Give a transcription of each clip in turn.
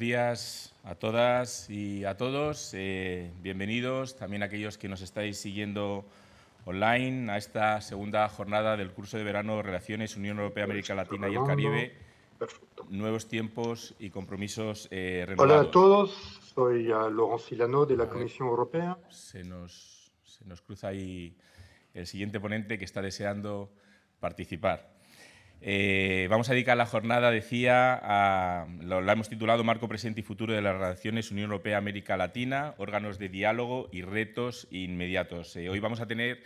días a todas y a todos. Eh, bienvenidos también a aquellos que nos estáis siguiendo online a esta segunda jornada del curso de verano Relaciones Unión Europea, pues América Latina y el Caribe. Nuevos tiempos y compromisos eh, renovados. Hola a todos, soy Laurence Laurent Silano de la Comisión Europea. Se nos, se nos cruza ahí el siguiente ponente que está deseando participar. Eh, vamos a dedicar la jornada, decía, a, la hemos titulado Marco Presente y Futuro de las Relaciones Unión Europea-América Latina, órganos de diálogo y retos inmediatos. Eh, hoy vamos a tener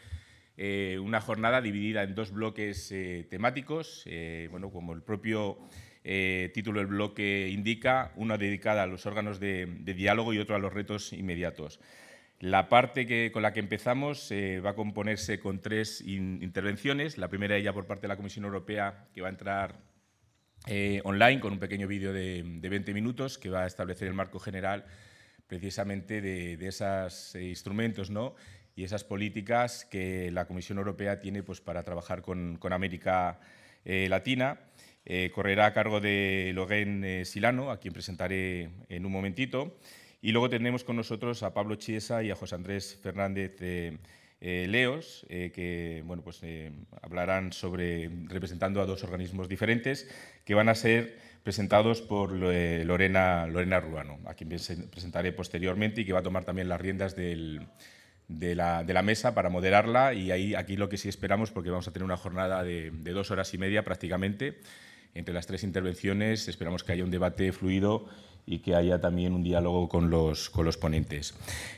eh, una jornada dividida en dos bloques temáticos, bueno, como el propio título del bloque indica, una dedicada a los órganos de, de diálogo y otro a los retos inmediatos. La parte que, con la que empezamos eh, va a componerse con tres intervenciones. La primera ya por parte de la Comisión Europea, que va a entrar eh, online con un pequeño vídeo de, 20 minutos que va a establecer el marco general precisamente de, esos eh, instrumentos ¿no? y esas políticas que la Comisión Europea tiene pues, para trabajar con, América Latina. correrá a cargo de Logan Silano, a quien presentaré en un momentito. Y luego tenemos con nosotros a Pablo Chiesa y a José Andrés Fernández de eh, Leos, eh, que bueno, pues, eh, hablarán sobre, representando a dos organismos diferentes, que van a ser presentados por Lorena, Lorena Ruano, a quien presentaré posteriormente y que va a tomar también las riendas de, la, mesa para moderarla. Y ahí, aquí lo que sí esperamos, porque vamos a tener una jornada de, de dos horas y media prácticamente, entre las tres intervenciones, esperamos que haya un debate fluido y que haya también un diálogo con los, con los ponentes.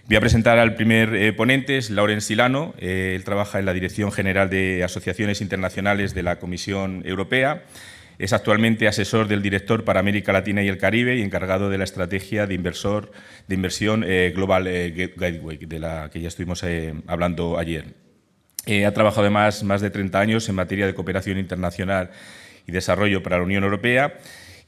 Voy a presentar al primer eh, ponente, es Lauren Silano. Eh, él trabaja en la Dirección General de Asociaciones Internacionales de la Comisión Europea. Es actualmente asesor del director para América Latina y el Caribe y encargado de la estrategia de, inversor, de inversión eh, Global Gateway, de la que ya estuvimos hablando ayer. ha trabajado además más de 30 años en materia de cooperación internacional y desarrollo para la Unión Europea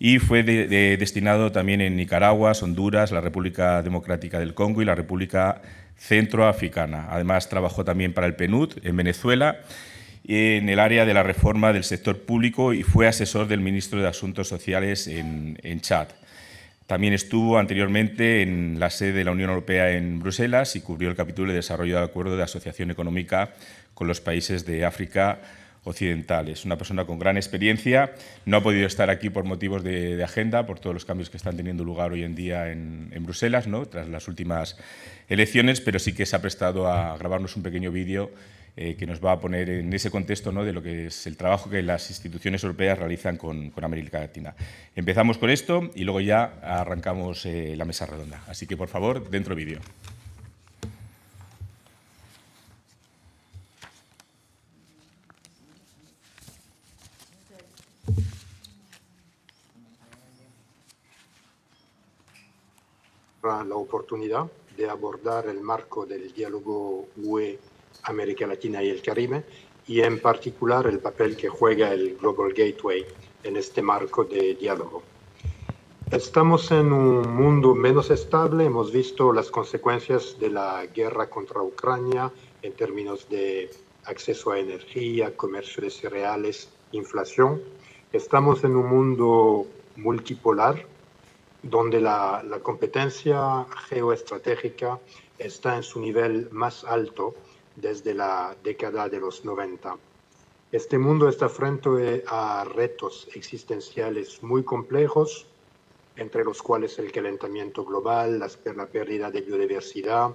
y fue destinado también en Nicaragua, Honduras, la República Democrática del Congo y la República Centroafricana. Además, trabajó también para el PNUD en Venezuela en el área de la reforma del sector público y fue asesor del ministro de Asuntos Sociales en, en Chad. También estuvo anteriormente en la sede de la Unión Europea en Bruselas y cubrió el capítulo de desarrollo del acuerdo de asociación económica con los países de África es Una persona con gran experiencia, no ha podido estar aquí por motivos de, agenda, por todos los cambios que están teniendo lugar hoy en día en, Bruselas, tras las últimas elecciones, pero sí que se ha prestado a grabarnos un pequeño vídeo eh, que nos va a poner en ese contexto de lo que es el trabajo que las instituciones europeas realizan con, América Latina. Empezamos con esto y luego ya arrancamos eh, la mesa redonda. Así que, por favor, dentro vídeo. la oportunidad de abordar el marco del diálogo UE América Latina y el Caribe y en particular el papel que juega el Global Gateway en este marco de diálogo. Estamos en un mundo menos estable, hemos visto las consecuencias de la guerra contra Ucrania en términos de acceso a energía, comercio de cereales, inflación. Estamos en un mundo multipolar donde la, competencia geoestratégica está en su nivel más alto desde la década de los 90. Este mundo está frente a retos existenciales muy complejos, entre los cuales el calentamiento global, la pérdida de biodiversidad,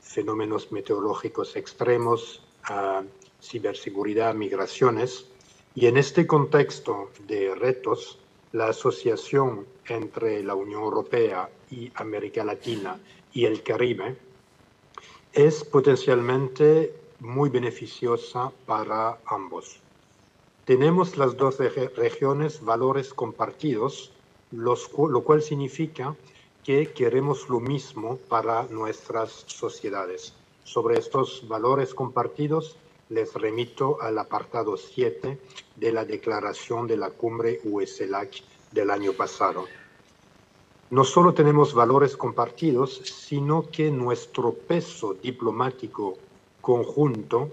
fenómenos meteorológicos extremos, ah, ciberseguridad, migraciones. Y en este contexto de retos, la asociación entre la Unión Europea y América Latina y el Caribe es potencialmente muy beneficiosa para ambos. Tenemos las dos regiones valores compartidos, lo cual significa que queremos lo mismo para nuestras sociedades. Sobre estos valores compartidos les remito al apartado 7 de la declaración de la cumbre USELAC del año pasado. No solo tenemos valores compartidos, sino que nuestro peso diplomático conjunto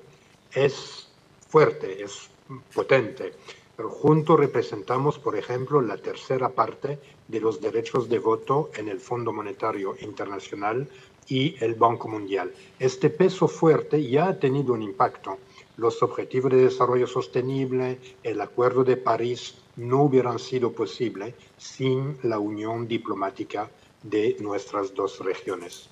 es fuerte, es potente. Pero juntos representamos, por ejemplo, la tercera parte de los derechos de voto en el Fondo Monetario Internacional y el Banco Mundial. Este peso fuerte ya ha tenido un impacto los Objetivos de Desarrollo Sostenible, el Acuerdo de París, no hubieran sido posibles sin la unión diplomática de nuestras dos regiones.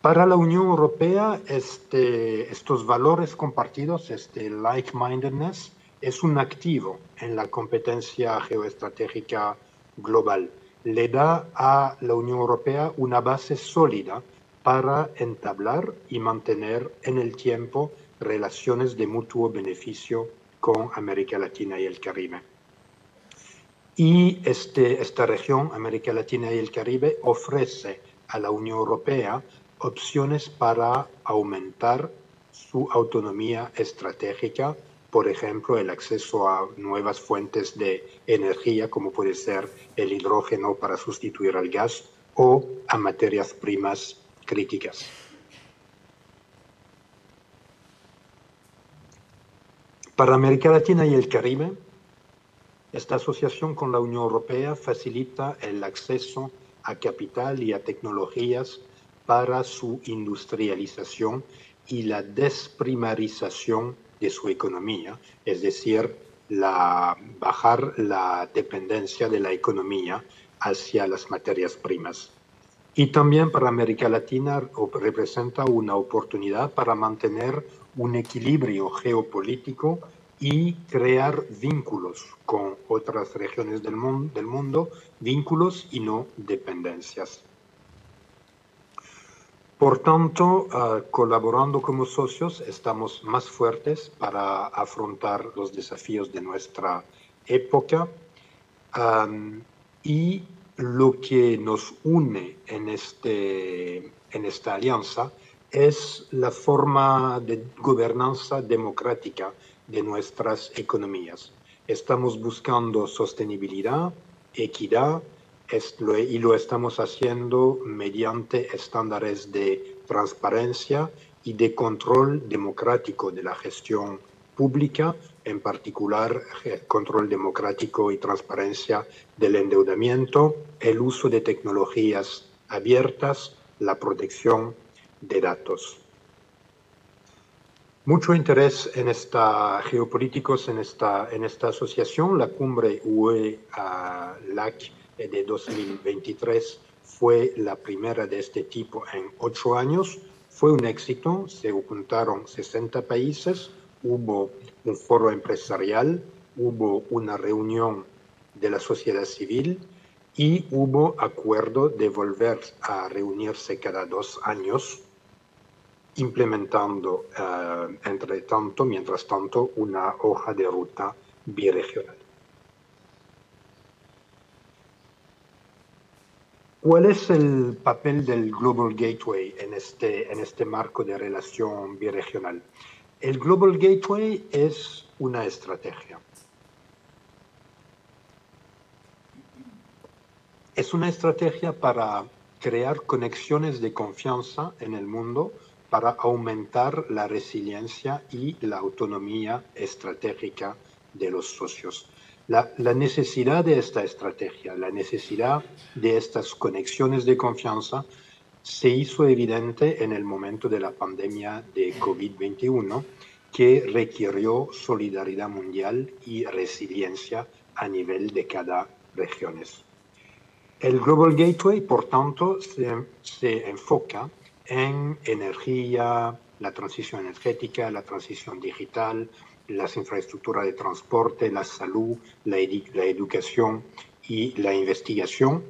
Para la Unión Europea, este, estos valores compartidos, este like-mindedness, es un activo en la competencia geoestratégica global. Le da a la Unión Europea una base sólida para entablar y mantener en el tiempo relaciones de mutuo beneficio con América Latina y el Caribe. Y este, esta región, América Latina y el Caribe, ofrece a la Unión Europea opciones para aumentar su autonomía estratégica, por ejemplo, el acceso a nuevas fuentes de energía, como puede ser el hidrógeno para sustituir al gas, o a materias primas críticas. Para América Latina y el Caribe, esta asociación con la Unión Europea facilita el acceso a capital y a tecnologías para su industrialización y la desprimarización de su economía, es decir, la, bajar la dependencia de la economía hacia las materias primas. Y también para América Latina representa una oportunidad para mantener un equilibrio geopolítico y crear vínculos con otras regiones del, mundo, vínculos y no dependencias. Por tanto, ah, colaborando como socios, estamos más fuertes para afrontar los desafíos de nuestra época y lo que nos une en, este, en esta alianza es la forma de gobernanza democrática de nuestras economías. Estamos buscando sostenibilidad, equidad y lo estamos haciendo mediante estándares de transparencia y de control democrático de la gestión pública, en particular eh, control democrático y transparencia del endeudamiento, el uso de tecnologías abiertas, la protección de datos. Mucho interés en esta geopolíticos en esta en esta asociación. La cumbre UE-LAC uh, eh, de 2023 fue la primera de este tipo en ocho años. Fue un éxito. Se juntaron 60 países. Hubo un foro empresarial. Hubo una reunión de la sociedad civil y hubo acuerdo de volver a reunirse cada dos años implementando, eh, entre tanto, mientras tanto, una hoja de ruta biregional. ¿Cuál es el papel del Global Gateway en este, en este marco de relación biregional? El Global Gateway es una estrategia. Es una estrategia para crear conexiones de confianza en el mundo para aumentar la resiliencia y la autonomía estratégica de los socios. La, necesidad de esta estrategia, la necesidad de estas conexiones de confianza se hizo evidente en el momento de la pandemia de COVID-21 que requirió solidaridad mundial y resiliencia a nivel de cada regiones. El Global Gateway, por tanto, se enfoca en energía, la transición energética, la transición digital, las infraestructuras de transporte, la salud, la, educación y la investigación.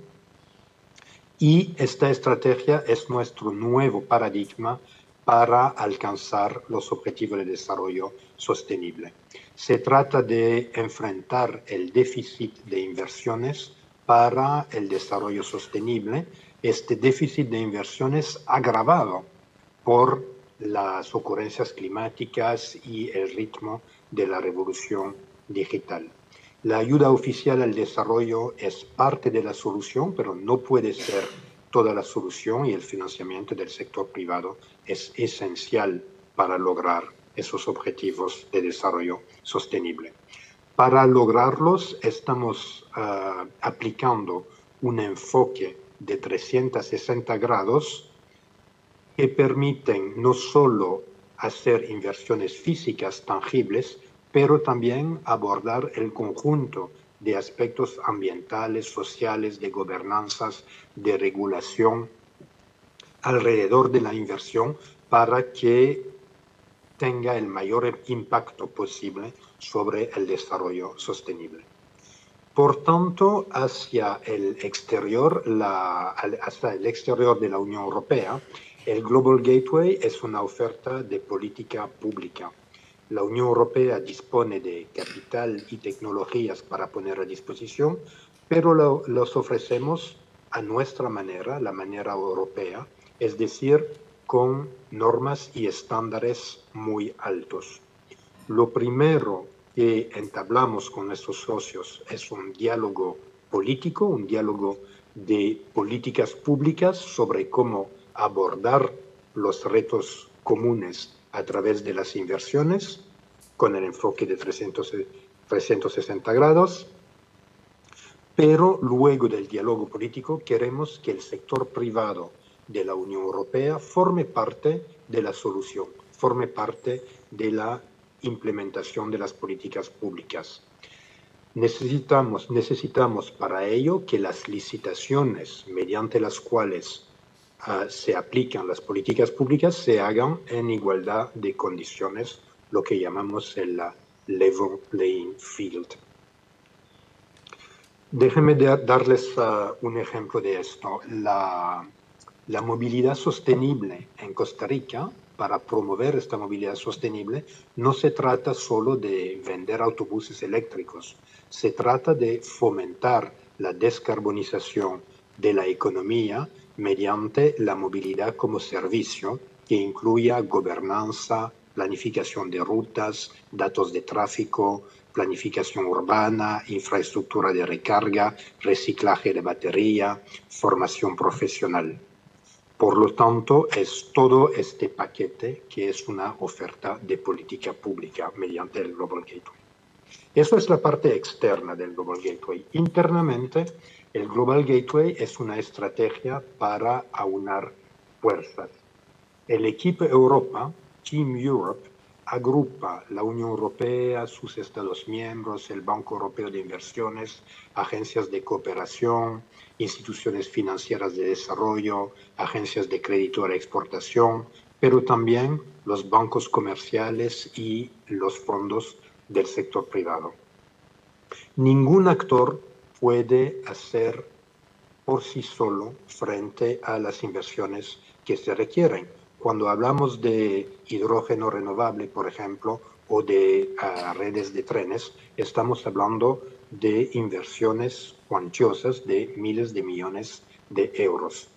Y esta estrategia es nuestro nuevo paradigma para alcanzar los objetivos de desarrollo sostenible. Se trata de enfrentar el déficit de inversiones para el desarrollo sostenible este déficit de inversiones agravado por las ocurrencias climáticas y el ritmo de la revolución digital. La ayuda oficial al desarrollo es parte de la solución, pero no puede ser toda la solución y el financiamiento del sector privado es esencial para lograr esos objetivos de desarrollo sostenible. Para lograrlos estamos ah, aplicando un enfoque de 360 grados que permiten no solo hacer inversiones físicas tangibles, pero también abordar el conjunto de aspectos ambientales, sociales, de gobernanzas, de regulación alrededor de la inversión para que tenga el mayor impacto posible sobre el desarrollo sostenible. Por tanto, hacia el exterior, hasta el exterior de la Unión Europea, el Global Gateway es una oferta de política pública. La Unión Europea dispone de capital y tecnologías para poner a disposición, pero lo, los ofrecemos a nuestra manera, la manera europea, es decir, con normas y estándares muy altos. Lo primero que entablamos con nuestros socios es un diálogo político, un diálogo de políticas públicas sobre cómo abordar los retos comunes a través de las inversiones con el enfoque de 360 grados, pero luego del diálogo político queremos que el sector privado de la Unión Europea forme parte de la solución, forme parte de la implementación de las políticas públicas. Necesitamos, necesitamos para ello que las licitaciones mediante las cuales ah, se aplican las políticas públicas se hagan en igualdad de condiciones, lo que llamamos el level playing field. Déjenme darles ah, un ejemplo de esto. La, la movilidad sostenible en Costa Rica para promover esta movilidad sostenible, no se trata solo de vender autobuses eléctricos, se trata de fomentar la descarbonización de la economía mediante la movilidad como servicio que incluya gobernanza, planificación de rutas, datos de tráfico, planificación urbana, infraestructura de recarga, reciclaje de batería, formación profesional. Por lo tanto, es todo este paquete que es una oferta de política pública mediante el Global Gateway. Eso es la parte externa del Global Gateway. Internamente, el Global Gateway es una estrategia para aunar fuerzas. El equipo Europa, Team Europe, agrupa la Unión Europea, sus Estados miembros, el Banco Europeo de Inversiones, agencias de cooperación, instituciones financieras de desarrollo, agencias de crédito a la exportación, pero también los bancos comerciales y los fondos del sector privado. Ningún actor puede hacer por sí solo frente a las inversiones que se requieren. Cuando hablamos de hidrógeno renovable, por ejemplo, o de ah, redes de trenes, estamos hablando de inversiones cuantiosas de miles de millones de euros.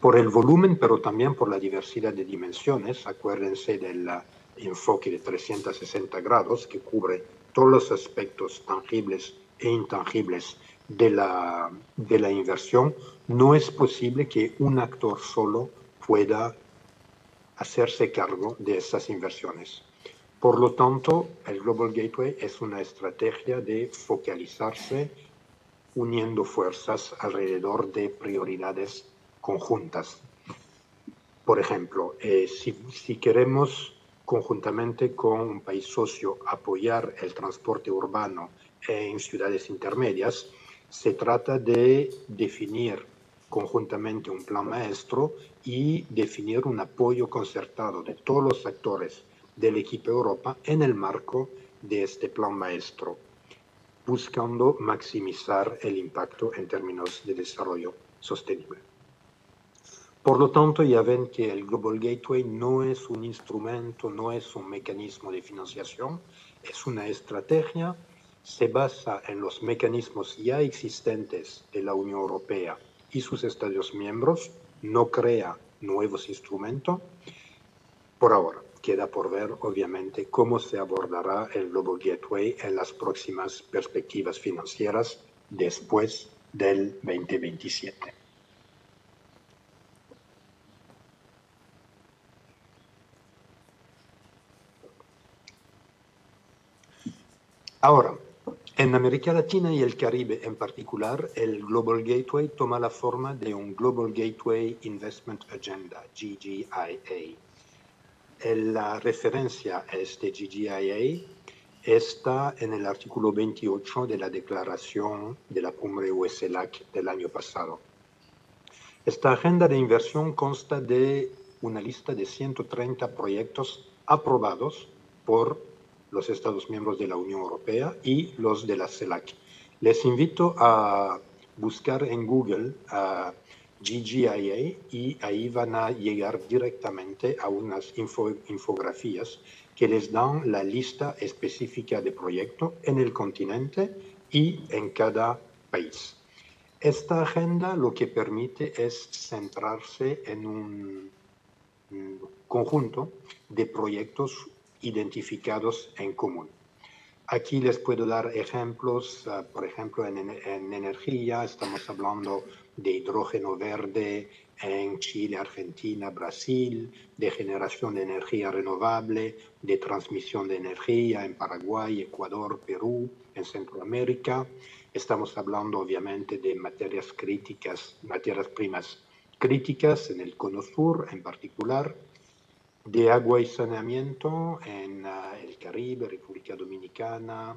Por el volumen, pero también por la diversidad de dimensiones, acuérdense del ah, enfoque de 360 grados que cubre todos los aspectos tangibles e intangibles de la, de la inversión, no es posible que un actor solo pueda hacerse cargo de esas inversiones. Por lo tanto, el Global Gateway es una estrategia de focalizarse uniendo fuerzas alrededor de prioridades conjuntas. Por ejemplo, eh, si, si queremos conjuntamente con un país socio apoyar el transporte urbano en ciudades intermedias, se trata de definir conjuntamente un plan maestro y definir un apoyo concertado de todos los actores del equipo Europa en el marco de este plan maestro buscando maximizar el impacto en términos de desarrollo sostenible. Por lo tanto, ya ven que el Global Gateway no es un instrumento, no es un mecanismo de financiación, es una estrategia, se basa en los mecanismos ya existentes de la Unión Europea y sus Estados miembros, no crea nuevos instrumentos por ahora queda por ver, obviamente, cómo se abordará el Global Gateway en las próximas perspectivas financieras después del 2027. Ahora, en América Latina y el Caribe en particular, el Global Gateway toma la forma de un Global Gateway Investment Agenda, GGIA, la referencia a este GGIA está en el artículo 28 de la declaración de la cumbre USELAC del año pasado. Esta agenda de inversión consta de una lista de 130 proyectos aprobados por los Estados miembros de la Unión Europea y los de la CELAC. Les invito a buscar en Google a y ahí van a llegar directamente a unas infografías que les dan la lista específica de proyectos en el continente y en cada país. Esta agenda lo que permite es centrarse en un conjunto de proyectos identificados en común. Aquí les puedo dar ejemplos, ah, por ejemplo, en, en energía estamos hablando de hidrógeno verde en Chile, Argentina, Brasil, de generación de energía renovable, de transmisión de energía en Paraguay, Ecuador, Perú, en Centroamérica. Estamos hablando obviamente de materias críticas, materias primas críticas en el Cono Sur en particular, de agua y saneamiento en ah, el Caribe, República Dominicana,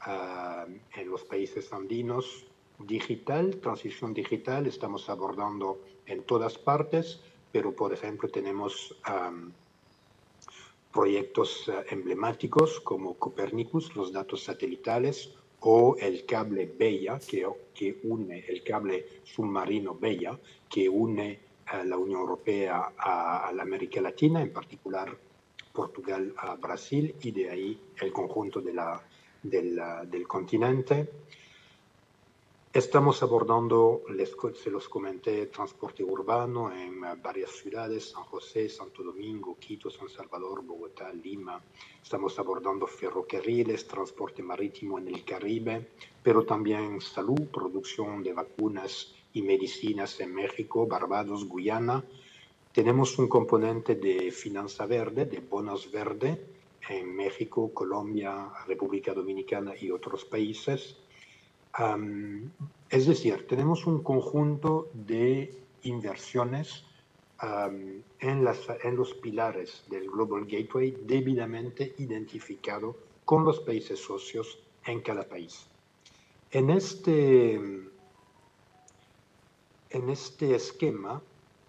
ah, en los países andinos, digital, transición digital, estamos abordando en todas partes, pero por ejemplo tenemos proyectos eh, emblemáticos como Copernicus, los datos satelitales, o el cable Bella, que, une el cable submarino Bella, que une a eh, la Unión Europea a, la América Latina, en particular Portugal a Brasil, y de ahí el conjunto de la, del continente. Estamos abordando, se los comenté, transporte urbano en eh, varias ciudades, San José, Santo Domingo, Quito, San Salvador, Bogotá, Lima. Estamos abordando ferrocarriles, transporte marítimo en el Caribe, pero también salud, producción de vacunas y medicinas en México, Barbados, Guyana. Tenemos un componente de finanza verde, de bonos verde, en México, Colombia, República Dominicana y otros países es decir, tenemos un conjunto de inversiones en, los pilares del Global Gateway debidamente identificado con los países socios en cada país. En este, en este esquema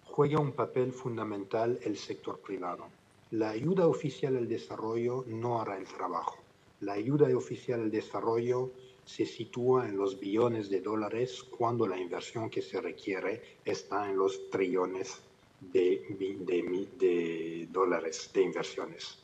juega un papel fundamental el sector privado. La ayuda oficial al desarrollo no hará el trabajo. La ayuda oficial al desarrollo se sitúa en los billones de dólares cuando la inversión que se requiere está en los trillones de, dólares de inversiones.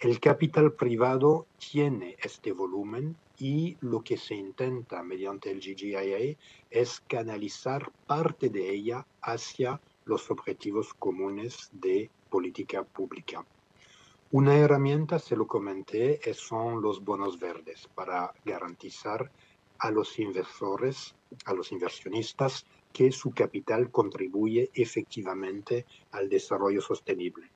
El capital privado tiene este volumen y lo que se intenta mediante el GGIA es canalizar parte de ella hacia los objetivos comunes de política pública. Una herramienta, se lo comenté, son los bonos verdes para garantizar a los inversores, a los inversionistas, que su capital contribuye efectivamente al desarrollo sostenible.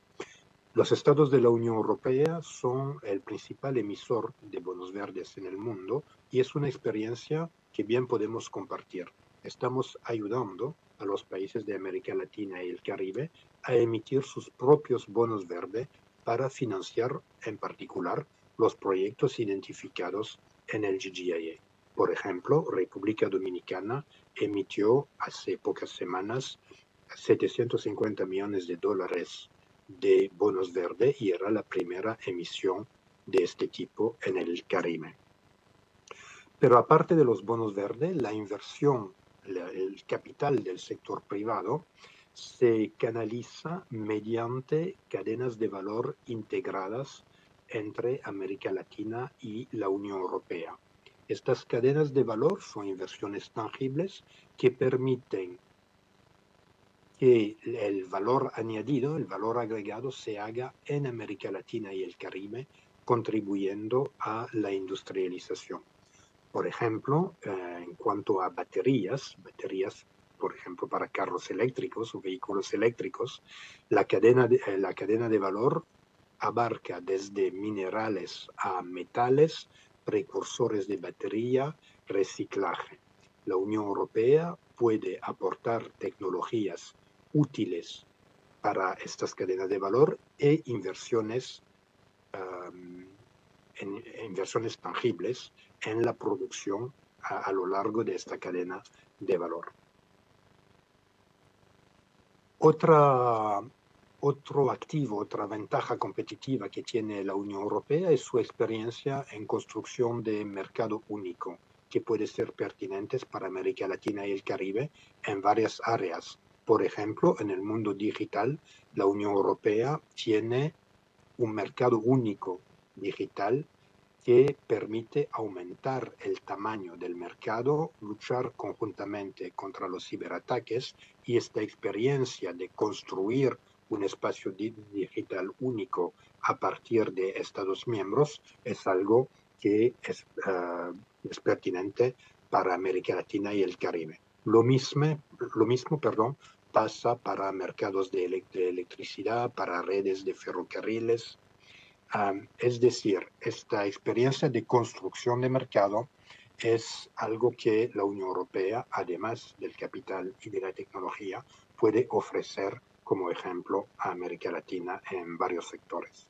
Los estados de la Unión Europea son el principal emisor de bonos verdes en el mundo y es una experiencia que bien podemos compartir. Estamos ayudando a los países de América Latina y el Caribe a emitir sus propios bonos verdes para financiar en particular los proyectos identificados en el GGIA. Por ejemplo, República Dominicana emitió hace pocas semanas 750 millones de dólares de bonos verdes y era la primera emisión de este tipo en el Caribe. Pero aparte de los bonos verdes, la inversión, el capital del sector privado se canaliza mediante cadenas de valor integradas entre América Latina y la Unión Europea. Estas cadenas de valor son inversiones tangibles que permiten que el valor añadido, el valor agregado se haga en América Latina y el Caribe, contribuyendo a la industrialización. Por ejemplo, eh, en cuanto a baterías, baterías por ejemplo, para carros eléctricos o vehículos eléctricos, eh, la cadena de, valor abarca desde minerales a metales, precursores de batería, reciclaje. La Unión Europea puede aportar tecnologías útiles para estas cadenas de valor e inversiones, e inversiones tangibles en la producción a lo largo de esta cadena de valor. Otra, otro activo, otra ventaja competitiva que tiene la Unión Europea es su experiencia en construcción de mercado único, que puede ser pertinente para América Latina y el Caribe en varias áreas. Por ejemplo, en el mundo digital, la Unión Europea tiene un mercado único digital que permite aumentar el tamaño del mercado, luchar conjuntamente contra los ciberataques y esta experiencia de construir un espacio digital único a partir de Estados miembros es algo que es, ah, pertinente para América Latina y el Caribe. Lo mismo, lo mismo perdón, pasa para mercados de, electricidad, para redes de ferrocarriles. Ah, es decir, esta experiencia de construcción de mercado es algo que la Unión Europea, además del capital y de la tecnología, puede ofrecer como ejemplo a América Latina en varios sectores.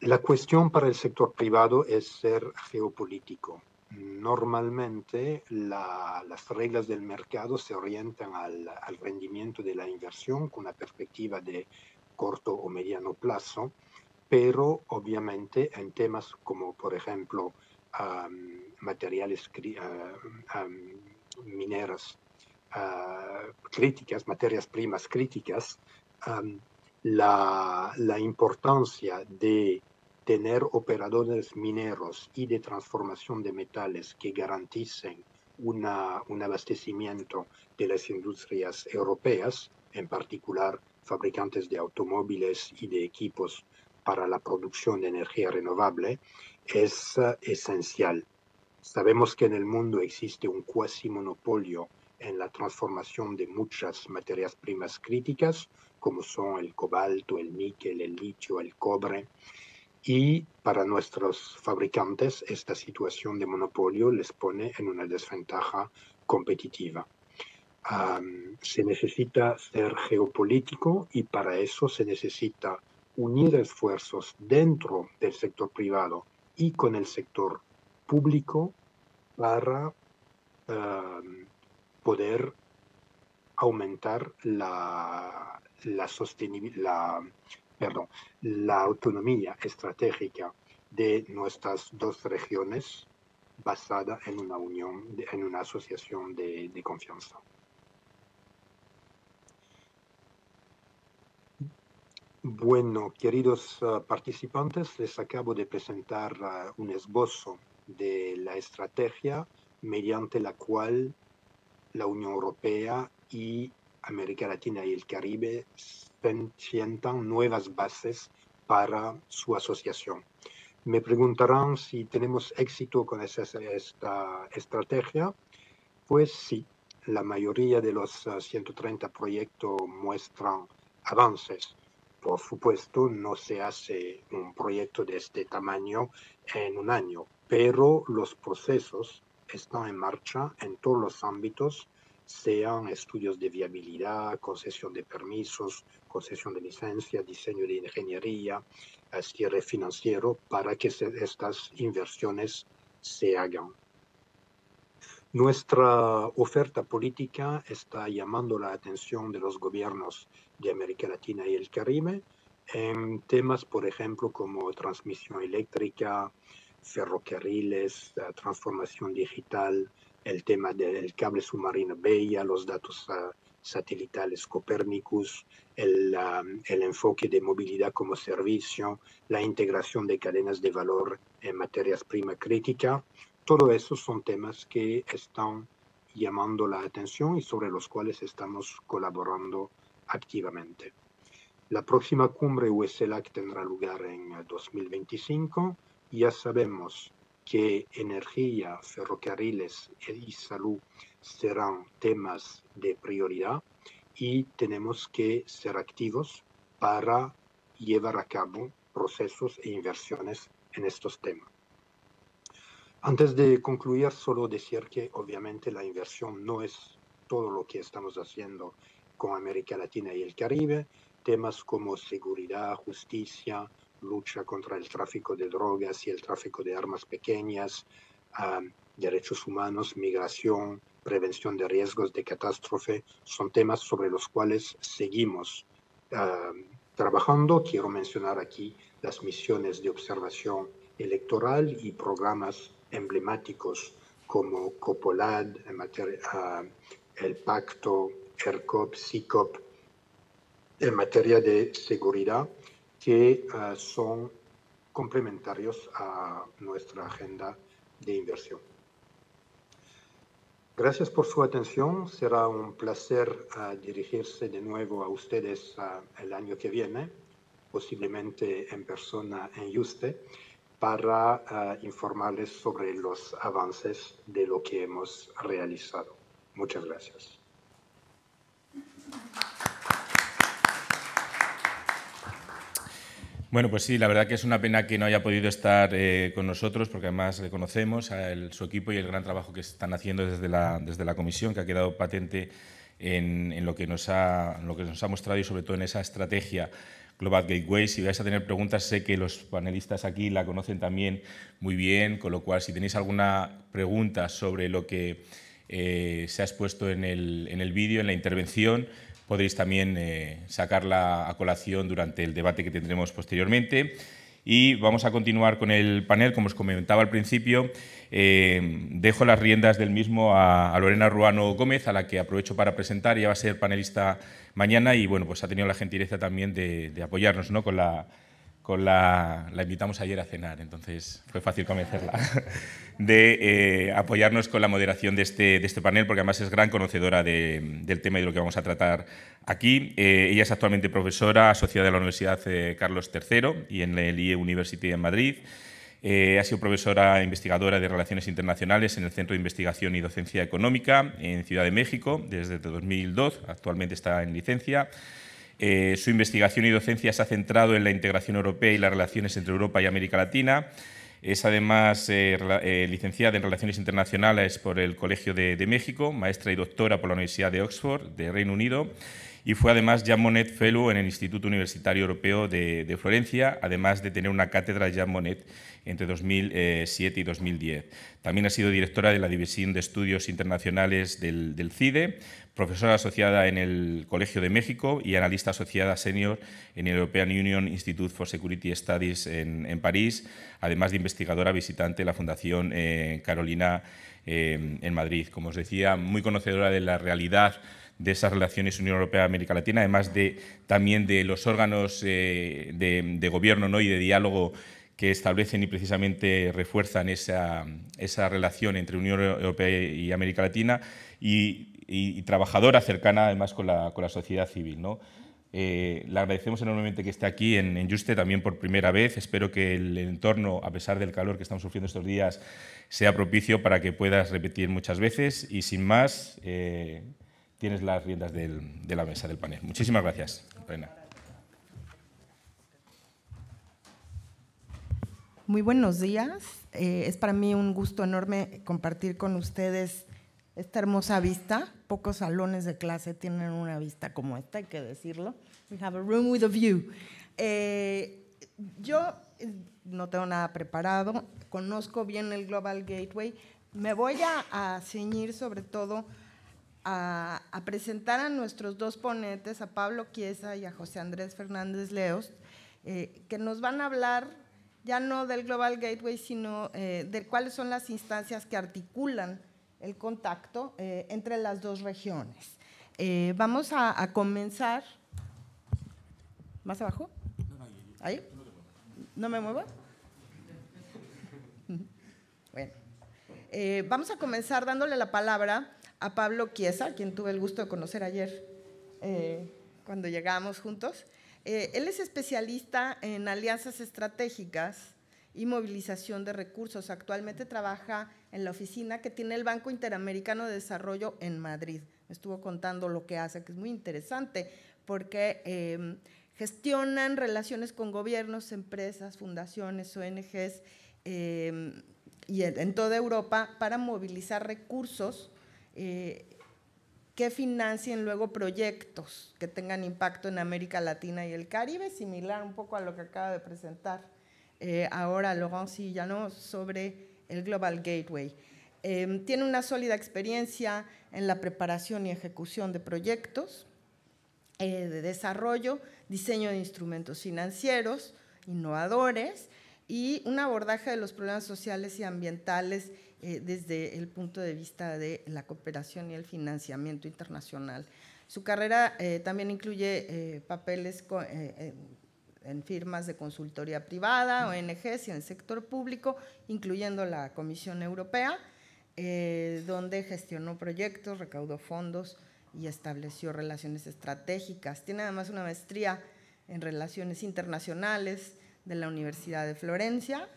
La cuestión para el sector privado es ser geopolítico. Normalmente las reglas del mercado se orientan al, al rendimiento de la inversión con una perspectiva de corto o mediano plazo pero obviamente en temas como, por ejemplo, materiales mineras ah, críticas, materias primas críticas, la, importancia de tener operadores mineros y de transformación de metales que garanticen un abastecimiento de las industrias europeas, en particular fabricantes de automóviles y de equipos para la producción de energía renovable es eh, esencial. Sabemos que en el mundo existe un cuasi monopolio en la transformación de muchas materias primas críticas, como son el cobalto, el níquel, el litio, el cobre. Y para nuestros fabricantes, esta situación de monopolio les pone en una desventaja competitiva. se necesita ser geopolítico y para eso se necesita unir esfuerzos dentro del sector privado y con el sector público para um, poder aumentar la, la, autonomía estratégica de nuestras dos regiones basada en una unión, en una asociación de confianza. Bueno, queridos ah, participantes, les acabo de presentar ah, un esbozo de la estrategia mediante la cual la Unión Europea y América Latina y el Caribe sientan nuevas bases para su asociación. Me preguntarán si tenemos éxito con esta estrategia. Pues sí, la mayoría de los 130 ah, proyectos muestran avances por supuesto, no se hace un proyecto de este tamaño en un año, pero los procesos están en marcha en todos los ámbitos, sean estudios de viabilidad, concesión de permisos, concesión de licencia, diseño de ingeniería, cierre financiero, para que estas inversiones se hagan. Nuestra oferta política está llamando la atención de los gobiernos de América Latina y el Caribe en temas, por ejemplo, como transmisión eléctrica, ferrocarriles, transformación digital, el tema del cable submarino Bella, los datos ah, satelitales Copernicus, el, el enfoque de movilidad como servicio, la integración de cadenas de valor en materias prima crítica. Todo esos son temas que están llamando la atención y sobre los cuales estamos colaborando activamente. La próxima cumbre USELAC tendrá lugar en 2025. Ya sabemos que energía, ferrocarriles y salud serán temas de prioridad y tenemos que ser activos para llevar a cabo procesos e inversiones en estos temas. Antes de concluir, solo decir que obviamente la inversión no es todo lo que estamos haciendo con América Latina y el Caribe. Temas como seguridad, justicia, lucha contra el tráfico de drogas y el tráfico de armas pequeñas, derechos humanos, migración, prevención de riesgos de catástrofe, son temas sobre los cuales seguimos trabajando. Quiero mencionar aquí las misiones de observación electoral y programas emblemáticos como Copolad, ah, el pacto, ERCOP, SICOP, en materia de seguridad, que ah, son complementarios a nuestra agenda de inversión. Gracias por su atención. Será un placer ah, dirigirse de nuevo a ustedes el año que viene, posiblemente en persona en Yuste para eh, informarles sobre los avances de lo que hemos realizado. Muchas gracias. Bueno, pues sí, la verdad que es una pena que no haya podido estar eh, con nosotros, porque además le conocemos a su equipo y el gran trabajo que están haciendo desde la, desde la comisión, que ha quedado patente en, lo que nos ha, en lo que nos ha mostrado y sobre todo en esa estrategia Global Gateway. Si vais a tener preguntas, sé que los panelistas aquí la conocen también muy bien, con lo cual si tenéis alguna pregunta sobre lo que eh, se ha expuesto en el, vídeo, en la intervención, podréis también eh, sacarla a colación durante el debate que tendremos posteriormente. Y vamos a continuar con el panel, como os comentaba al principio. Eh, dejo las riendas del mismo a, Lorena Ruano Gómez, a la que aprovecho para presentar. Ella va a ser panelista mañana y bueno, pues ha tenido la gentileza también de, de apoyarnos ¿no? con la la, invitamos ayer a cenar, entonces fue fácil convencerla, de eh, apoyarnos con la moderación de este, de este, panel, porque además es gran conocedora del tema y de lo que vamos a tratar aquí. Eh, ella es actualmente profesora asociada de la Universidad eh, Carlos III y en el IE University en Madrid. ha sido profesora investigadora de Relaciones Internacionales en el Centro de Investigación y Docencia Económica en Ciudad de México desde 2002. Actualmente está en licencia. Eh, su investigación y docencia se ha centrado en la integración europea y las relaciones entre Europa y América Latina. Es además eh, eh, licenciada en Relaciones Internacionales por el Colegio de, México, maestra y doctora por la Universidad de Oxford, de Reino Unido, y fue además Jean Monnet Fellow en el Instituto Universitario Europeo de, Florencia, además de tener una cátedra Jean Monnet entre 2007 y 2010. También ha sido directora de la División de Estudios Internacionales del CIDE, profesora asociada en el Colegio de México y analista asociada senior en el European Union Institute for Security Studies en, París, además de investigadora visitante de la Fundación eh, Carolina eh, en Madrid. Como os decía, muy conocedora de la realidad de esas relaciones Unión Europea-América Latina, además de, también de los órganos eh, de, gobierno ¿no? y de diálogo que establecen y precisamente refuerzan esa, relación entre Unión Europea y América Latina. Y y, trabajadora cercana además con la, sociedad civil. ¿no? Eh, le agradecemos enormemente que esté aquí en, en Juste también por primera vez. Espero que el entorno, a pesar del calor que estamos sufriendo estos días, sea propicio para que puedas repetir muchas veces. Y sin más, eh, tienes las riendas de la mesa del panel. Muchísimas gracias, Reina. Muy buenos días. Eh, es para mí un gusto enorme compartir con ustedes esta hermosa vista. Pocos salones de clase tienen una vista como esta, hay que decirlo. We have a room with a view. Eh, yo eh, no tengo nada preparado, conozco bien el Global Gateway. Me voy a, ceñir sobre todo a, presentar a nuestros dos ponentes, a Pablo quiesa y a José Andrés Fernández Leos, eh, que nos van a hablar ya no del Global Gateway, sino de cuáles son las instancias que articulan el contacto eh, entre las dos regiones. Eh, vamos a, comenzar. ¿Más abajo? ¿Ahí? ¿No me muevo? Bueno. Eh, vamos a comenzar dándole la palabra a Pablo Quiesa, quien tuve el gusto de conocer ayer cuando llegamos juntos. él es especialista en alianzas estratégicas y movilización de recursos. Actualmente trabaja en la oficina que tiene el Banco Interamericano de Desarrollo en Madrid. Me estuvo contando lo que hace, que es muy interesante, porque em, gestionan relaciones con gobiernos, empresas, fundaciones, ONGs em, y en toda Europa para movilizar recursos eh, que financien luego proyectos que tengan impacto en América Latina y el Caribe, similar un poco a lo que acaba de presentar eh, ahora Laurent no sobre el Global Gateway. Em, tiene una sólida experiencia en la preparación y ejecución de proyectos, eh, de desarrollo, diseño de instrumentos financieros, innovadores y un abordaje de los problemas sociales y ambientales eh, desde el punto de vista de la cooperación y el financiamiento internacional. Su carrera eh, también incluye papeles con, en firmas de consultoría privada, ONGs y en el sector público, incluyendo la Comisión Europea, eh, donde gestionó proyectos, recaudó fondos y estableció relaciones estratégicas. Tiene además una maestría en relaciones internacionales de la Universidad de Florencia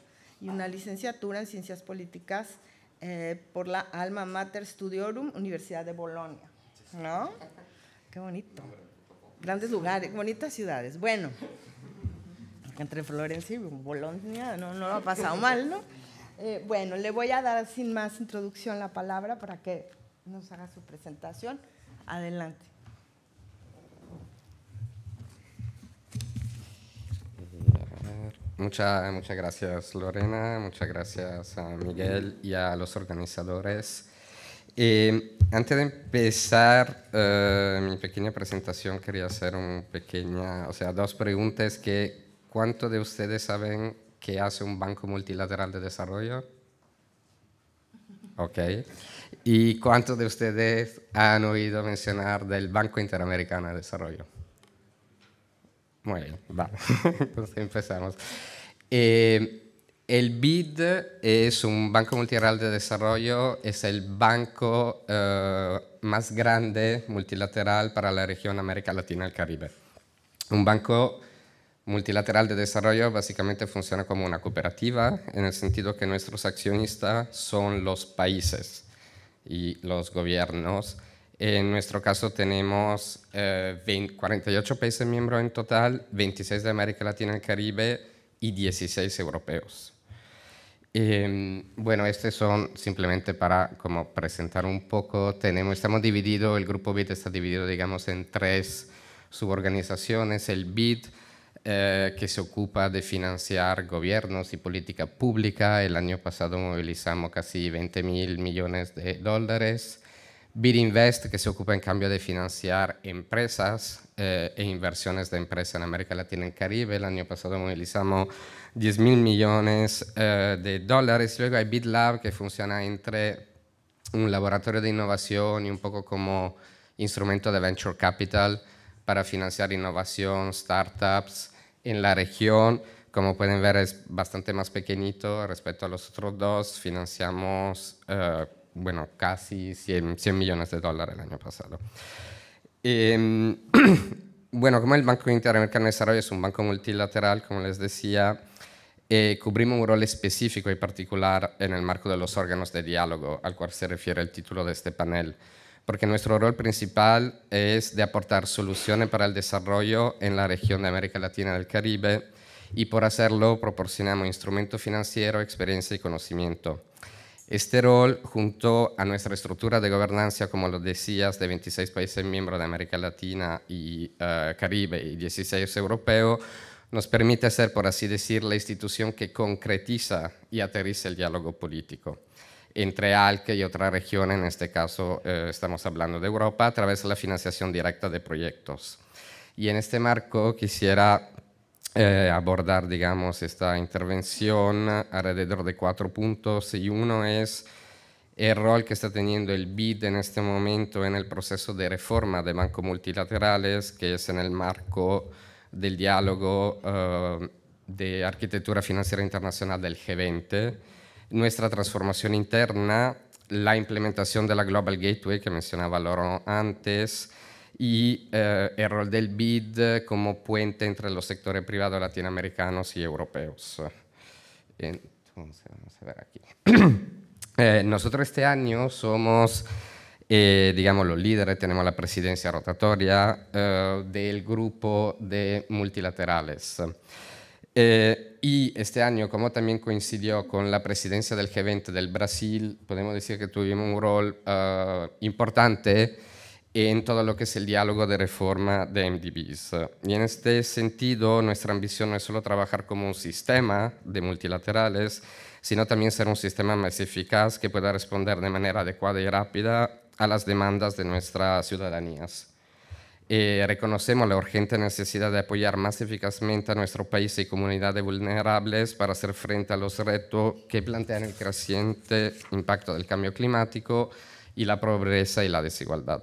y una licenciatura en ciencias políticas eh, por la Alma Mater Studiorum, Universidad de Bolonia. ¿No? Qué bonito. Grandes lugares, bonitas ciudades. Bueno, entre Florencia y Bolonia, no, lo ha pasado mal, ¿no? Eh, bueno, le voy a dar sin más introducción la palabra para que nos haga su presentación. Adelante. Muchas, muchas gracias Lorena, muchas gracias a Miguel y a los organizadores. Eh, antes de empezar eh, mi pequeña presentación, quería hacer un pequeña, o sea, dos preguntas que ¿Cuántos de ustedes saben qué hace un banco multilateral de desarrollo? Ok. ¿Y cuántos de ustedes han oído mencionar del Banco Interamericano de Desarrollo? Muy bien, va. Pues empezamos. Eh, el BID es un banco multilateral de desarrollo, es el banco eh, más grande multilateral para la región América Latina y el Caribe. Un banco multilateral de desarrollo básicamente funciona como una cooperativa en el sentido que nuestros accionistas son los países y los gobiernos. En nuestro caso tenemos 48 eh, países miembros en total, 26 de América Latina y el Caribe y 16 europeos. Em, bueno, estos son simplemente para como presentar un poco. Tenemos, estamos divididos, el grupo BID está dividido, digamos, en tres suborganizaciones. El BID eh, que se ocupa de financiar gobiernos y política pública. El año pasado movilizamos casi 20 mil millones de dólares. Bid Invest, que se ocupa en cambio de financiar empresas eh, e inversiones de empresas en América Latina y el Caribe. El año pasado movilizamos 10 mil millones eh, de dólares. Luego hay BidLab, que funciona entre un laboratorio de innovación y un poco como instrumento de venture capital para financiar innovación, startups en la región. Como pueden ver, es bastante más pequeñito respecto a los otros dos. Financiamos, eh, bueno, casi 100, millones de dólares el año pasado. Em, bueno, como el Banco Interamericano de Desarrollo es un banco multilateral, como les decía, eh, cubrimos un rol específico y particular en el marco de los órganos de diálogo, al cual se refiere el título de este panel porque nuestro rol principal es de aportar soluciones para el desarrollo en la región de América Latina y el Caribe y por hacerlo proporcionamos instrumento financiero, experiencia y conocimiento. Este rol, junto a nuestra estructura de gobernanza, como lo decías, de 26 países miembros de América Latina y eh, Caribe y 16 europeos, nos permite ser, por así decir, la institución que concretiza y aterriza el diálogo político entre ALC y otra región, en este caso eh, estamos hablando de Europa, a través de la financiación directa de proyectos. Y en este marco quisiera eh, abordar, digamos, esta intervención alrededor de cuatro puntos y uno es el rol que está teniendo el BID en este momento en el proceso de reforma de bancos multilaterales, que es en el marco del diálogo eh, de arquitectura financiera internacional del G20 nuestra transformación interna, la implementación de la Global Gateway que mencionaba Loro antes y eh, el rol del BID como puente entre los sectores privados latinoamericanos y europeos. Entonces, vamos a ver aquí. Eh, nosotros este año somos, eh, digamos, los líderes, tenemos la presidencia rotatoria del grupo de multilaterales. Eh, y este año, como también coincidió con la presidencia del G20 del Brasil, podemos decir que tuvimos un rol ah, importante en todo lo que es el diálogo de reforma de MDBs. Y en este sentido, nuestra ambición no es solo trabajar como un sistema de multilaterales, sino también ser un sistema más eficaz que pueda responder de manera adecuada y rápida a las demandas de nuestras ciudadanías y eh, reconocemos la urgente necesidad de apoyar más eficazmente a nuestro país y comunidades vulnerables para hacer frente a los retos que plantean el creciente impacto del cambio climático y la pobreza y la desigualdad.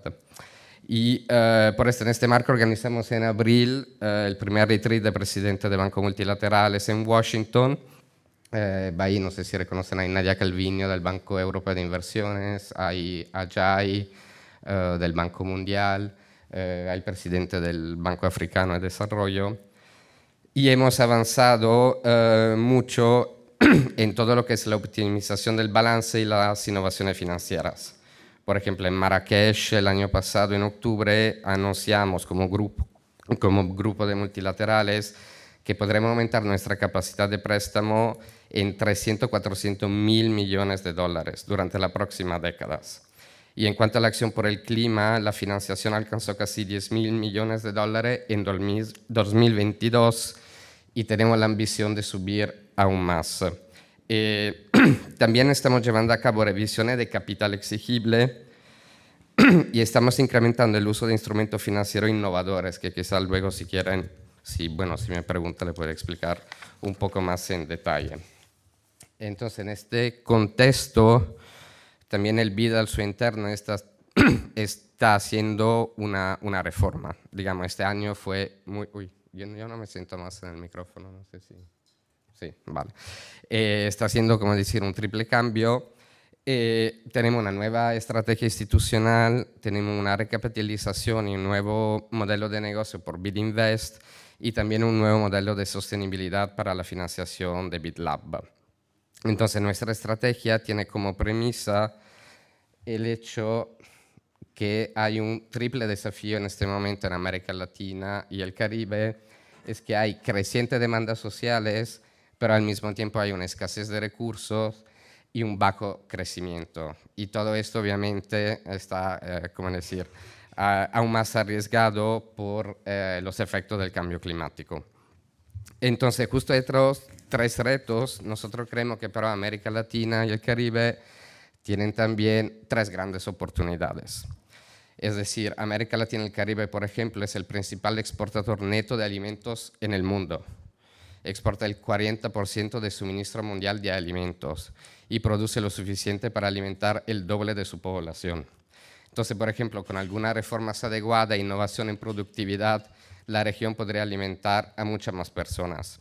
Y eh, por esto, en este marco organizamos en abril eh, el primer retreat del presidente de Banco multilaterales en Washington. Eh, ahí no sé si reconocen a Nadia Calviño del Banco Europeo de Inversiones, hay Ajay del Banco Mundial, eh, al presidente del Banco Africano de Desarrollo, y hemos avanzado eh, mucho en todo lo que es la optimización del balance y las innovaciones financieras. Por ejemplo, en Marrakech el año pasado, en octubre, anunciamos como grupo, como grupo de multilaterales que podremos aumentar nuestra capacidad de préstamo en 300-400 mil millones de dólares durante las próximas décadas. Y en cuanto a la acción por el clima, la financiación alcanzó casi 10 mil millones de dólares en 2022 y tenemos la ambición de subir aún más. Eh, también estamos llevando a cabo revisiones de capital exigible y estamos incrementando el uso de instrumentos financieros innovadores, que quizás luego si quieren, si, bueno, si me pregunta le puedo explicar un poco más en detalle. Entonces, en este contexto, también el BID al su interno, está, está haciendo una, reforma. Digamos, este año fue muy... Uy, yo, no me siento más en el micrófono, no sé si... Sí, vale. Eh, está haciendo, como decir, un triple cambio. Eh, tenemos una nueva estrategia institucional, tenemos una recapitalización y un nuevo modelo de negocio por bid invest y también un nuevo modelo de sostenibilidad para la financiación de BitLab. Entonces nuestra estrategia tiene como premisa el hecho que hay un triple desafío en este momento en América Latina y el Caribe, es que hay creciente demandas sociales, pero al mismo tiempo hay una escasez de recursos y un bajo crecimiento. Y todo esto obviamente está, eh, como decir, aún más arriesgado por eh, los efectos del cambio climático. Entonces, justo detrás tres retos. Nosotros creemos que para América Latina y el Caribe tienen también tres grandes oportunidades. Es decir, América Latina y el Caribe, por ejemplo, es el principal exportador neto de alimentos en el mundo. Exporta el 40% de suministro mundial de alimentos y produce lo suficiente para alimentar el doble de su población. Entonces, por ejemplo, con algunas reformas adecuadas, e innovación en productividad, la región podría alimentar a muchas más personas.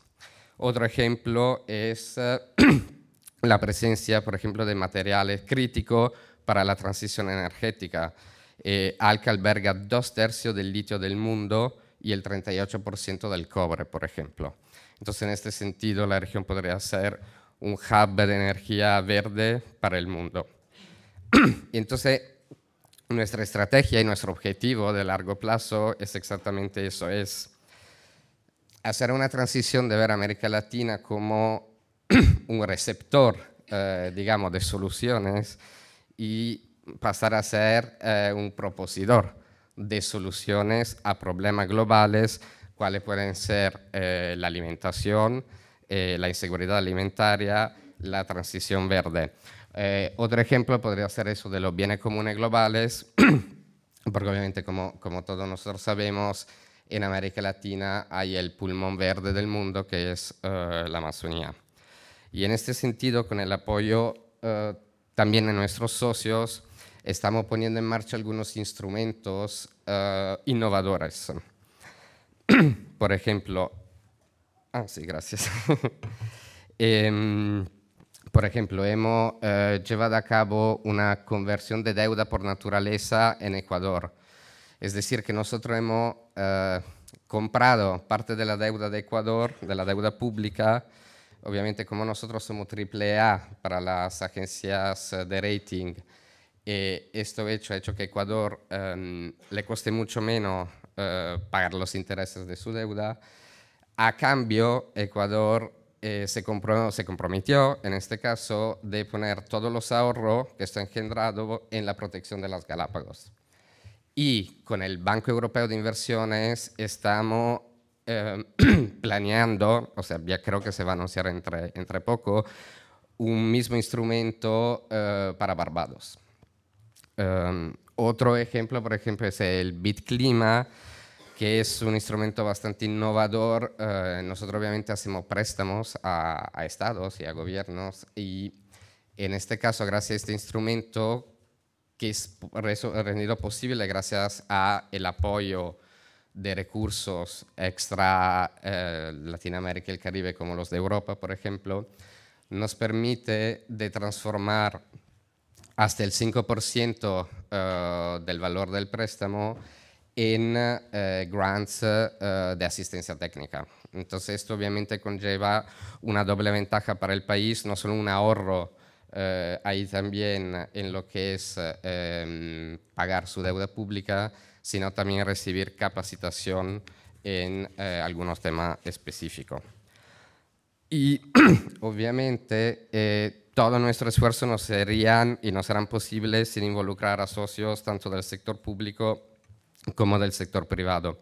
Otro ejemplo es eh, la presencia, por ejemplo, de materiales críticos para la transición energética. Eh, Alca alberga dos tercios del litio del mundo y el 38% del cobre, por ejemplo. Entonces, en este sentido, la región podría ser un hub de energía verde para el mundo. y entonces, nuestra estrategia y nuestro objetivo de largo plazo es exactamente eso, es hacer una transición de ver a América Latina como un receptor, eh, digamos, de soluciones y pasar a ser eh, un proposidor de soluciones a problemas globales, cuáles pueden ser eh, la alimentación, la inseguridad alimentaria, la transición verde. otro ejemplo podría ser eso de los bienes comunes globales, porque obviamente como todos nosotros sabemos, en América Latina hay el pulmón verde del mundo que es eh, la Amazonía. Y en este sentido, con el apoyo eh, también de nuestros socios, estamos poniendo en marcha algunos instrumentos eh, innovadores. Por ejemplo, ah, sí, gracias. Em, por ejemplo, hemos llevado a cabo una conversión de deuda por naturaleza en Ecuador es decir, que nosotros hemos eh, comprado parte de la deuda de Ecuador, de la deuda pública. Obviamente, como nosotros somos triple A para las agencias eh, de rating, eh, esto hecho ha hecho que Ecuador em, le coste mucho menos pagar los intereses de su deuda. A cambio, Ecuador se, comprometió, en este caso, de poner todos los ahorros que está engendrado en la protección de las Galápagos y con el Banco Europeo de Inversiones estamos em, planeando, o sea, ya creo que se va a anunciar entre, entre poco, un mismo instrumento eh, para Barbados. Em, otro ejemplo, por ejemplo, es el BitClima, que es un instrumento bastante innovador. Eh, nosotros obviamente hacemos préstamos a, a, estados y a gobiernos y en este caso, gracias a este instrumento, que es rendido posible gracias al apoyo de recursos extra eh, Latinoamérica y el Caribe, como los de Europa, por ejemplo, nos permite de transformar hasta el 5% eh, del valor del préstamo en eh, grants de asistencia técnica. Entonces, esto obviamente conlleva una doble ventaja para el país, no solo un ahorro eh, ahí también en lo que es em, pagar su deuda pública, sino también recibir capacitación en eh, algunos temas específicos. Y obviamente eh, todo nuestro esfuerzo no sería y no serán posibles sin involucrar a socios tanto del sector público como del sector privado.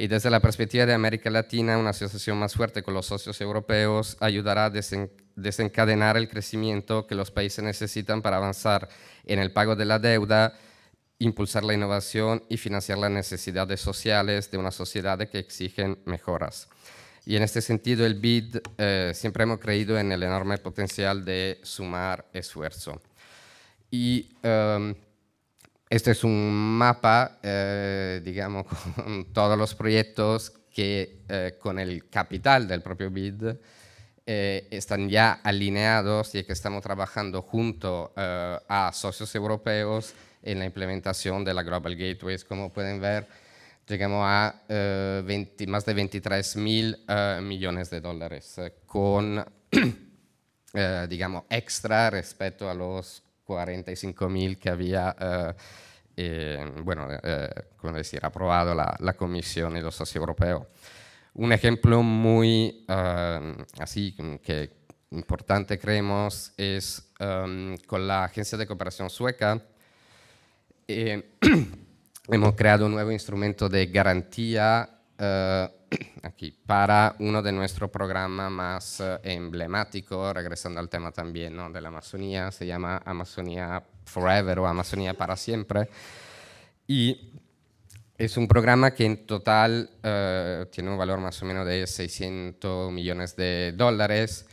Y desde la perspectiva de América Latina, una asociación más fuerte con los socios europeos ayudará a desencadenar el crecimiento que los países necesitan para avanzar en el pago de la deuda, impulsar la innovación y financiar las necesidades sociales de una sociedad que exigen mejoras. Y en este sentido, el BID eh, siempre hemos creído en el enorme potencial de sumar esfuerzo. Y em, este es un mapa, eh, digamos, con todos los proyectos que eh, con el capital del propio BID eh, están ya alineados y que estamos trabajando junto a socios europeos en la implementación de la Global Gateways. Como pueden ver, llegamos a más de 23 mil millones de dólares con, digamos, extra respecto a los 45.000 que había, eh, eh, bueno, eh, como decir, aprobado la, Comisión y los socios europeos. Un ejemplo muy así, que importante creemos, es con la Agencia de Cooperación Sueca. hemos creado un nuevo instrumento de garantía aquí para uno de nuestros programas más eh, emblemáticos, regresando al tema también de la Amazonía, se llama Amazonía Forever o Amazonía para siempre. Y es un programa que en total eh, tiene un valor más o menos de 600 millones de dólares,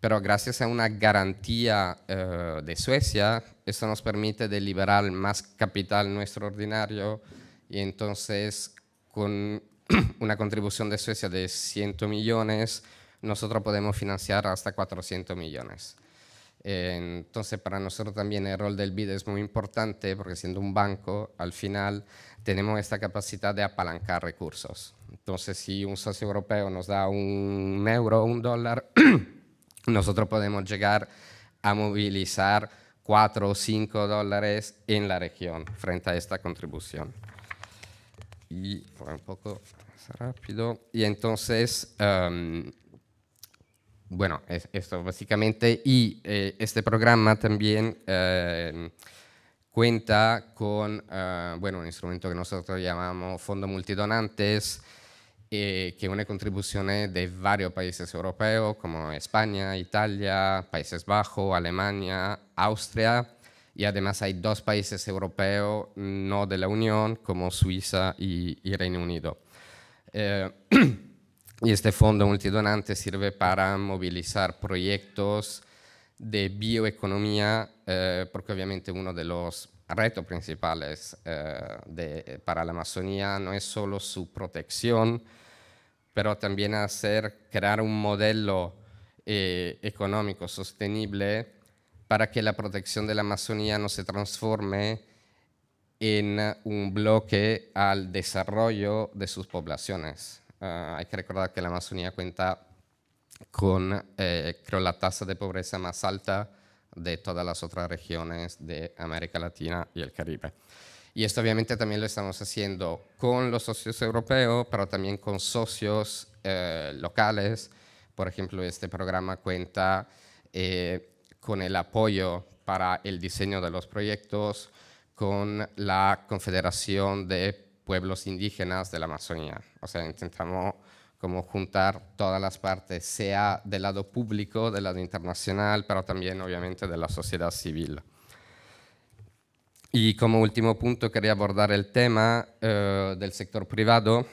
pero gracias a una garantía eh, de Suecia, eso nos permite de liberar más capital nuestro ordinario y entonces con una contribución de Suecia de 100 millones, nosotros podemos financiar hasta 400 millones. Entonces, para nosotros también el rol del BID es muy importante porque siendo un banco, al final tenemos esta capacidad de apalancar recursos. Entonces, si un socio europeo nos da un euro o un dólar, nosotros podemos llegar a movilizar 4 o 5 dólares en la región frente a esta contribución y un poco rápido. Y entonces, bueno, esto básicamente. Y eh, este programa también eh, cuenta con, eh, un instrumento que nosotros llamamos Fondo Multidonantes, que une una contribución de varios países europeos como España, Italia, Países Bajos, Alemania, Austria y además hay dos países europeos no de la Unión, como Suiza y, Reino Unido. Eh, y este fondo multidonante sirve para movilizar proyectos de bioeconomía, eh, porque obviamente uno de los retos principales eh, para la Amazonía no es solo su protección, pero también hacer, crear un modelo económico sostenible para que la protección de la Amazonía no se transforme en un bloque al desarrollo de sus poblaciones. Ah, hay que recordar que la Amazonía cuenta con eh, creo, la tasa de pobreza más alta de todas las otras regiones de América Latina y el Caribe. Y esto obviamente también lo estamos haciendo con los socios europeos, pero también con socios eh, locales. Por ejemplo, este programa cuenta eh, con el apoyo para el diseño de los proyectos con la Confederación de Pueblos Indígenas de la Amazonía. O sea, intentamos como juntar todas las partes, sea del lado público, del lado internacional, pero también obviamente de la sociedad civil. Y como último punto quería abordar el tema eh, del sector privado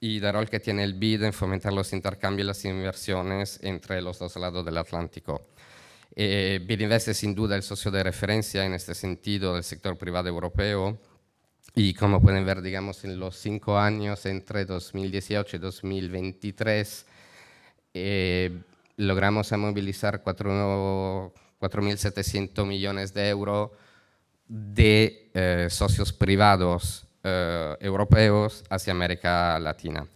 y del rol que tiene el BID en fomentar los intercambios y las inversiones entre los dos lados del Atlántico. Eh, Bidinvest es sin duda el socio de referencia en este sentido del sector privado europeo y como pueden ver, digamos, en los cinco años entre 2018 y 2023, eh, logramos movilizar 4.700 millones de euros de eh, socios privados eh, europeos hacia América Latina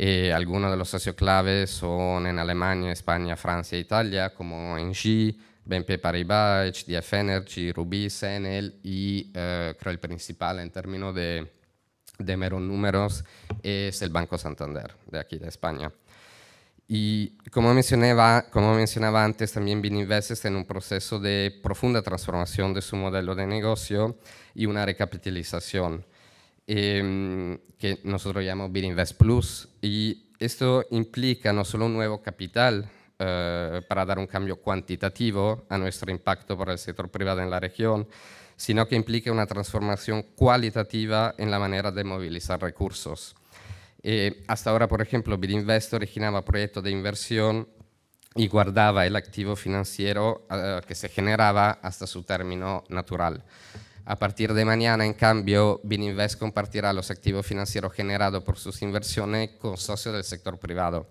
y eh, algunos de los socios clave son en Alemania, España, Francia e Italia, como Engie, BNP Paribas, HDF Energy, Rubí, Enel y eh, creo el principal en términos de, de meros números es el Banco Santander de aquí de España. Y como mencionaba, como mencionaba antes, también Bininvest está en un proceso de profunda transformación de su modelo de negocio y una recapitalización. Em, que nosotros llamamos BidInvest Plus, y esto implica no solo un nuevo capital eh, para dar un cambio cuantitativo a nuestro impacto por el sector privado en la región, sino que implica una transformación cualitativa en la manera de movilizar recursos. Eh, hasta ahora, por ejemplo, BidInvest originaba proyectos de inversión y guardaba el activo financiero eh, que se generaba hasta su término natural. A partir de mañana, en cambio, Bininvest compartirá los activos financieros generados por sus inversiones con socios del sector privado.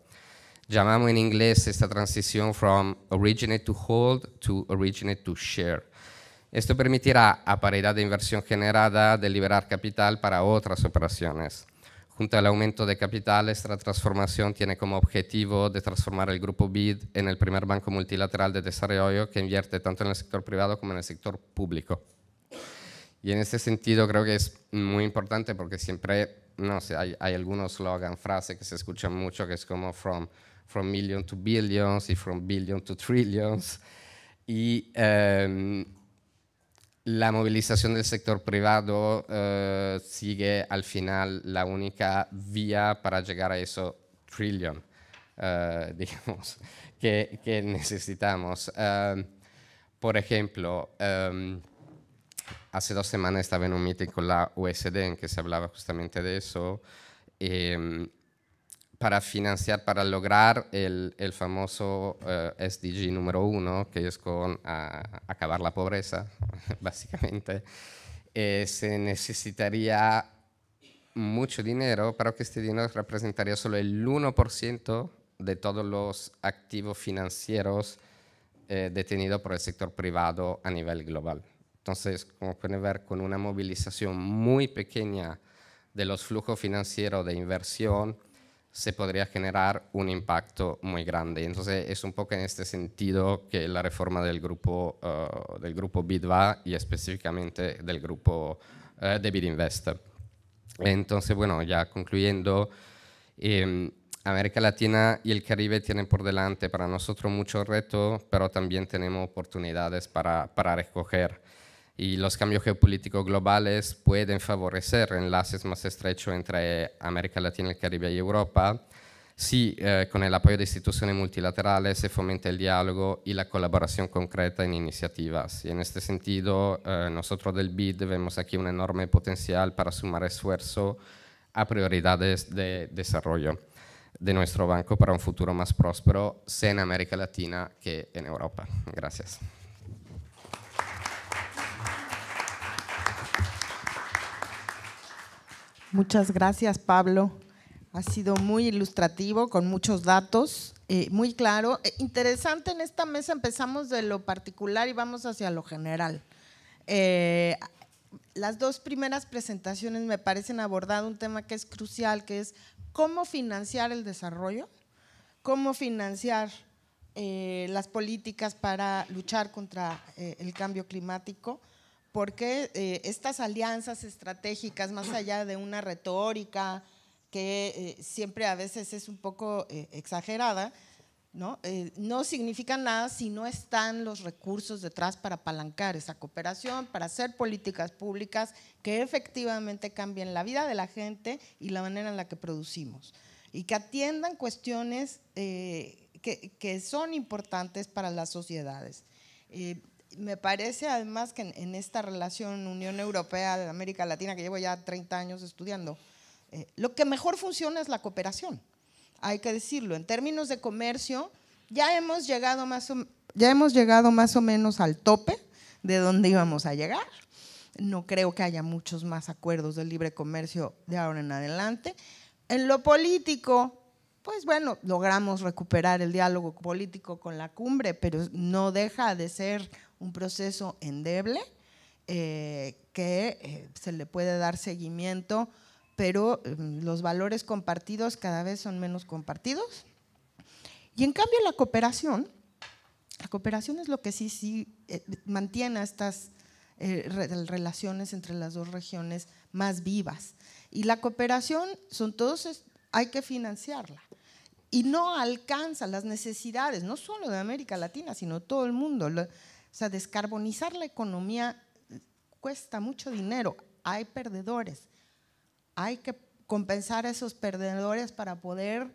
Llamamos en inglés esta transición from originate to hold to originate to share. Esto permitirá, a paridad de inversión generada, liberar capital para otras operaciones. Junto al aumento de capital, esta transformación tiene como objetivo de transformar el grupo BID en el primer banco multilateral de desarrollo que invierte tanto en el sector privado como en el sector público. Y en ese sentido creo que es muy importante porque siempre, no sé, hay, algunos slogan, frases que se escuchan mucho que es como from, from million to billions y from billion to trillions. Y em, la movilización del sector privado eh, sigue al final la única vía para llegar a eso trillion, eh, digamos, que, que necesitamos. Em, por ejemplo, em, hace dos semanas estaba en un meeting con la USD en que se hablaba justamente de eso, em, para financiar, para lograr el, famoso eh, SDG número uno, que es con acabar la pobreza, básicamente, eh, se necesitaría mucho dinero, pero que este dinero representaría solo el 1% de todos los activos financieros eh, detenidos por el sector privado a nivel global. Entonces, como pueden ver, con una movilización muy pequeña de los flujos financieros de inversión, se podría generar un impacto muy grande. Entonces, es un poco en este sentido que la reforma del grupo, eh, del grupo BID y específicamente del grupo Debit eh, de Invest. Entonces, bueno, ya concluyendo, em, América Latina y el Caribe tienen por delante para nosotros mucho reto, pero también tenemos oportunidades para, para recoger y los cambios geopolíticos globales pueden favorecer enlaces más estrechos entre América Latina, el Caribe y Europa si eh, con el apoyo de instituciones multilaterales se fomenta el diálogo y la colaboración concreta en iniciativas. Y en este sentido, eh, nosotros del BID vemos aquí un enorme potencial para sumar esfuerzo a prioridades de desarrollo de nuestro banco para un futuro más próspero, sea en América Latina que en Europa. Gracias. Muchas gracias, Pablo. Ha sido muy ilustrativo, con muchos datos, eh, muy claro. Eh, interesante, en esta mesa empezamos de lo particular y vamos hacia lo general. Eh, las dos primeras presentaciones me parecen abordar un tema que es crucial, que es cómo financiar el desarrollo, cómo financiar las políticas para luchar contra el cambio climático porque eh, estas alianzas estratégicas, más allá de una retórica que eh, siempre a veces es un poco eh, exagerada, ¿no? no significan nada si no están los recursos detrás para apalancar esa cooperación, para hacer políticas públicas que efectivamente cambien la vida de la gente y la manera en la que producimos, y que atiendan cuestiones que, son importantes para las sociedades me parece además que en, esta relación Unión Europea-América Latina, que llevo ya 30 años estudiando, eh, lo que mejor funciona es la cooperación, hay que decirlo. En términos de comercio, ya hemos llegado más o, ya hemos llegado más o menos al tope de donde íbamos a llegar. No creo que haya muchos más acuerdos de libre comercio de ahora en adelante. En lo político, pues bueno, logramos recuperar el diálogo político con la cumbre, pero no deja de ser un proceso endeble eh, que eh, se le puede dar seguimiento, pero em, los valores compartidos cada vez son menos compartidos. Y en cambio la cooperación, la cooperación es lo que sí, sí eh, mantiene estas relaciones entre las dos regiones más vivas. Y la cooperación son todos, hay que financiarla y no alcanza las necesidades, no solo de América Latina, sino todo el mundo. O sea, descarbonizar la economía cuesta mucho dinero, hay perdedores, hay que compensar a esos perdedores para poder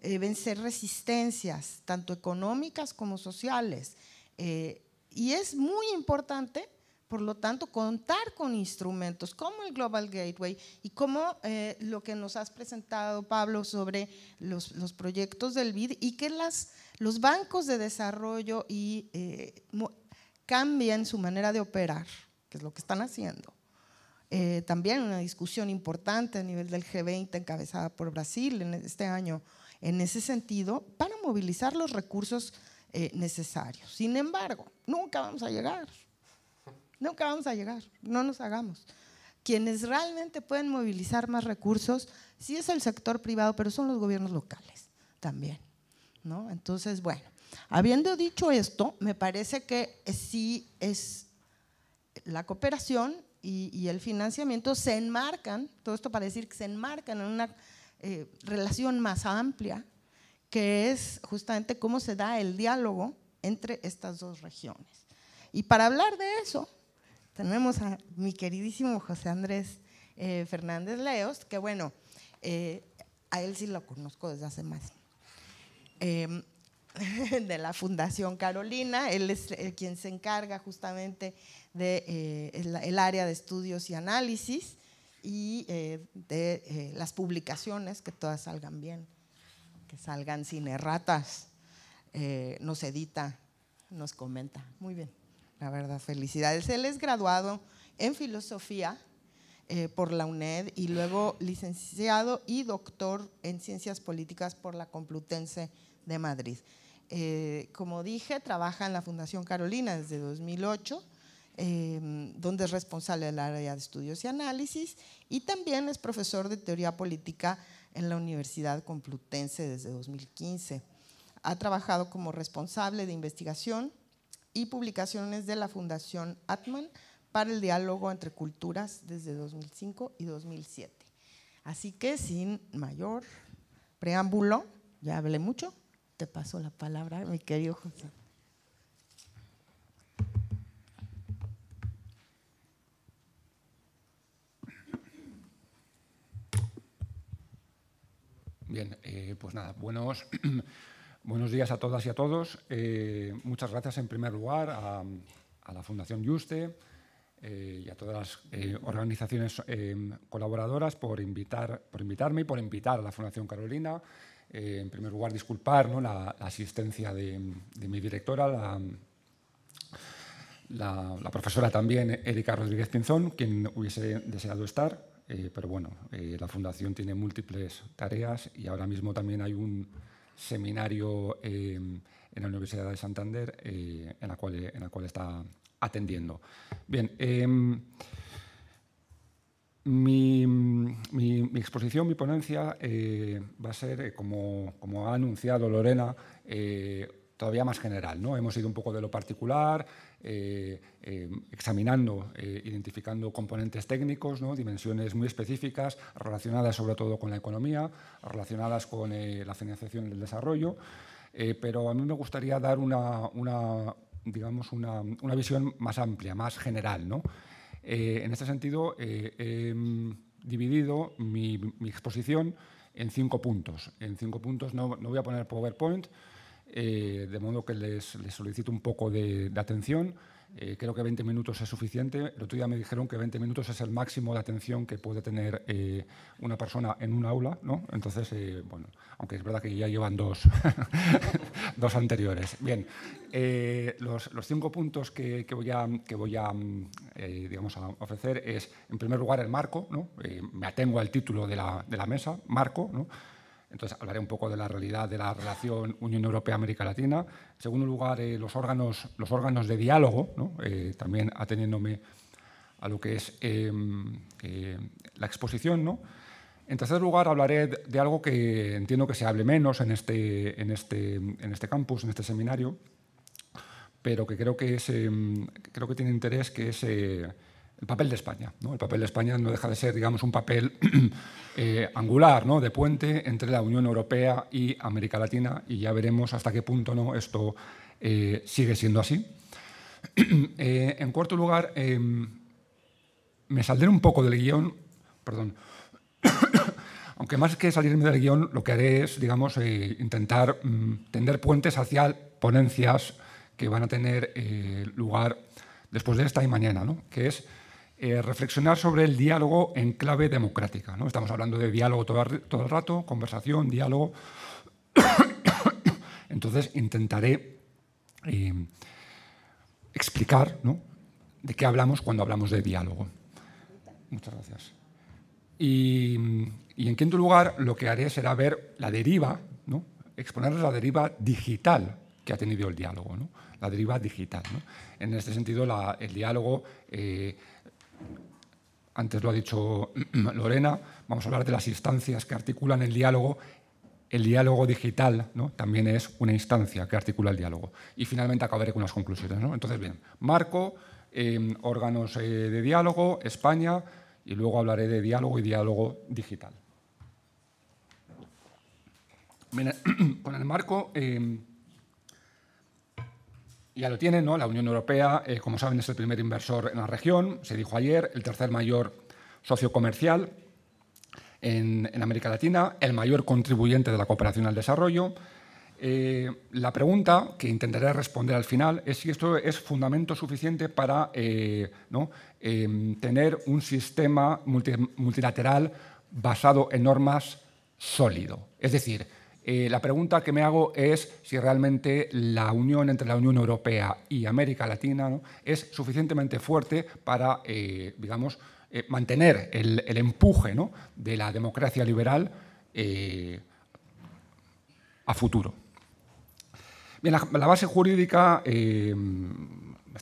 eh, vencer resistencias, tanto económicas como sociales. Eh, y es muy importante, por lo tanto, contar con instrumentos como el Global Gateway y como eh, lo que nos has presentado, Pablo, sobre los, proyectos del BID y que las, los bancos de desarrollo y cambien su manera de operar, que es lo que están haciendo. Eh, también una discusión importante a nivel del G20 encabezada por Brasil en este año en ese sentido para movilizar los recursos eh, necesarios. Sin embargo, nunca vamos a llegar, nunca vamos a llegar, no nos hagamos. Quienes realmente pueden movilizar más recursos, sí es el sector privado, pero son los gobiernos locales también. ¿no? Entonces, bueno, Habiendo dicho esto, me parece que sí es la cooperación y, el financiamiento se enmarcan, todo esto para decir que se enmarcan en una eh, relación más amplia, que es justamente cómo se da el diálogo entre estas dos regiones. Y para hablar de eso, tenemos a mi queridísimo José Andrés eh, Fernández Leos, que bueno, eh, a él sí lo conozco desde hace más. Eh, de la Fundación Carolina. Él es quien se encarga justamente del de, eh, el, área de estudios y análisis y eh, de eh, las publicaciones, que todas salgan bien, que salgan sin erratas. nos edita, nos comenta. Muy bien, la verdad, felicidades. Él es graduado en filosofía por la UNED y luego licenciado y doctor en ciencias políticas por la Complutense de Madrid. Eh, como dije, trabaja en la Fundación Carolina desde 2008, em, donde es responsable del área de estudios y análisis, y también es profesor de teoría política en la Universidad Complutense desde 2015. Ha trabajado como responsable de investigación y publicaciones de la Fundación Atman para el diálogo entre culturas desde 2005 y 2007. Así que sin mayor preámbulo, ya hablé mucho, te paso la palabra, mi querido José. Bien, eh, pues nada, buenos, buenos días a todas y a todos. Eh, muchas gracias en primer lugar a, la Fundación Juste eh, y a todas las organizaciones colaboradoras por, invitar, por invitarme y por invitar a la Fundación Carolina eh, en primer lugar, disculpar la, asistencia de, mi directora, la, profesora también, Erika Rodríguez Pinzón, quien hubiese deseado estar, eh, pero bueno, eh, la Fundación tiene múltiples tareas y ahora mismo también hay un seminario en la Universidad de Santander en, la cual, cual está atendiendo. Bien. Em, mi, exposición, mi ponencia eh, va a ser, eh, como, ha anunciado Lorena, eh, todavía más general. ¿no? Hemos ido un poco de lo particular, examinando, identificando componentes técnicos, dimensiones muy específicas, relacionadas sobre todo con la economía, relacionadas con la financiación del desarrollo. pero a mí me gustaría dar una, digamos, una visión más amplia, más general. ¿no? Eh, en este sentido, eh, he dividido mi, exposición en cinco puntos. En cinco puntos no, voy a poner PowerPoint, eh, de modo que les, solicito un poco de atención. Eh, creo que 20 minutos es suficiente. Lo otro ya me dijeron que 20 minutos es el máximo de atención que puede tener eh, una persona en un aula, ¿no? Entonces, eh, bueno, aunque es verdad que ya llevan dos, dos anteriores. Bien, los, los, cinco puntos que, voy a, que voy a, digamos, ofrecer es, en primer lugar, el marco, ¿no? me atengo al título de la, de la mesa, marco, ¿no? Entonces hablaré un poco de la realidad de la relación Unión Europea-América Latina. En segundo lugar, eh, los, órganos, los órganos de diálogo, eh, también ateniéndome a lo que es em, eh, la exposición. ¿no? En tercer lugar, hablaré de, algo que entiendo que se hable menos en este, en este, en este campus, en este seminario, pero que creo que, em, creo que tiene interés, que es el papel de España. ¿no? El papel de España no deja de ser, digamos, un papel eh, angular, ¿no? de puente entre la Unión Europea y América Latina, y ya veremos hasta qué punto ¿no? esto eh, sigue siendo así. Eh, en cuarto lugar, em, me saldré un poco del guión, perdón, aunque más que salirme del guión, lo que haré es, digamos, intentar mm, tender puentes hacia ponencias que van a tener lugar después de esta y mañana, ¿no? que es eh, reflexionar sobre el diálogo en clave democrática. ¿no? Estamos hablando de diálogo todo, el rato, conversación, diálogo. Entonces intentaré eh, explicar de qué hablamos cuando hablamos de diálogo. Muchas gracias. Y, en quinto lugar, lo que haré será ver la deriva, ¿no? exponerles la deriva digital que ha tenido el diálogo, la deriva digital. En este sentido, el diálogo... Eh, antes lo ha dicho Lorena, vamos a hablar de las instancias que articulan el diálogo. El diálogo digital ¿no? también es una instancia que articula el diálogo. Y finalmente acabaré con las conclusiones. Entonces, bien, marco, em, órganos eh, de diálogo, España, y luego hablaré de diálogo y diálogo digital. Eh, con el marco... Em, ya lo tienen, ¿no? La Unión Europea, eh, como saben, es el primer inversor en la región, se dijo ayer, el tercer mayor socio comercial en, América Latina, el mayor contribuyente de la cooperación al desarrollo. Eh, la pregunta que intentaré responder al final es si esto es fundamento suficiente para eh, em, tener un sistema multilateral basado en normas sólido. Es decir, eh, la pregunta que me hago es si realmente la unión entre la Unión Europea y América Latina es suficientemente fuerte para, eh, digamos, eh, mantener el, empuje de la democracia liberal a futuro. Bien, la, base jurídica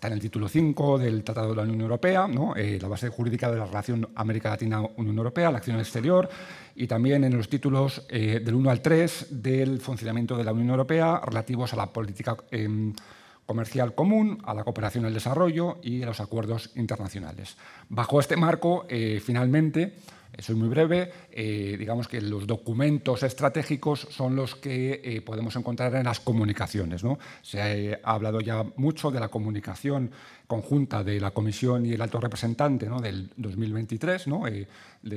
está en el título 5 del Tratado de la Unión Europea, eh, la base jurídica de la relación América Latina-Unión Europea, la acción exterior, y también en los títulos eh, del 1 al 3 del funcionamiento de la Unión Europea relativos a la política em, comercial común, a la cooperación al el desarrollo y a los acuerdos internacionales. Bajo este marco, eh, finalmente, eso eh, es muy breve, eh, digamos que los documentos estratégicos son los que eh, podemos encontrar en las comunicaciones. ¿no? Se ha, hablado ya mucho de la comunicación conjunta de la Comisión y el alto representante ¿no? del 2023, ¿no? del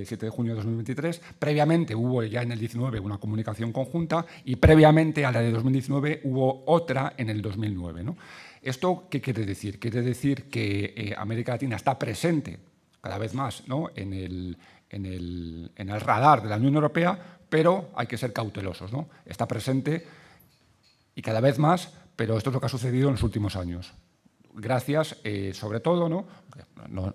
7 de junio de 2023. Previamente hubo ya en el 19 una comunicación conjunta y previamente a la de 2019 hubo otra en el 2009. ¿no? ¿Esto qué quiere decir? Quiere decir que América Latina está presente cada vez más ¿no? en, el, en el, radar de la Unión Europea, pero hay que ser cautelosos. ¿no? Está presente y cada vez más, pero esto es lo que ha sucedido en los últimos años. Gracias, eh, sobre todo, ¿no?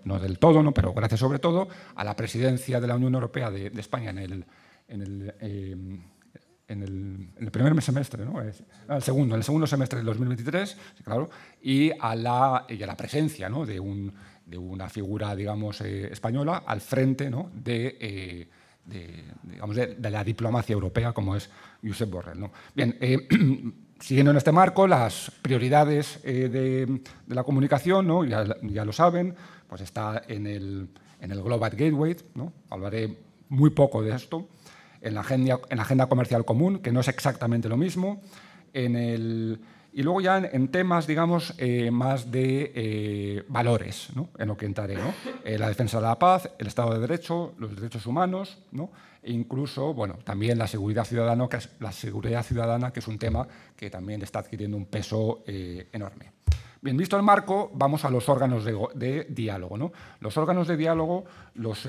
¿no? del todo, ¿no? pero gracias sobre todo a la presidencia de la Unión Europea de, España en el, eh, en el, en el, primer semestre, ¿no? Ah, segundo, en el segundo semestre de 2023, claro, y a la, la presencia ¿no? de un de una figura, digamos, eh, española al frente eh, de, la diplomacia europea, como es Josep Borrell. ¿no? Bien, eh, siguiendo en este marco, las prioridades de, la comunicación, ya, lo saben, pues está en el, en el Global Gateway, ¿no? hablaré muy poco de esto, en la, agenda, en la Agenda Comercial Común, que no es exactamente lo mismo, en el y luego ya en, temas, digamos, eh, más de eh, valores, en lo que entraré, eh, la defensa de la paz, el Estado de Derecho, los derechos humanos, e incluso, bueno, también la seguridad, ciudadana, que es, la seguridad ciudadana, que es un tema que también está adquiriendo un peso enorme. Bien, visto el marco, vamos a los órganos de, diálogo. ¿no? Los órganos de diálogo los,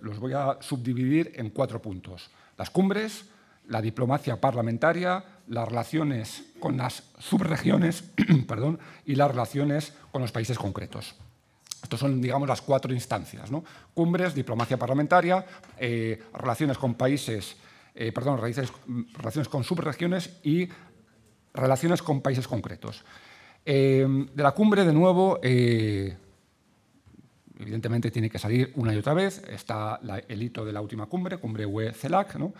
los voy a subdividir en cuatro puntos. Las cumbres, la diplomacia parlamentaria, las relaciones con las subregiones perdón, y las relaciones con los países concretos. Estas son, digamos, las cuatro instancias. Cumbres, diplomacia parlamentaria, eh, relaciones con países, eh, perdón, relaciones con subregiones y relaciones con países concretos. Eh, de la cumbre, de nuevo, evidentemente tiene que salir una y otra vez. Está el hito de la última cumbre, cumbre UE-CELAC, e ¿no?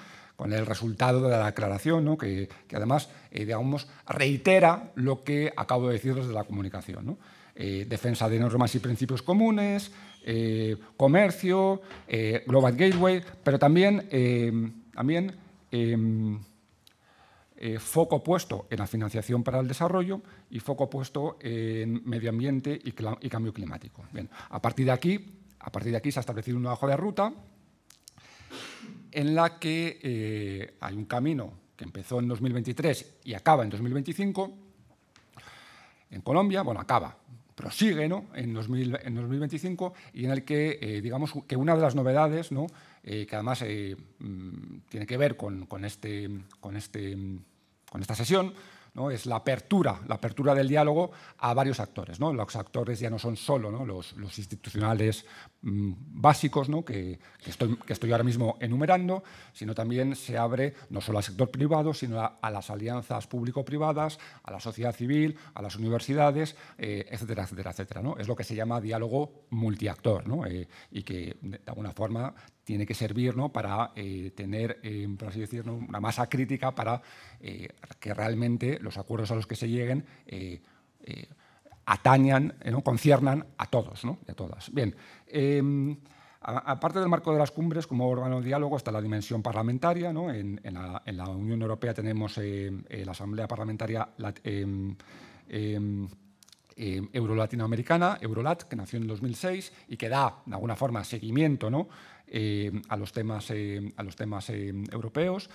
con el resultado de la declaración, que, además, eh, digamos, reitera lo que acabo de decir desde la comunicación. Eh, defensa de normas y principios comunes, eh, comercio, Global Gateway, pero también, también foco puesto en la financiación para el desarrollo y foco puesto en medio ambiente y, cambio climático. a partir de aquí, a partir de aquí se ha establecido un hoja de ruta en la que eh, hay un camino que empezó en 2023 y acaba en 2025 en Colombia, bueno, acaba, prosigue ¿no? en, 2025 y en el que, eh, digamos, que una de las novedades, ¿no? Eh, que además mm, tiene que ver este, con, este, con esta sesión, es la apertura, la apertura del diálogo a varios actores. ¿no? Los actores ya no son solo los, institucionales mm, básicos que, estoy, estoy, ahora mismo enumerando, sino también se abre no solo al sector privado, sino a, las alianzas público-privadas, a la sociedad civil, a las universidades, eh, etcétera, etcétera, etcétera. Es lo que se llama diálogo multiactor eh, y que de alguna forma tiene que servir ¿no? para eh, tener, eh, por así decirlo, una masa crítica para eh, que realmente los acuerdos a los que se lleguen atañan, ¿no? conciernan a todos ¿no? y a todas. Bien, em, aparte del marco de las cumbres, como órgano de diálogo está la dimensión parlamentaria. En, la, Unión Europea tenemos la Asamblea Parlamentaria em, em, Euro-Latinoamericana, Eurolat, que nació en 2006 y que da, de alguna forma, seguimiento ¿no? Eh, a los temas, eh, a los temas eh, europeos,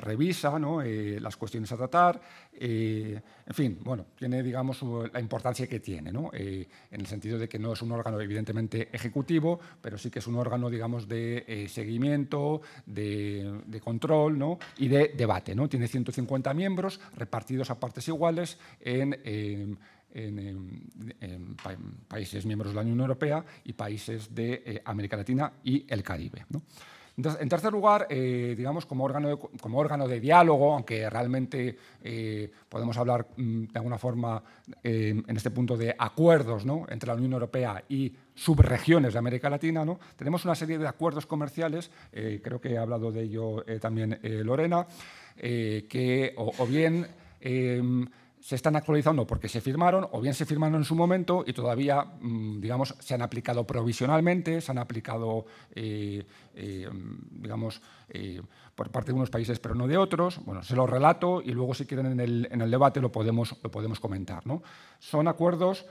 revisa las cuestiones a tratar, en fin, bueno, tiene digamos, la importancia que tiene, en el sentido de que no es un órgano evidentemente ejecutivo, pero sí que es un órgano digamos, de seguimiento, de, control y de debate. ¿no? Tiene 150 miembros repartidos a partes iguales en, en, em, países miembros de la Unión Europea y países de eh, América Latina y el Caribe. Entonces, en tercer lugar, eh, digamos, como órgano, de, como órgano de diálogo, aunque realmente eh, podemos hablar mm, de alguna forma em, en este punto de acuerdos entre la Unión Europea y subregiones de América Latina, tenemos una serie de acuerdos comerciales, creo que ha hablado de ello también Lorena, que o bien... Em, se están actualizando porque se firmaron o bien se firmaron en su momento y todavía, mm, digamos, se han aplicado provisionalmente, se han aplicado, eh, eh, digamos, eh, por parte de unos países pero no de otros. Bueno, se los relato y luego si quieren en el, debate lo podemos, lo podemos comentar. ¿no? Son acuerdos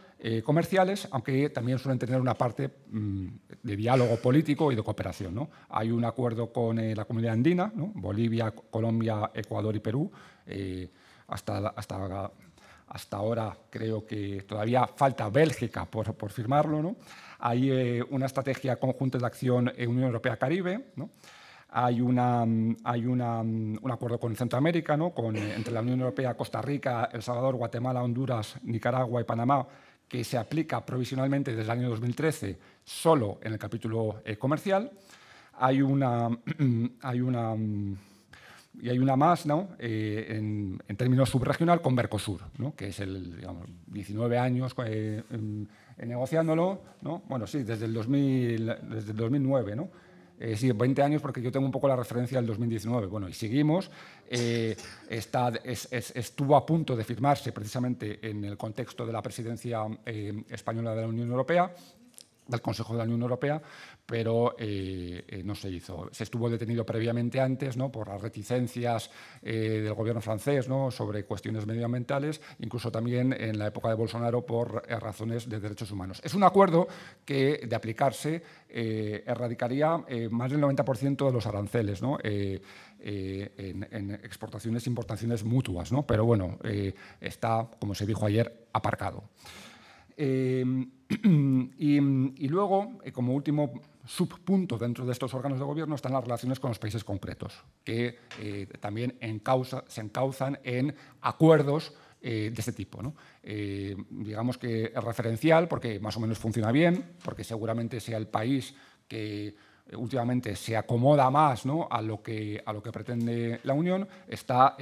comerciales, aunque también suelen tener una parte mm, de diálogo político y de cooperación. ¿no? Hay un acuerdo con la comunidad andina, Bolivia, Colombia, Ecuador y Perú. Hasta, hasta, hasta ahora creo que todavía falta Bélgica por, firmarlo. ¿no? Hay eh, una estrategia conjunta de acción en Unión Europea-Caribe. Hay, una, mm, hay mm, un acuerdo con Centroamérica, ¿no? con, eh, entre la Unión Europea, Costa Rica, El Salvador, Guatemala, Honduras, Nicaragua y Panamá, que se aplica provisionalmente desde el año 2013 solo en el capítulo eh, comercial. Hay una, hay una mm, y hay una más ¿no? Eh, en, términos subregional con Mercosur, ¿no? que es el digamos, 19 años eh, negociándolo, ¿no? bueno, sí, desde el, 2000, desde el 2009, ¿no? Eh, sí, 20 años porque yo tengo un poco la referencia del 2019, bueno, y seguimos, está, estuvo a punto de firmarse precisamente en el contexto de la presidencia española de la Unión Europea, del Consejo de la Unión Europea, pero eh, eh, no se hizo. Se estuvo detenido previamente antes ¿no? por las reticencias eh, del gobierno francés sobre cuestiones medioambientales, incluso también en la época de Bolsonaro por razones de derechos humanos. Es un acuerdo que, de aplicarse, erradicaría más del 90% de los aranceles. en, exportaciones e importaciones mutuas, ¿no? pero bueno, está, como se dijo ayer, aparcado. Em, y, luego, eh, como último subpunto dentro de estos órganos de gobierno están las relaciones con los países concretos, que eh, también se encauzan en acuerdos eh, de este tipo. digamos que es referencial porque más o menos funciona bien, porque seguramente sea el país que últimamente se acomoda más a, lo que, pretende la Unión está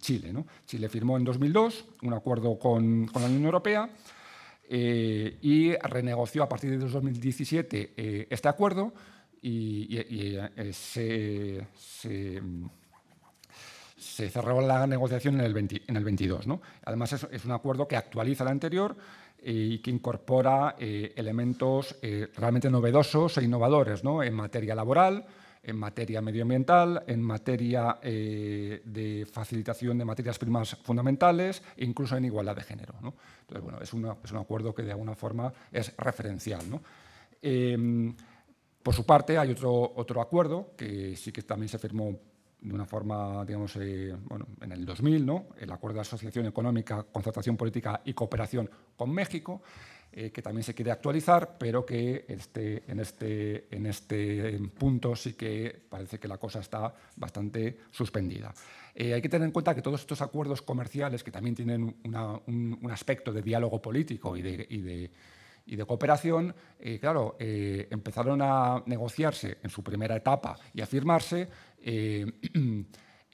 Chile. Chile firmó en 2002 un acuerdo con, la Unión Europea eh, y renegoció a partir de 2017 eh, este acuerdo y, eh, se, cerró la negociación en el, 22. Además, es, un acuerdo que actualiza el anterior y que incorpora elementos realmente novedosos e innovadores en materia laboral, en materia medioambiental, en materia eh, de facilitación de materias primas fundamentales e incluso en igualdad de género. Entonces, bueno, es, un acuerdo que de alguna forma es referencial. Em, por su parte, hay otro, otro acuerdo que sí que también se firmó de una forma, digamos, eh, bueno, en el 2000, ¿no? el Acuerdo de Asociación Económica, Concertación Política y Cooperación con México, eh, que también se quiere actualizar, pero que este, en, este, en este em, punto sí que parece que la cosa está bastante suspendida. Eh, hay que tener en cuenta que todos estos acuerdos comerciales, que también tienen un, aspecto de diálogo político y de, cooperación, eh, claro, empezaron a negociarse en su primera etapa y a firmarse en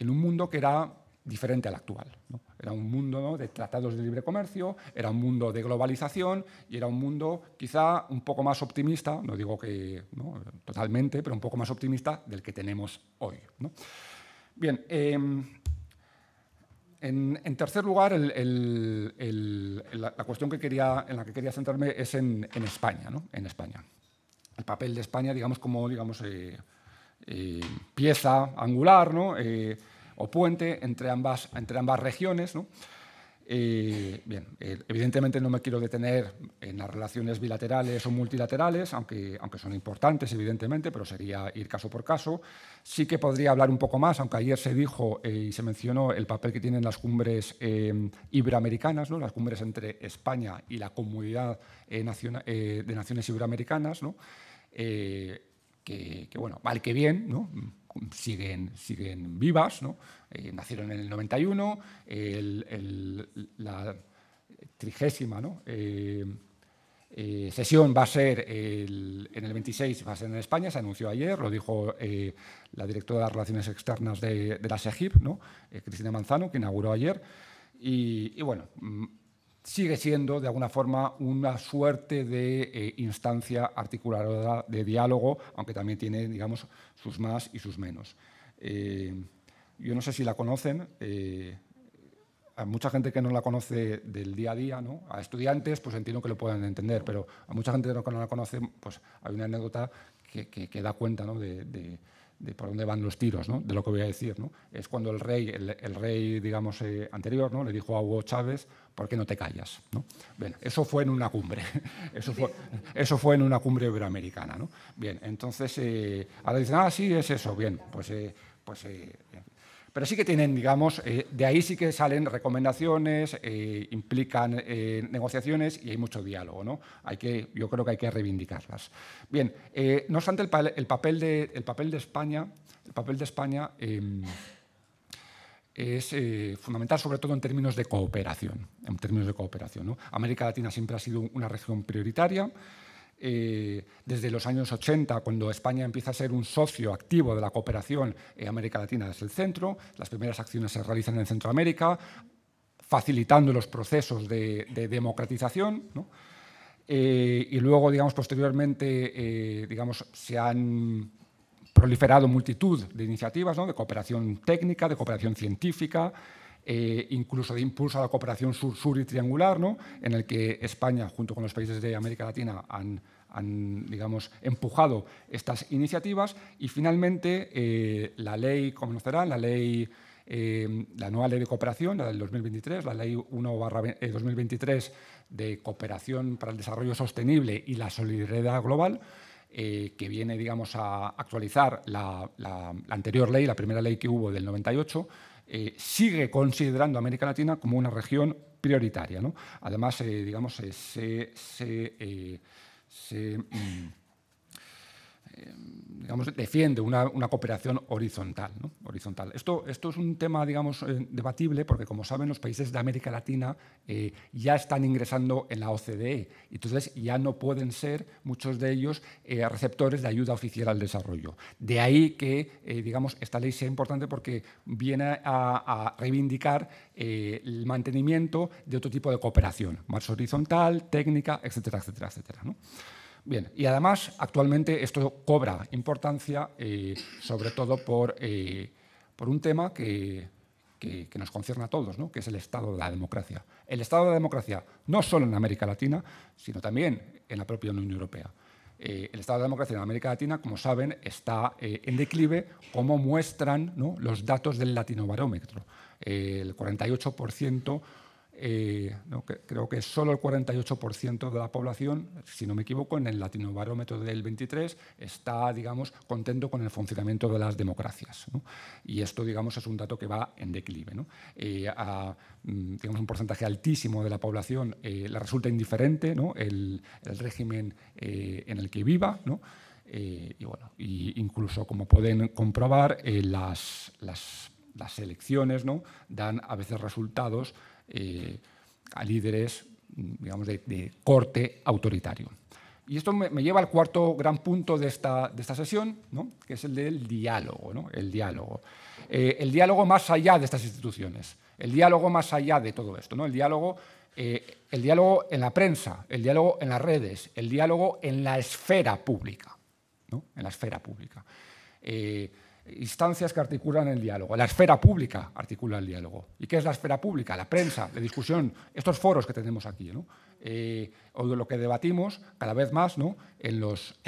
un mundo que era diferente al actual. ¿no? Era un mundo de tratados de libre comercio, era un mundo de globalización y era un mundo quizá un poco más optimista, no digo que totalmente, pero un poco más optimista del que tenemos hoy. Bien, em, en, tercer lugar, la, cuestión que quería, en la que quería centrarme es en, España, en España. El papel de España, digamos, como digamos, eh, eh, pieza angular, ¿no? Eh, o puente entre ambas, entre ambas regiones. Eh, bien, eh, evidentemente no me quiero detener en las relaciones bilaterales o multilaterales, aunque, aunque son importantes, evidentemente, pero sería ir caso por caso. Sí que podría hablar un poco más, aunque ayer se dijo eh, y se mencionó el papel que tienen las cumbres iberoamericanas, ¿no? las cumbres entre España y la comunidad de naciones iberoamericanas, ¿no? que, que, bueno, mal que bien, ¿no? siguen, siguen vivas. Eh, nacieron en el 91, la trigésima eh, eh, sesión va a ser en el 26, va a ser en España, se anunció ayer, lo dijo la directora de Relaciones Externas de, de la SEGIP, ¿no? Cristina Manzano, que inauguró ayer. y bueno, mm, sigue siendo de alguna forma una suerte de eh, instancia articulada de diálogo, aunque también tiene, digamos, sus más y sus menos. Eh, yo no sé si la conocen, eh, a mucha gente que no la conoce del día a día, a estudiantes, pues entiendo que lo puedan entender, pero a mucha gente que no la conoce, pues hay una anécdota que, da cuenta ¿no? de de por dónde van los tiros, de lo que voy a decir. ¿no? Es cuando el rey, el, rey digamos, eh, anterior ¿no? le dijo a Hugo Chávez, ¿por qué no te callas? ¿no? eso fue en una cumbre, eso fue, eso fue en una cumbre iberoamericana. ¿no? Bien, entonces, eh, ahora dicen, ah, sí, es eso, bien, pues, eh, pues pero sí que tienen, digamos, eh, de ahí sí que salen recomendaciones, eh, implican eh, negociaciones y hay mucho diálogo. ¿no? Hay que, yo creo que hay que reivindicarlas. Bien, no obstante, el, papel de, España, em, es fundamental, sobre todo en términos de cooperación. En términos de cooperación América Latina siempre ha sido una región prioritaria. Eh, desde los años 80, cuando España empieza a ser un socio activo de la cooperación en eh, América Latina desde el centro, las primeras acciones se realizan en Centroamérica, facilitando los procesos de, democratización. Eh, y luego, digamos, posteriormente, digamos, se han proliferado multitud de iniciativas de cooperación técnica, de cooperación científica, incluso de impulso a la cooperación sur-sur y triangular, ¿no? en el que España, junto con los países de América Latina, han han digamos, empujado estas iniciativas y finalmente eh, la ley, como la ley... Eh, la nueva ley de cooperación, la del 2023, la ley 1-2023 eh, de cooperación para el desarrollo sostenible y la solidaridad global, que viene digamos, a actualizar la, anterior ley, la primera ley que hubo del 98, sigue considerando América Latina como una región prioritaria. ¿no? Además, digamos, se c'est hmm, Em, digamos, defiende una, cooperación horizontal, horizontal. Esto, esto es un tema, digamos, eh, debatible porque, como saben, los países de América Latina eh, ya están ingresando en la OCDE, entonces ya no pueden ser muchos de ellos eh, receptores de ayuda oficial al desarrollo. De ahí que, digamos, esta ley sea importante porque viene a, reivindicar el mantenimiento de otro tipo de cooperación, más horizontal, técnica, etcétera, etcétera, etcétera. Bien, y además actualmente esto cobra importancia, eh, sobre todo por, eh, un tema que, que, nos concierne a todos, que es el estado de la democracia. El estado de la democracia no solo en América Latina, sino también en la propia Unión Europea. Eh, el estado de la democracia en América Latina, como saben, está en declive, como muestran los datos del latinobarómetro. el 48% eh, no, que, creo que solo el 48% de la población, si no me equivoco, en el latinobarómetro del 23 está, digamos, contento con el funcionamiento de las democracias. Y esto, digamos, es un dato que va en declive. Eh, a mm, digamos, un porcentaje altísimo de la población eh, le resulta indiferente el, el, régimen en el que viva. y incluso como pueden comprobar, las, las, las, elecciones dan a veces resultados eh, a líderes, digamos, de, corte autoritario. Y esto me, lleva al cuarto gran punto de esta, de esta sesión, que es el del diálogo. El diálogo. Eh, el diálogo más allá de estas instituciones, el diálogo más allá de todo esto, ¿no? el, diálogo, eh, el diálogo en la prensa, el diálogo en las redes, el diálogo en la esfera pública. ¿no? En la esfera pública instancias que articulan el diálogo. La esfera pública articula el diálogo. ¿Y qué es la esfera pública? La prensa, la discusión, estos foros que tenemos aquí, eh, o lo que debatimos cada vez más en, los,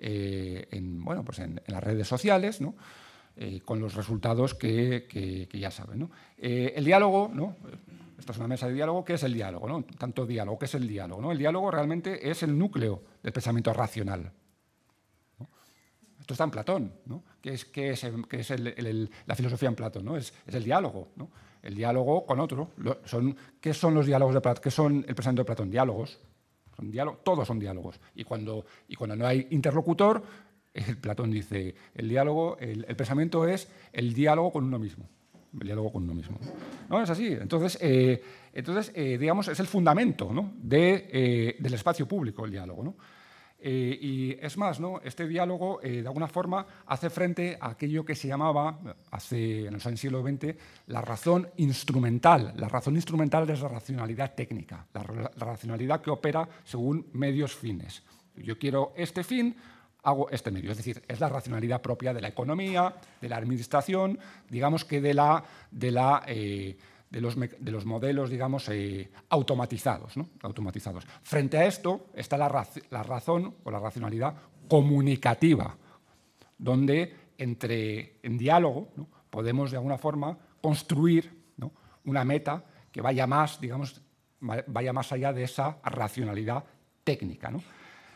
eh, pues en, las redes sociales, eh, con los resultados que, ya saben. el diálogo, esta es una mesa de diálogo, ¿qué es el diálogo? ¿no? Tanto diálogo, ¿qué es el diálogo? El diálogo realmente es el núcleo del pensamiento racional. Esto está en Platón, ¿no? que es, es, la filosofía en Platón, ¿no? es, el diálogo, ¿no? el diálogo con otro. son, ¿Qué son los diálogos de Platón? ¿Qué son el pensamiento de Platón? Diálogos. diálogo, todos son diálogos. Y cuando, y cuando no hay interlocutor, el Platón dice, el diálogo, el, pensamiento es el diálogo con uno mismo. El diálogo con uno mismo. No, es así. Entonces, eh, entonces eh, digamos, es el fundamento eh, del espacio público, el diálogo. ¿no? Eh, y es más, ¿no? este diálogo, eh, de alguna forma, hace frente a aquello que se llamaba, hace, en el siglo XX, la razón instrumental. La razón instrumental es la racionalidad técnica, la, racionalidad que opera según medios fines. Yo quiero este fin, hago este medio. Es decir, es la racionalidad propia de la economía, de la administración, digamos que de la... De la eh, de los, modelos, digamos, eh, automatizados, automatizados. Frente a esto está la, razón o la racionalidad comunicativa, donde entre, en diálogo podemos de alguna forma construir una meta que vaya más, digamos, vaya más allá de esa racionalidad técnica.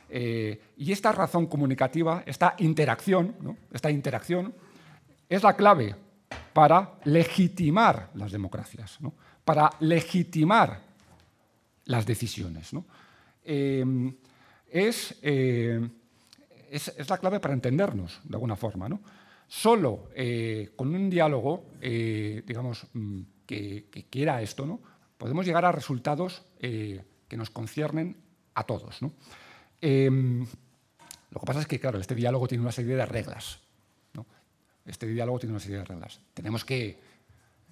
Eh, y esta razón comunicativa, esta interacción, esta interacción es la clave para legitimar las democracias, para legitimar las decisiones. Eh, eh, es, la clave para entendernos, de alguna forma. Solo eh, con un diálogo, digamos, mm, que, quiera esto, ¿no? podemos llegar a resultados que nos conciernen a todos. lo que pasa es que, claro, este diálogo tiene una serie de reglas este diálogo tiene una serie de reglas. Tenemos que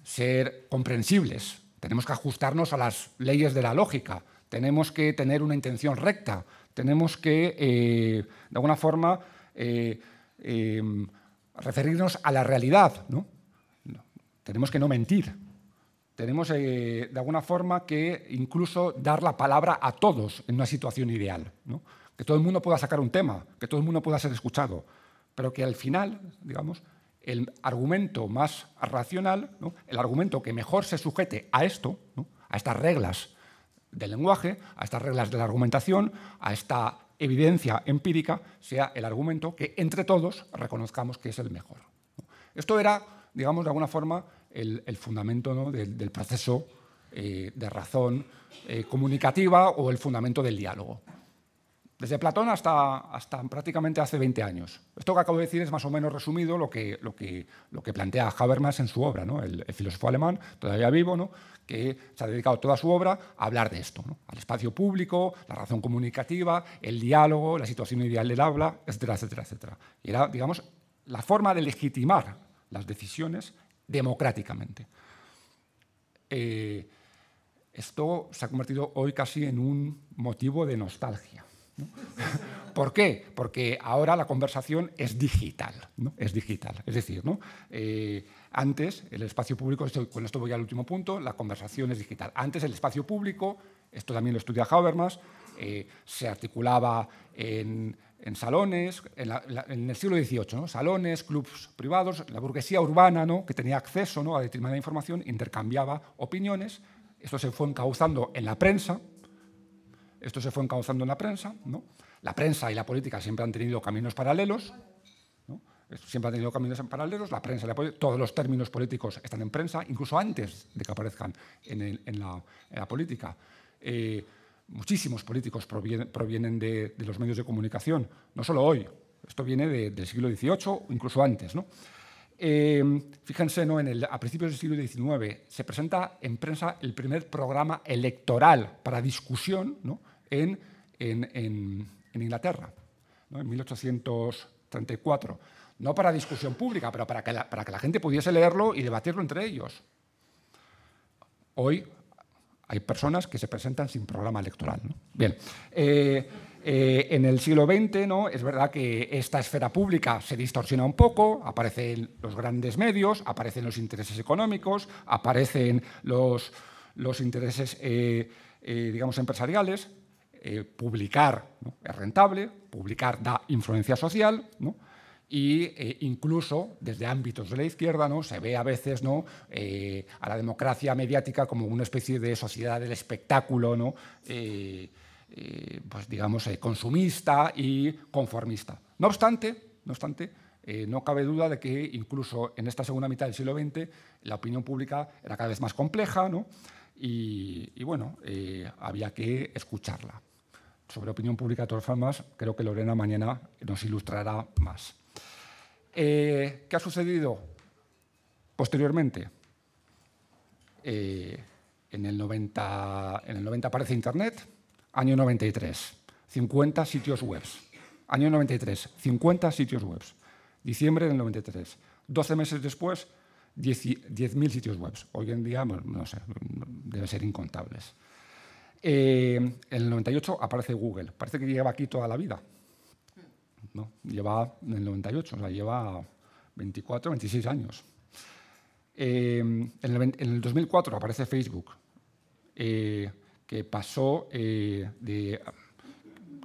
ser comprensibles, tenemos que ajustarnos a las leyes de la lógica, tenemos que tener una intención recta, tenemos que, eh, de alguna forma, eh, eh, referirnos a la realidad. Tenemos que no mentir. Tenemos, de alguna forma, que incluso dar la palabra a todos en una situación ideal. Que todo el mundo pueda sacar un tema, que todo el mundo pueda ser escuchado, pero que al final, digamos, el argumento más racional, el argumento que mejor se sujete a esto, a estas reglas del lenguaje, a estas reglas de la argumentación, a esta evidencia empírica, sea el argumento que entre todos reconozcamos que es el mejor. Esto era, digamos, de alguna forma, el, fundamento del, proceso eh, de razón eh, comunicativa o el fundamento del diálogo desde Platón hasta, prácticamente hace 20 años. Esto que acabo de decir es más o menos resumido lo que, plantea Habermas en su obra, el, filósofo alemán, todavía vivo, que se ha dedicado toda su obra a hablar de esto, al espacio público, la razón comunicativa, el diálogo, la situación ideal del habla, etcétera, etcétera, etcétera. Y era, digamos, la forma de legitimar las decisiones democráticamente. Eh, esto se ha convertido hoy casi en un motivo de nostalgia ¿Por qué? Porque ahora la conversación es digital, ¿no? es digital. Es decir, ¿no? Eh, antes el espacio público, esto, con esto voy al último punto, la conversación es digital. Antes el espacio público, esto también lo estudia Habermas, eh, se articulaba en, salones, en, el siglo XVIII, salones, clubs privados, la burguesía urbana que tenía acceso a determinada información intercambiaba opiniones, esto se fue encauzando en la prensa, esto se fue encauzando en la prensa. ¿no? La prensa y la política siempre han tenido caminos paralelos. ¿no? Siempre han tenido caminos paralelos. La prensa todos los términos políticos están en prensa, incluso antes de que aparezcan en, la, política. Eh, muchísimos políticos provienen de, los medios de comunicación, no solo hoy. Esto viene del siglo XVIII, incluso antes. ¿no? Eh, fíjense, ¿no? a principios del siglo XIX se presenta en prensa el primer programa electoral para discusión, ¿no? en, Inglaterra, en 1834. No para discusión pública, pero para que, la, para que la gente pudiese leerlo y debatirlo entre ellos. Hoy hay personas que se presentan sin programa electoral. Bien, eh, eh, en el siglo XX ¿no? es verdad que esta esfera pública se distorsiona un poco, aparecen los grandes medios, aparecen los intereses económicos, aparecen los, los intereses, eh, digamos, empresariales, eh, publicar es rentable, publicar da influencia social, ¿no? y eh, incluso desde ámbitos de la izquierda se ve a veces eh, a la democracia mediática como una especie de sociedad del espectáculo, pues, digamos, consumista y conformista. No obstante, no, obstante no cabe duda de que incluso en esta segunda mitad del siglo XX la opinión pública era cada vez más compleja y, y bueno, había que escucharla sobre opinión pública de todas formas, creo que Lorena mañana nos ilustrará más. Eh, ¿Qué ha sucedido posteriormente? Eh, en, el 90, en el 90 aparece Internet, año 93, 50 sitios web. Año 93, 50 sitios web. Diciembre del 93. 12 meses después, 10.000 sitios web. Hoy en día, no sé, debe ser incontables. Eh, en el 98 aparece Google. Parece que lleva aquí toda la vida. ¿no? Lleva en el 98, o sea, lleva 24, 26 años. Eh, en, el, 2004 aparece Facebook, eh, que pasó de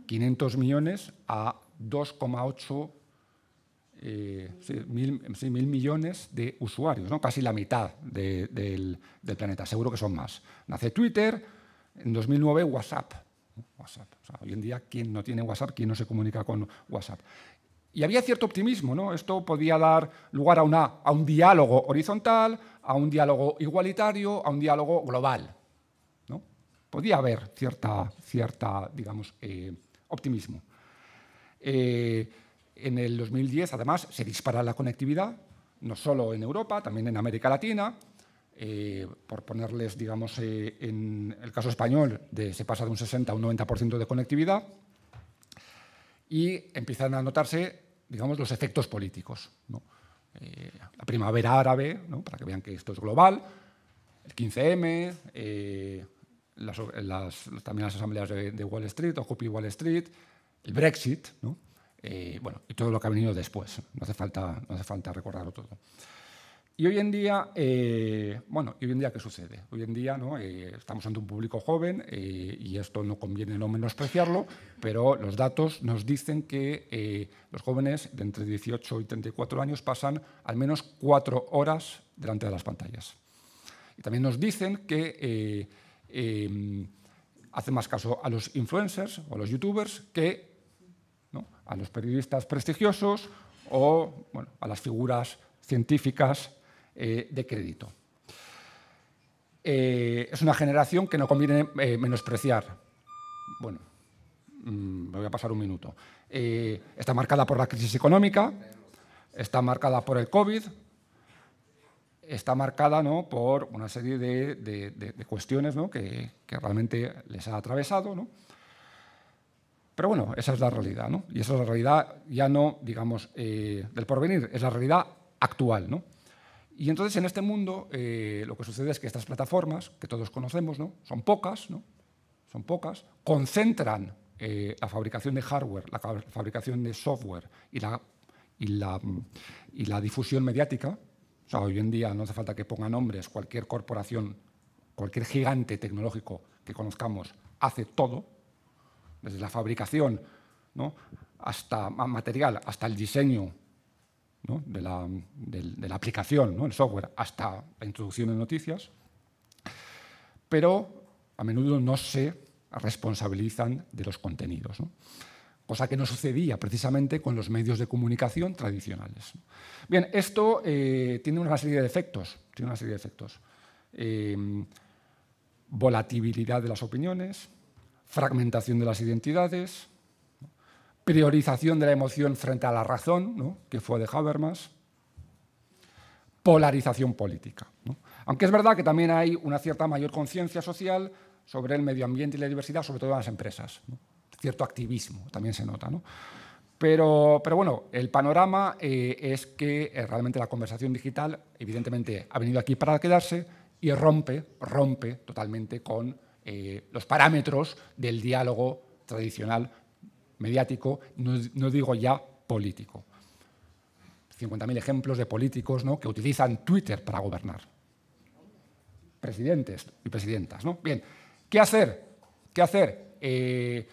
500 millones a 2,8 mil millones de usuarios, ¿no? casi la mitad del, planeta, seguro que son más. Nace Twitter, en 2009, WhatsApp. hoy en día, ¿quién no tiene WhatsApp? ¿Quién no se comunica con WhatsApp? Y había cierto optimismo, Esto podía dar lugar a, un diálogo horizontal, a un diálogo igualitario, a un diálogo global. ¿no? Podía haber cierta, cierta digamos, eh, optimismo. Eh, en el 2010, además, se dispara la conectividad, no solo en Europa, también en América Latina. Eh, por ponerles, digamos, eh, en el caso español, de, se pasa de un 60 a un 90% de conectividad y empiezan a notarse, digamos, los efectos políticos. Eh, la primavera árabe, para que vean que esto es global, el 15M, también las asambleas de, Wall Street, Occupy Wall Street, el Brexit, bueno, y todo lo que ha venido después. No hace falta, no hace falta recordarlo todo. Y hoy en día, eh, bueno, hoy en día qué sucede? Hoy en día eh, estamos ante un público joven eh, y esto no conviene no menospreciarlo, pero los datos nos dicen que los jóvenes de entre 18 y 34 años pasan al menos cuatro horas delante de las pantallas. Y también nos dicen que em, hacen más caso a los influencers o a los youtubers que a los periodistas prestigiosos o bueno, a las figuras científicas eh, de crédito. Eh, es una generación que no conviene eh, menospreciar. Bueno, mm, me voy a pasar un minuto. está marcada por la crisis económica, está marcada por el COVID, está marcada ¿no? por una serie de, cuestiones ¿no? que, realmente les ha atravesado. ¿no? Pero bueno, esa es la realidad, ¿no? Y esa es la realidad ya no, digamos, del porvenir, es la realidad actual, ¿no? Y entonces en este mundo eh, lo que sucede es que estas plataformas, que todos conocemos, son pocas, ¿no? son pocas, concentran eh, la fabricación de hardware, la fabricación de software y la, y la, difusión mediática. O sea, hoy en día no hace falta que ponga nombres, cualquier corporación, cualquier gigante tecnológico que conozcamos hace todo, desde la fabricación ¿no? hasta material, hasta el diseño, de, la, aplicación, ¿no? el software, hasta la introducción de noticias, pero a menudo no se responsabilizan de los contenidos. cosa que no sucedía precisamente con los medios de comunicación tradicionales. Bien, esto eh, tiene una serie de efectos. Tiene una serie de efectos. Eh, volatilidad de las opiniones, fragmentación de las identidades, priorización de la emoción frente a la razón, que fue de Habermas, polarización política. Aunque es verdad que también hay una cierta mayor conciencia social sobre el medio ambiente y la diversidad, sobre todo en las empresas. Cierto activismo también se nota. ¿no? Pero, pero, bueno, el panorama eh, es que eh, realmente la conversación digital, evidentemente, ha venido aquí para quedarse y rompe, rompe totalmente con eh, los parámetros del diálogo tradicional mediático, no, digo ya político. 50.000 ejemplos de políticos ¿no? que utilizan Twitter para gobernar. Presidentes y presidentas. ¿no? Bien, ¿qué hacer? ¿Qué hacer? Eh,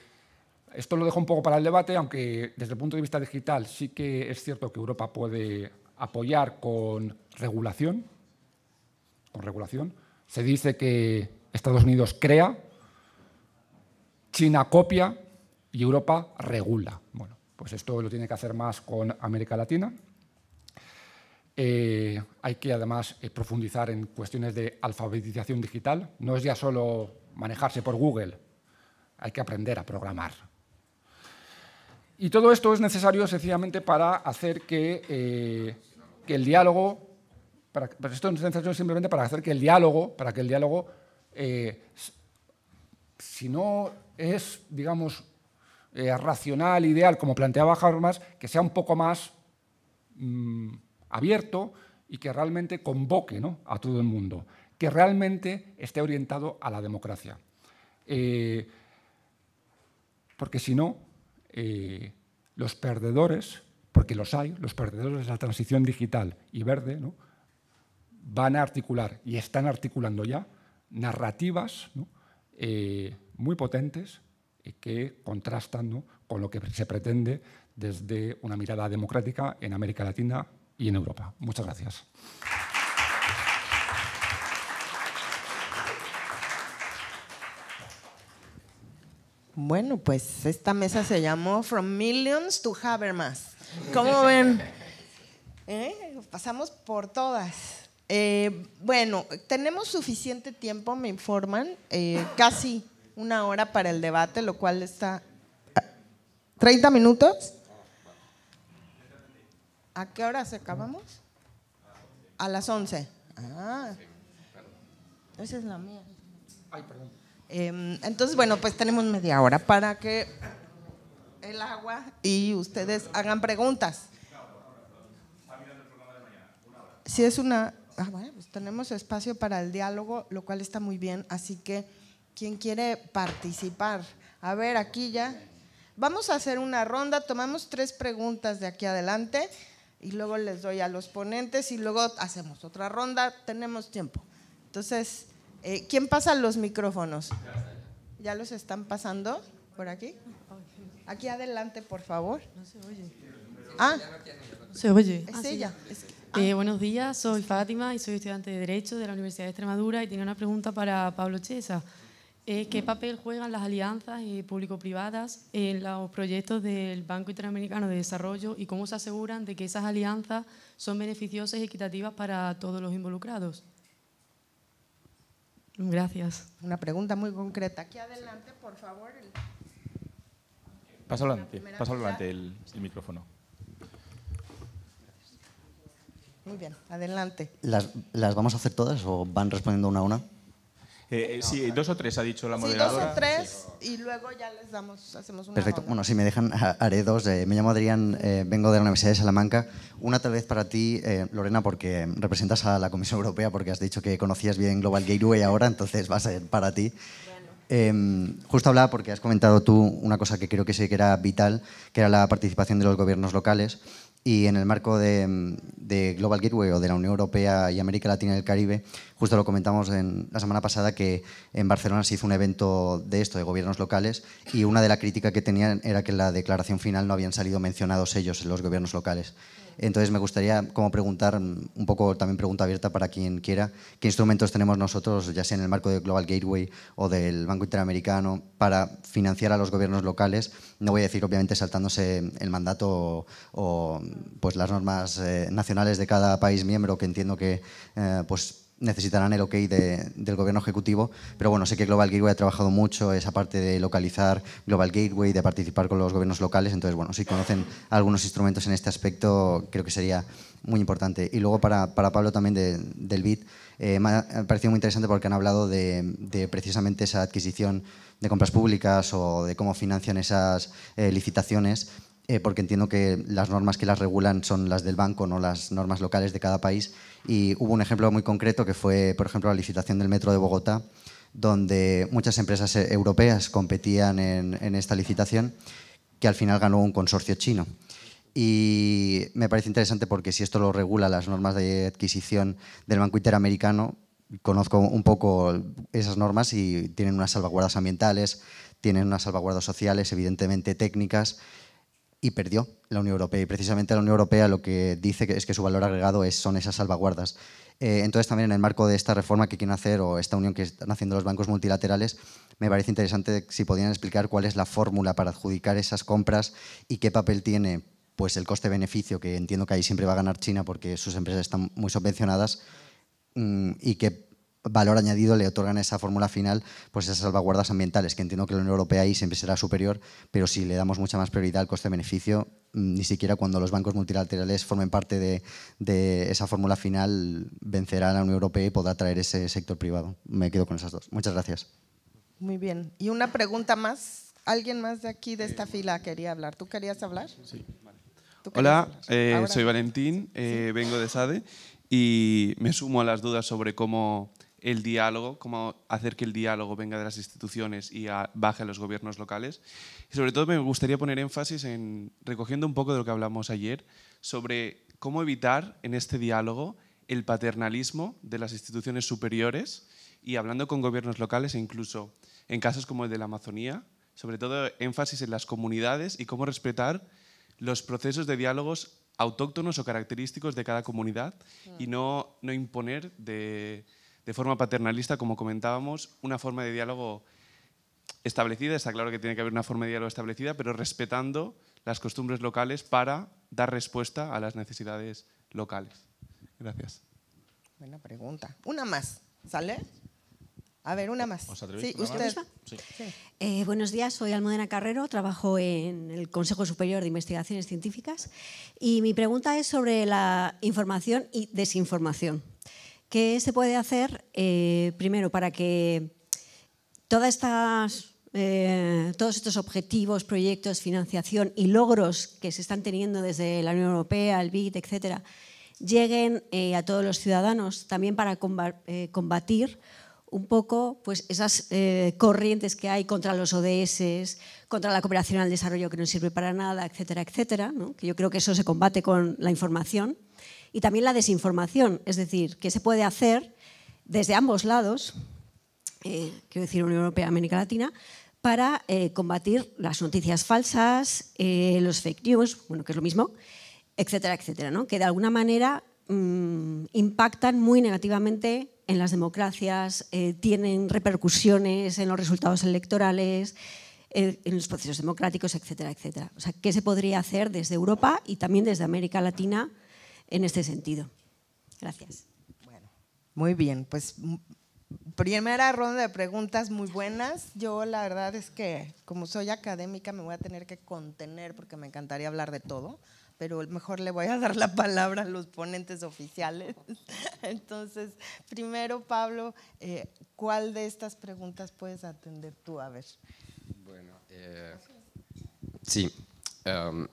esto lo dejo un poco para el debate, aunque desde el punto de vista digital sí que es cierto que Europa puede apoyar con regulación. Con regulación. Se dice que Estados Unidos crea, China copia, y Europa regula. Bueno, pues esto lo tiene que hacer más con América Latina. Eh, hay que además eh, profundizar en cuestiones de alfabetización digital. No es ya solo manejarse por Google, hay que aprender a programar. Y todo esto es necesario sencillamente para hacer que, eh, que el diálogo, para, pues esto es necesario simplemente para hacer que el diálogo, para que el diálogo, si no es, digamos, eh, racional, ideal, como planteaba Habermas, que sea un poco más mm, abierto y que realmente convoque a todo el mundo, que realmente esté orientado a la democracia. Eh, porque si no, eh, los perdedores, porque los hay, los perdedores de la transición digital y verde, van a articular y están articulando ya narrativas muy potentes que contrastan con lo que se pretende desde una mirada democrática en América Latina y en Europa. Muchas gracias. Bueno, pues esta mesa se llamó From Millions to Habermas. ¿Cómo ven? ¿Eh? Pasamos por todas. Eh, bueno, tenemos suficiente tiempo, me informan. Eh, casi una hora para el debate, lo cual está... ¿30 minutos? ¿A qué hora se acabamos? A las 11. Ah, esa es la mía. Ay, perdón. Em, entonces, bueno, pues tenemos media hora para que el agua y ustedes hagan preguntas. Si es una... Ah, pues tenemos espacio para el diálogo, lo cual está muy bien, así que... ¿Quién quiere participar? A ver, aquí ya. Vamos a hacer una ronda, tomamos tres preguntas de aquí adelante y luego les doy a los ponentes y luego hacemos otra ronda, tenemos tiempo. Entonces, eh, ¿quién pasa los micrófonos? ¿Ya los están pasando por aquí? Aquí adelante, por favor. No se oye. Ah, se oye. Ah, eh, ah. buenos días, soy Fátima y soy estudiante de Derecho de la Universidad de Extremadura y tenía una pregunta para Pablo Chesa. Eh, ¿Qué papel juegan las alianzas y eh, público-privadas en los proyectos del Banco Interamericano de Desarrollo y cómo se aseguran de que esas alianzas son beneficiosas y equitativas para todos los involucrados? Gracias. Una pregunta muy concreta. Aquí adelante, por favor. Paso adelante, paso adelante el, micrófono. Muy bien, adelante. ¿Las, vamos a hacer todas o van respondiendo una a una? Eh, eh, sí, dos o tres ha dicho la moderadora. Sí, dos o tres y luego ya les damos, hacemos una Perfecto. Bueno, si me dejan, ah, haré dos. me llamo Adrián, eh, vengo de la Universidad de Salamanca. Una tal vez para ti, Lorena, porque representas a la Comisión Europea, porque has dicho que conocías bien Global Gateway ahora, entonces va a ser para ti. Em, justo hablaba porque has comentado tú una cosa que creo que sí que era vital, que era la participación de los gobiernos locales. Y en el marco de, Global Gateway o de la Unión Europea y América Latina y el Caribe, justo lo comentamos en, la semana pasada que en Barcelona se hizo un evento de esto, de gobiernos locales, y una de las críticas que tenían era que en la declaración final no habían salido mencionados ellos, los gobiernos locales. Entonces me gustaría como preguntar, mm, un poco también pregunta abierta para quien quiera, qué instrumentos tenemos nosotros, ya sea en el marco de Global Gateway o del Banco Interamericano, para financiar a los gobiernos locales. No voy a decir obviamente saltándose el mandato o, pues las normas eh, nacionales de cada país miembro, que entiendo que eh, pues necesitarán el ok del gobierno ejecutivo, pero bueno, sé que Global Gateway ha trabajado mucho esa parte de localizar Global Gateway, de participar con los gobiernos locales, entonces bueno, si conocen algunos instrumentos en este aspecto, creo que sería muy importante. Y luego para, Pablo también del BID, eh, me ha parecido muy interesante porque han hablado de, precisamente esa adquisición de compras públicas o de cómo financian esas eh, licitaciones eh, porque entiendo que las normas que las regulan son las del banco, no las normas locales de cada país. Y hubo un ejemplo muy concreto que fue, por ejemplo, la licitación del metro de Bogotá, donde muchas empresas eh, europeas competían en, en esta licitación, que al final ganó un consorcio chino. Y me parece interesante porque si esto lo regula las normas de adquisición del Banco Interamericano, conozco un poco esas normas y tienen unas salvaguardas ambientales, tienen unas salvaguardas sociales, evidentemente técnicas, y perdió la Unión Europea. Y precisamente la Unión Europea lo que dice es que su valor agregado es, son esas salvaguardas. Eh, entonces también en el marco de esta reforma que quieren hacer o esta unión que están haciendo los bancos multilaterales, me parece interesante si podían explicar cuál es la fórmula para adjudicar esas compras y qué papel tiene pues el coste-beneficio, que entiendo que ahí siempre va a ganar China porque sus empresas están muy subvencionadas, mm, y qué valor añadido le otorgan esa fórmula final pues esas salvaguardas ambientales, que entiendo que la Unión Europea ahí siempre será superior, pero si le damos mucha más prioridad al coste-beneficio, mm, ni siquiera cuando los bancos multilaterales formen parte de, esa fórmula final, vencerá la Unión Europea y podrá traer ese sector privado. Me quedo con esas dos. Muchas gracias. Muy bien. Y una pregunta más. ¿Alguien más de aquí, de esta fila, quería hablar? ¿Tú querías hablar? Sí. Hola, eh, soy Valentín, eh, vengo de SADE y me sumo a las dudas sobre cómo el diálogo, cómo hacer que el diálogo venga de las instituciones y baje a los gobiernos locales. Y sobre todo me gustaría poner énfasis en, recogiendo un poco de lo que hablamos ayer, sobre cómo evitar en este diálogo el paternalismo de las instituciones superiores y hablando con gobiernos locales e incluso en casos como el de la Amazonía, sobre todo énfasis en las comunidades y cómo respetar los procesos de diálogos autóctonos o característicos de cada comunidad y mm. no, no imponer de, de forma paternalista, como comentábamos, una forma de diálogo establecida. Está claro que tiene que haber una forma de diálogo establecida, pero respetando las costumbres locales para dar respuesta a las necesidades locales. Gracias. Buena pregunta. Una más, ¿sale? A ver, una más. usted. Eh, buenos días, soy Almudena Carrero, trabajo en el Consejo Superior de Investigaciones Científicas y mi pregunta es sobre la información y desinformación. ¿Qué se puede hacer eh, primero para que todas estas, eh, todos estos objetivos, proyectos, financiación y logros que se están teniendo desde la Unión Europea, el BID, etcétera, lleguen eh, a todos los ciudadanos también para combatir un poco pues, esas corrientes que hay contra los ODS, contra la cooperación al desarrollo que no sirve para nada, etcétera, etcétera, que yo creo que eso se combate con la información y también la desinformación, es decir, qué se puede hacer desde ambos lados, eh, quiero decir Unión Europea, América Latina, para eh, combatir las noticias falsas, eh, los fake news, bueno, que es lo mismo, etcétera, etcétera, ¿no? que de alguna manera mm, impactan muy negativamente en las democracias, tienen repercusiones en los resultados electorales, en los procesos democráticos, etcétera, etcétera. O sea, ¿qué se podría hacer desde Europa y también desde América Latina en este sentido. Gracias. Bueno, muy bien, pues mm, primera ronda de preguntas muy buenas. Yo la verdad es que como soy académica me voy a tener que contener porque me encantaría hablar de todo, pero mejor le voy a dar la palabra a los ponentes oficiales. Entonces, primero Pablo, eh, ¿cuál de estas preguntas puedes atender tú? A ver. Bueno, eh, sí. Em,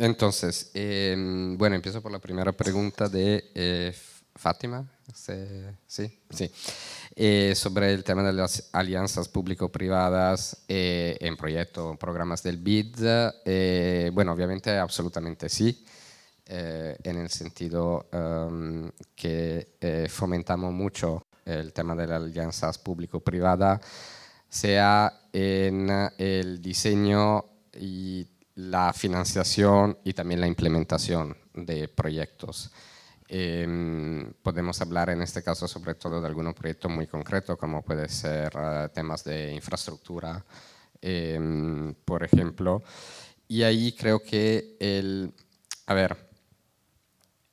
entonces, em, bueno, empiezo por la primera pregunta de eh, Fátima, sí, sí, eh, sobre el tema de las alianzas público-privadas eh, en proyectos, programas del BID. bueno, obviamente, absolutamente sí. en el sentido em, que fomentamos mucho el tema de las alianzas público-privada, sea en el diseño y la financiación y también la implementación de proyectos. Em, podemos hablar en este caso sobre todo de algún proyecto muy concreto, como puede ser ah, temas de infraestructura, em, por ejemplo. Y ahí creo que el, a ver,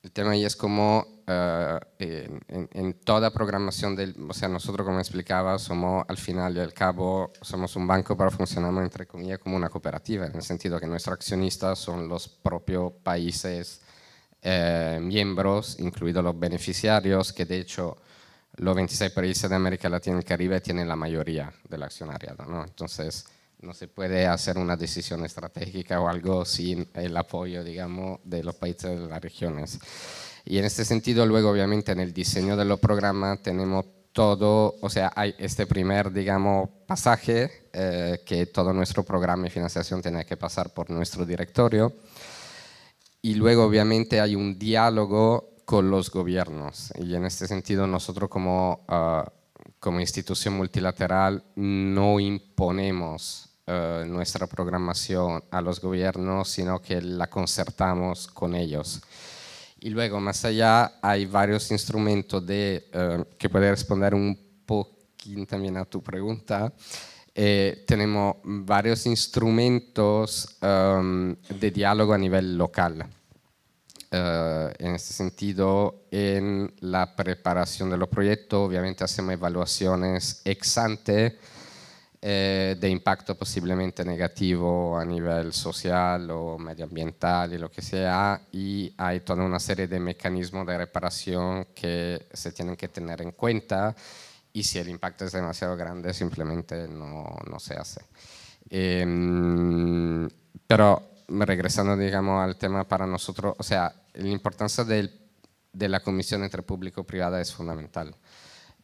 el tema ahí es cómo eh, en, toda programación del, o sea, nosotros como explicaba, somos al final y al cabo, somos un banco, pero funcionamos entre comillas como una cooperativa, en el sentido que nuestros accionistas son los propios países eh, miembros, incluidos los beneficiarios, que de hecho los 26 países de América Latina y el Caribe tienen la mayoría del accionariado, ¿no? Entonces, no se puede hacer una decisión estratégica o algo sin el apoyo, digamos, de los países de las regiones. Y en este sentido, luego, obviamente, en el diseño de los programas tenemos todo, o sea, hay este primer, digamos, pasaje eh, que todo nuestro programa y financiación tiene que pasar por nuestro directorio. Y luego, obviamente, hay un diálogo con los gobiernos. Y en este sentido, nosotros como, ah, como institución multilateral no imponemos eh, nuestra programación a los gobiernos, sino que la concertamos con ellos. Y luego, más allá, hay varios instrumentos de, eh, que puede responder un poquito también a tu pregunta. Eh, tenemos varios instrumentos em, de diálogo a nivel local. Eh, en este sentido, en la preparación de los proyectos, obviamente hacemos evaluaciones ex ante, eh, de impacto posiblemente negativo a nivel social o medioambiental y lo que sea, y hay toda una serie de mecanismos de reparación que se tienen que tener en cuenta y si el impacto es demasiado grande simplemente no, se hace. Em, pero regresando digamos al tema para nosotros, o sea, la importancia de la comisión entre público y privada es fundamental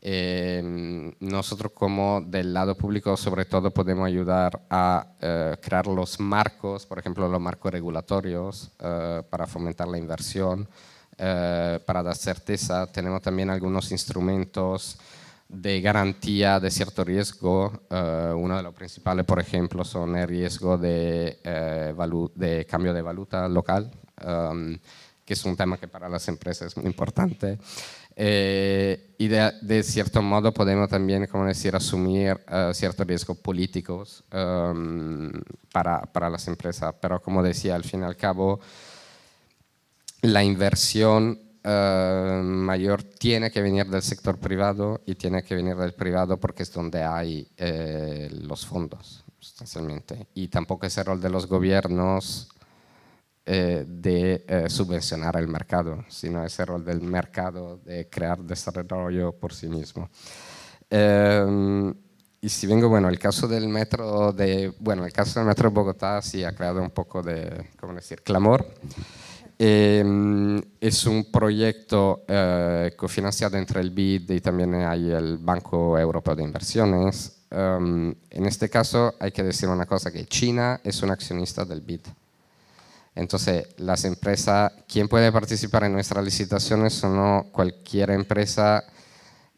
Em, nosotros como del lado público sobre todo podemos ayudar a eh, crear los marcos, por ejemplo los marcos regulatorios eh, para fomentar la inversión, eh, para dar certeza. Tenemos también algunos instrumentos de garantía de cierto riesgo. uno de los principales, por ejemplo, son el riesgo de, de cambio de valuta local, em, que es un tema que para las empresas es muy importante. Eh, y de, cierto modo podemos también, como decir, asumir eh, ciertos riesgos políticos em, para, las empresas. Pero como decía, al fin y al cabo, la inversión em, mayor tiene que venir del sector privado y tiene que venir del privado porque es donde hay eh, los fondos, sustancialmente. Y tampoco es el rol de los gobiernos eh, de eh, subvencionar el mercado, sino ese rol del mercado de crear desarrollo por sí mismo. Eh, y si vengo, bueno, el caso del metro de, bueno, el caso del metro de Bogotá sí ha creado un poco de, ¿cómo decir?, clamor. es un proyecto cofinanciado entre el BID y también hay el Banco Europeo de Inversiones. en este caso hay que decir una cosa, que China es un accionista del BID. Entonces, las empresas, quién puede participar en nuestras licitaciones son cualquier empresa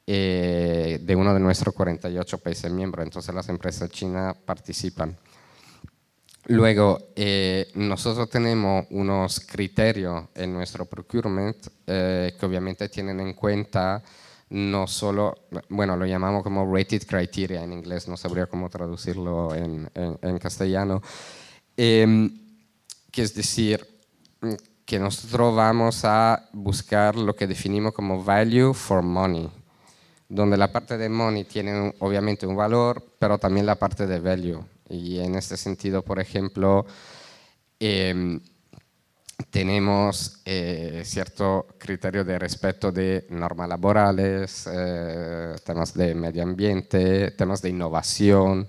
eh, de uno de nuestros 48 países miembros, entonces las empresas chinas participan. Luego, eh, nosotros tenemos unos criterios en nuestro procurement eh, que obviamente tienen en cuenta no solo, bueno, lo llamamos como rated criteria en inglés, no sabría cómo traducirlo en, castellano. Em, que es decir, mm, que nosotros vamos a buscar lo que definimos como value for money, donde la parte de money tiene obviamente un valor, pero también la parte de value. Y en este sentido, por ejemplo, em, tenemos eh, cierto criterio de respeto de normas laborales, eh, temas de medio ambiente, temas de innovación,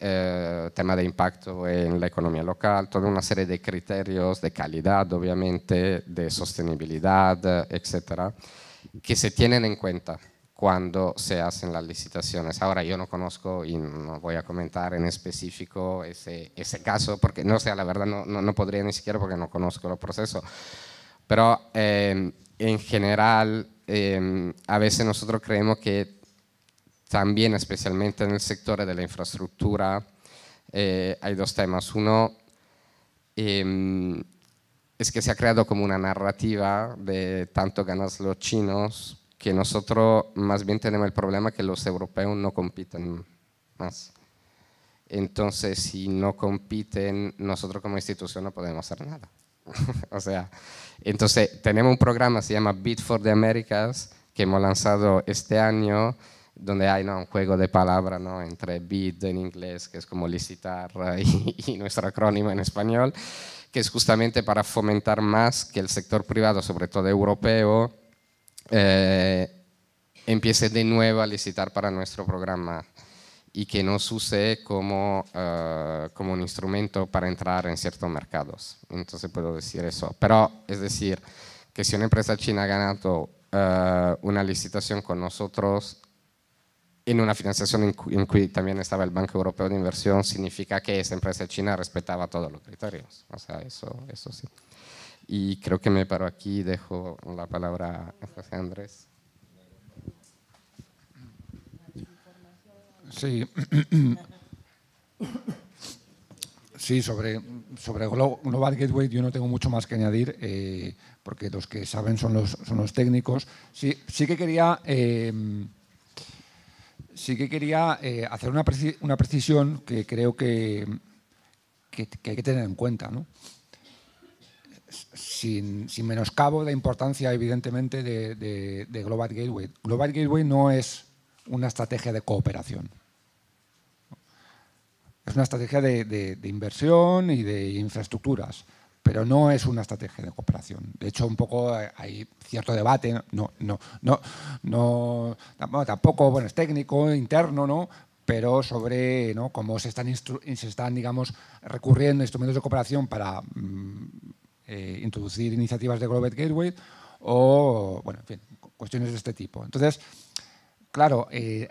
eh, tema de impacto en la economía local, toda una serie de criterios de calidad, obviamente, de sostenibilidad, etcétera, que se tienen en cuenta cuando se hacen las licitaciones. Ahora yo no conozco y no voy a comentar en específico ese, ese caso, porque no sé, la verdad no, no, podría ni siquiera porque no conozco el proceso, pero eh, en general eh, a veces nosotros creemos que también especialmente en el sector de la infraestructura, eh, hay dos temas. Uno em, es que se ha creado como una narrativa de tanto ganas los chinos que nosotros más bien tenemos el problema que los europeos no compiten más. Entonces, si no compiten, nosotros como institución no podemos hacer nada. o sea, entonces tenemos un programa, se llama Bid for the Americas, que hemos lanzado este año, donde hay ¿no? un juego de palabras ¿no? entre bid en inglés, que es como licitar, y, nuestro acrónimo en español, que es justamente para fomentar más que el sector privado, sobre todo europeo, eh, empiece de nuevo a licitar para nuestro programa y que nos use como, eh, como un instrumento para entrar en ciertos mercados. Entonces puedo decir eso. Pero es decir, que si una empresa china ha ganado eh, una licitación con nosotros, en una financiación en cui, que también estaba el Banco Europeo de Inversión, significa que esa empresa china respetaba todos los criterios. O sea, eso, eso sí. Y creo que me paro aquí y dejo la palabra a José Andrés. Sí. Sí, sobre, sobre Global Gateway yo no tengo mucho más que añadir, eh, porque los que saben son los, son los técnicos. Sí, sí que quería eh, sí que quería eh, hacer una, precisión que creo que, hay que tener en cuenta, ¿no? sin, sin menoscabo la importancia, evidentemente, de, Global Gateway. Global Gateway no es una estrategia de cooperación. Es una estrategia de inversión y de infraestructuras pero no es una estrategia de cooperación. De hecho, un poco eh, hay cierto debate, no, no, no, no tampoco, bueno, es técnico, interno, ¿no? pero sobre cómo se están, se están digamos, recurriendo a instrumentos de cooperación para mm, eh, introducir iniciativas de Global Gateway o, bueno, cuestiones de este tipo. Entonces, claro, eh,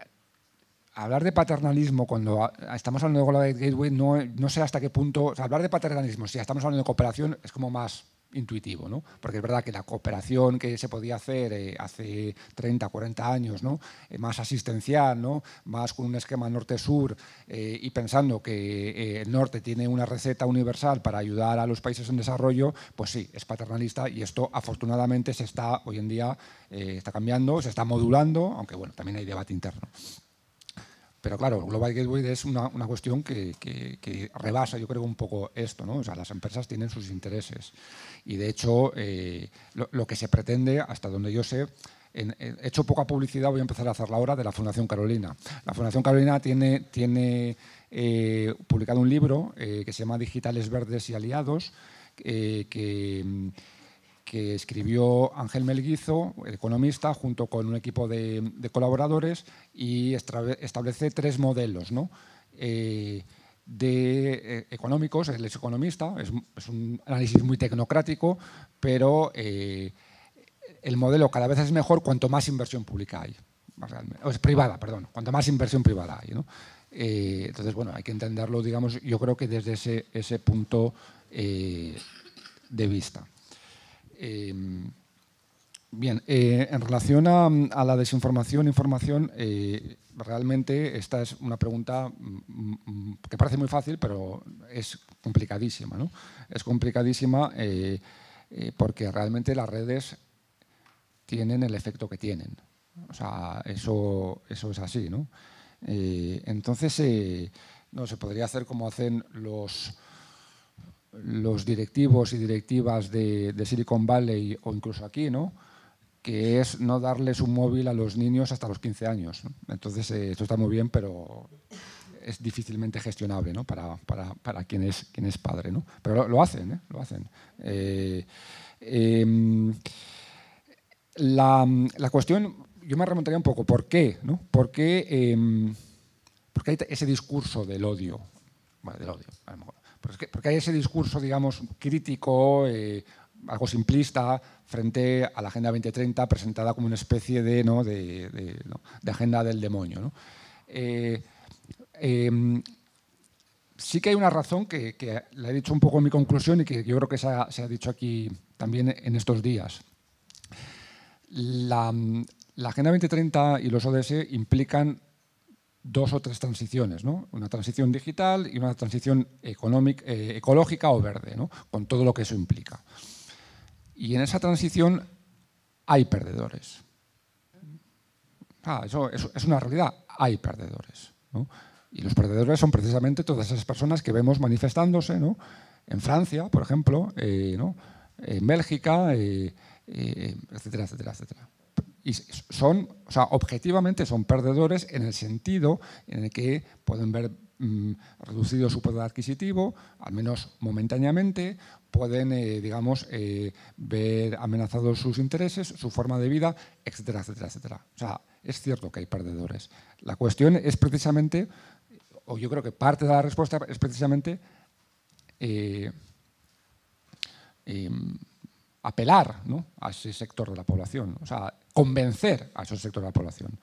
hablar de paternalismo cuando estamos hablando de Global Gateway, no, sé hasta qué punto. hablar de paternalismo, si estamos hablando de cooperación, es como más intuitivo, ¿no? Porque es verdad que la cooperación que se podía hacer eh, hace 30, 40 años, ¿no? Eh, más asistencial, ¿no? Más con un esquema norte-sur eh, y pensando que el norte tiene una receta universal para ayudar a los países en desarrollo, pues sí, es paternalista y esto afortunadamente se está hoy en día está cambiando, se está modulando, aunque bueno, también hay debate interno. Pero claro, Global Gateway es una, cuestión que, rebasa, yo creo, un poco esto. ¿no? O sea, las empresas tienen sus intereses. Y de hecho, eh, lo, que se pretende, hasta donde yo sé, he hecho poca publicidad, voy a empezar a hacerla ahora, de la Fundación Carolina. La Fundación Carolina tiene, tiene eh, publicado un libro eh, que se llama Digitales Verdes y Aliados, que que escribió Ángel Melguizo, economista, junto con un equipo de, colaboradores y establece tres modelos eh, eh, económicos. Él es economista, es, un análisis muy tecnocrático, pero eh, el modelo cada vez es mejor cuanto más inversión pública hay. O es privada, perdón, cuanto más inversión privada hay. entonces, bueno, hay que entenderlo, digamos, yo creo que desde ese punto de vista. Em, bien, eh, en relación a, la desinformación, información, eh, realmente esta es una pregunta mm, mm, que parece muy fácil, pero es complicadísima. ¿no? Es complicadísima eh, porque realmente las redes tienen el efecto que tienen. O sea, eso, eso es así, ¿no? entonces, no se podría hacer como hacen los los directivos y directivas de, Silicon Valley o incluso aquí, ¿no? que es no darles un móvil a los niños hasta los 15 años. Entonces, eh, esto está muy bien, pero es difícilmente gestionable para, para, quien, es, padre. Pero lo, hacen, lo hacen. ¿eh? Eh, em, la, la, cuestión, yo me remontaría un poco, ¿por qué? ¿Por qué em, porque hay ese discurso del odio? Bueno, del odio, a lo mejor porque, hay ese discurso, digamos, crítico, eh, algo simplista, frente a la Agenda 2030 presentada como una especie de, agenda del demonio. Eh, em, sí que hay una razón que, la he dicho un poco en mi conclusión y que yo creo que se ha, dicho aquí también en estos días. la Agenda 2030 y los ODS implican dos o tres transiciones, ¿no? una transición digital y una transición económica, eh, ecológica o verde, con todo lo que eso implica. Y en esa transición hay perdedores. Ah, eso, es una realidad, hay perdedores. Y los perdedores son precisamente todas esas personas que vemos manifestándose en Francia, por ejemplo, eh, en Bélgica, eh, etcétera, etcétera, etcétera y son, o sea, objetivamente son perdedores en el sentido en el que pueden ver mm, reducido su poder adquisitivo, al menos momentáneamente, pueden, eh, digamos, eh, ver amenazados sus intereses, su forma de vida, etcétera, etcétera, etcétera. O sea, es cierto que hay perdedores. La cuestión es precisamente, o yo creo que parte de la respuesta es precisamente eh, em, apelar a ese sector de la población. O sea, convencer a esos sectores de la población.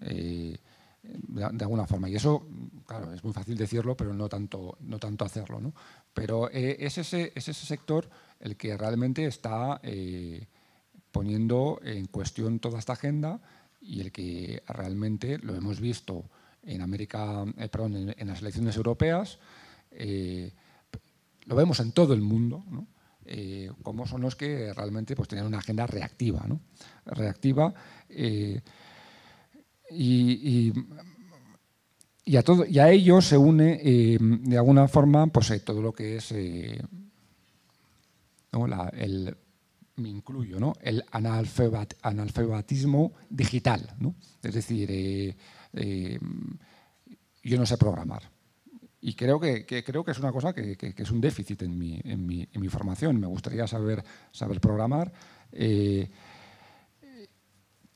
Eh, de, alguna forma. Y eso, claro, es muy fácil decirlo, pero no tanto, no tanto hacerlo. ¿no? Pero eh, es, ese, ese, sector el que realmente está eh, poniendo en cuestión toda esta agenda y el que realmente lo hemos visto en América, perdón, en, en, las elecciones europeas, lo vemos en todo el mundo, ¿no? Eh, como son los que realmente pues, tenían una agenda reactiva. Reactiva eh, y, a todo, a ello se une eh, de alguna forma pues, todo lo que es, el, me incluyo, el analfabetismo digital. Es decir, yo no sé programar y creo que, creo que es una cosa que, es un déficit en mi, en, formación. Me gustaría saber, saber programar. Eh,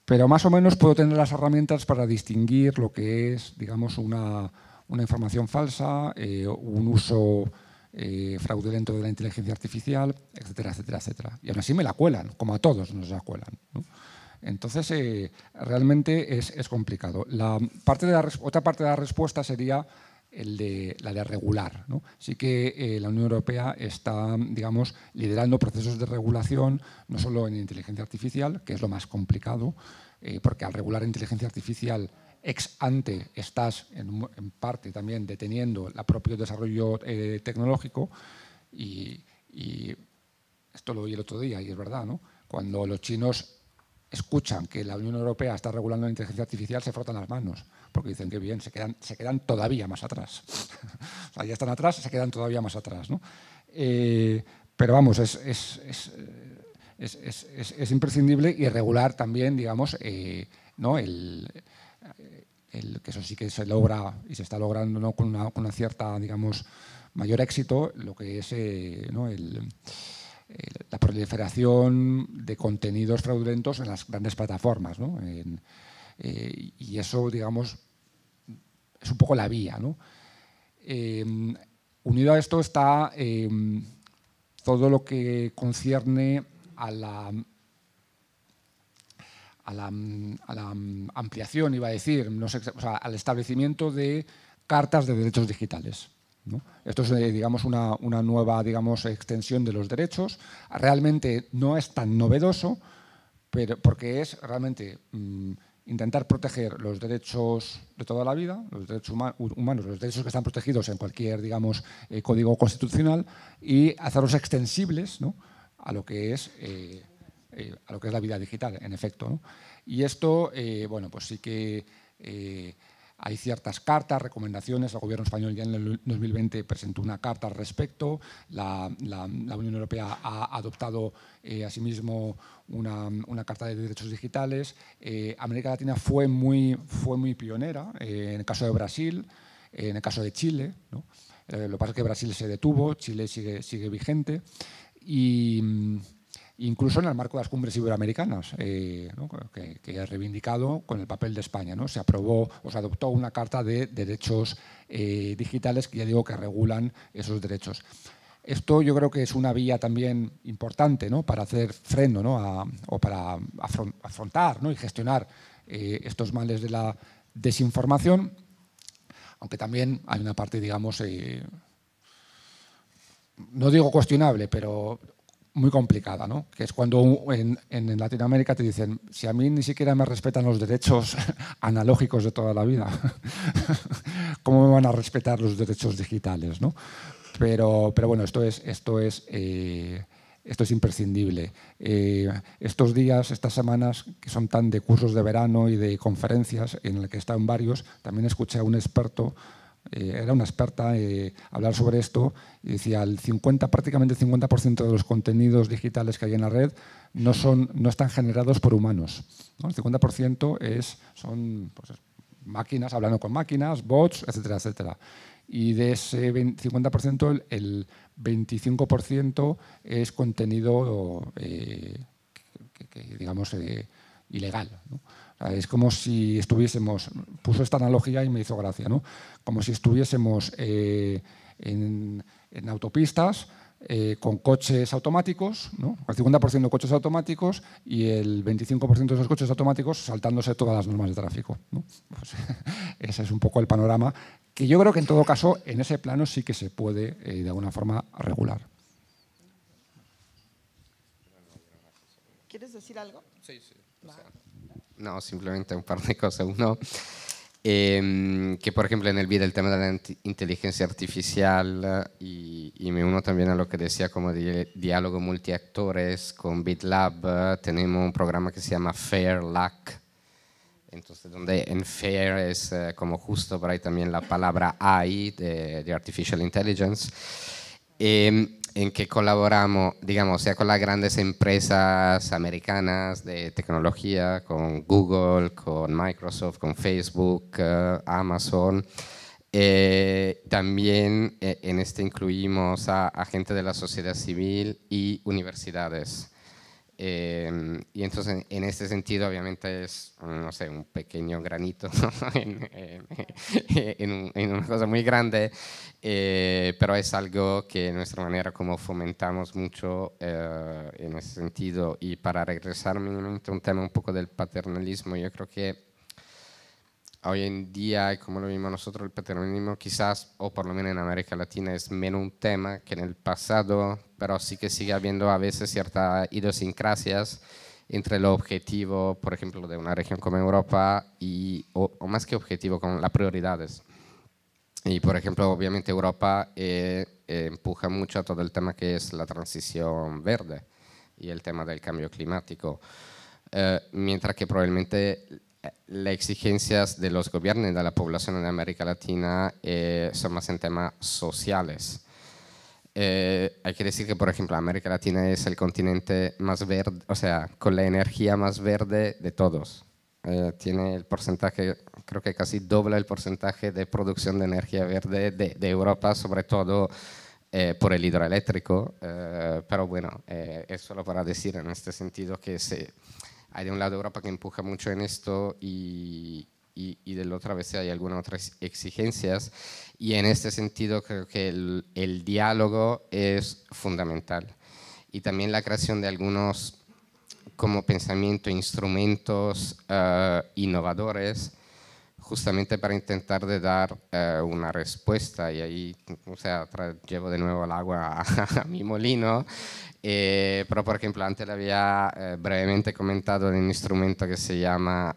pero más o menos puedo tener las herramientas para distinguir lo que es, digamos, una, información falsa, eh, un uso eh, fraudulento de la inteligencia artificial, etcétera, etcétera, etcétera. Y aún así me la cuelan, como a todos nos la cuelan. Entonces, realmente es, complicado. La parte de la, otra parte de la respuesta sería el de, la de regular. sí Así que eh, la Unión Europea está, digamos, liderando procesos de regulación, no solo en inteligencia artificial, que es lo más complicado, eh, porque al regular inteligencia artificial ex ante estás en, parte también deteniendo el propio desarrollo eh, tecnológico y, esto lo oí el otro día y es verdad, Cuando los chinos escuchan que la Unión Europea está regulando la inteligencia artificial se frotan las manos porque dicen que bien, se quedan, se quedan todavía más atrás. o sea, ya están atrás, se quedan todavía más atrás. Eh, pero vamos, eh, es, imprescindible y regular también, digamos, eh, ¿no? el, que eso sí que se logra y se está logrando con, una, cierta, digamos, mayor éxito, lo que es la proliferación de contenidos fraudulentos en las grandes plataformas, ¿no? en, eh, y eso, digamos, es un poco la vía. Eh, unido a esto está eh, todo lo que concierne a la, a la, ampliación, iba a decir, al establecimiento de cartas de derechos digitales. Esto es, digamos, una, nueva digamos, extensión de los derechos. Realmente no es tan novedoso, pero porque es realmente... Mm, intentar proteger los derechos de toda la vida, los derechos humanos, los derechos que están protegidos en cualquier, digamos, eh, código constitucional y hacerlos extensibles a, lo que es, eh, eh, a lo que es la vida digital, en efecto. Y esto, bueno, pues sí que hay ciertas cartas, recomendaciones. El gobierno español ya en el 2020 presentó una carta al respecto. La, Unión Europea ha adoptado eh, asimismo una, una, carta de derechos digitales. Eh, América Latina fue muy, fue muy pionera, eh, en el caso de Brasil, en el caso de Chile. lo que pasa es que Brasil se detuvo, Chile sigue, sigue vigente. Y incluso en el marco de las cumbres iberoamericanas, eh, que, que, ha reivindicado con el papel de España. ¿no? Se aprobó o se adoptó una carta de derechos eh, digitales que ya digo que regulan esos derechos. Esto yo creo que es una vía también importante ¿no? para hacer freno o para afrontar ¿no? y gestionar eh, estos males de la desinformación, aunque también hay una parte, digamos, no digo cuestionable, pero muy complicada, ¿no? que es cuando en, Latinoamérica te dicen, si a mí ni siquiera me respetan los derechos analógicos de toda la vida, ¿cómo me van a respetar los derechos digitales? ¿no? Pero, pero bueno, esto es, esto es, eh, esto es imprescindible. Eh, estos días, estas semanas, que son tan de cursos de verano y de conferencias, en el que están varios, también escuché a un experto eh, era una experta eh, hablar sobre esto y decía el 50, prácticamente el 50% de los contenidos digitales que hay en la red no, son, no están generados por humanos. El 50% es, son pues máquinas hablando con máquinas, bots, etcétera, etcétera. Y de ese 50%, el, 25% es contenido, eh, digamos, ilegal. Es como si estuviésemos, puso esta analogía y me hizo gracia, ¿no? como si estuviésemos eh, en, autopistas eh, con coches automáticos, ¿no? el 50% de coches automáticos y el 25% de esos coches automáticos saltándose todas las normas de tráfico. Pues, ese es un poco el panorama que yo creo que en todo caso en ese plano sí que se puede eh, de alguna forma regular. ¿Quieres decir algo? Sí, sí. No, simplemente un par de cosas. Uno, em, que por ejemplo en el vídeo el tema de la inteligencia artificial eh, y, me uno también a lo que decía como diálogo multiactores con BitLab, eh, tenemos un programa que se llama Fair Luck, entonces donde en Fair es eh, como justo, pero hay también la palabra AI de Artificial Intelligence Em, en que colaboramos, digamos, sea con las grandes empresas americanas de tecnología, con Google, con Microsoft, con Facebook, eh, Amazon. Eh, también eh, en este incluimos a gente de la sociedad civil y universidades. Em, y entonces, en este sentido, obviamente es, no sé, un pequeño granito en, en, una cosa muy grande, eh, pero es algo que nuestra manera como fomentamos mucho eh, en ese sentido. Y para regresar un tema un poco del paternalismo, yo creo que hoy en día, como lo vimos nosotros, el paternalismo quizás, o por lo menos en América Latina, es menos un tema que en el pasado, pero sí que sigue habiendo a veces ciertas idiosincrasias entre el objetivo, por ejemplo, de una región como Europa, y, o, más que objetivo, con las prioridades. Y, por ejemplo, obviamente Europa eh, eh, empuja mucho a todo el tema que es la transición verde y el tema del cambio climático, eh, mientras que probablemente las exigencias de los gobiernos y de la población en América Latina eh, son más en temas sociales. Eh, hay que decir que, por ejemplo, América Latina es el continente más verde, o sea, con la energía más verde de todos. Eh, tiene el porcentaje, creo que casi doble el porcentaje de producción de energía verde de, Europa, sobre todo por el hidroeléctrico. pero bueno, eso lo para decir en este sentido que se hay de un lado Europa que empuja mucho en esto y, y, del otro a veces hay algunas otras exigencias. Y en este sentido creo que el, diálogo es fundamental. Y también la creación de algunos como pensamiento, instrumentos ah, innovadores justamente para intentar de dar eh, una respuesta y ahí, sea, llevo de nuevo el agua a, mi molino, eh, pero por ejemplo antes le había eh, brevemente comentado en un instrumento que se llama,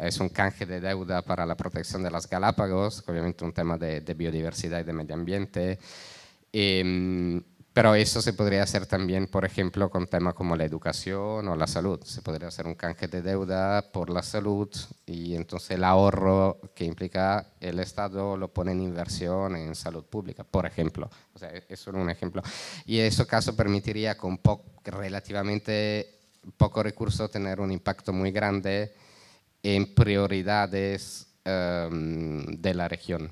es un canje de deuda para la protección de las Galápagos, obviamente un tema de, de biodiversidad y de medio ambiente. Em, pero eso se podría hacer también, por ejemplo, con temas como la educación o la salud. Se podría hacer un canje de deuda por la salud y entonces el ahorro que implica el Estado lo pone en inversión en salud pública, por ejemplo. O sea, es solo un ejemplo. Y en ese caso permitiría con relativamente poco recurso tener un impacto muy grande en prioridades em, de la región.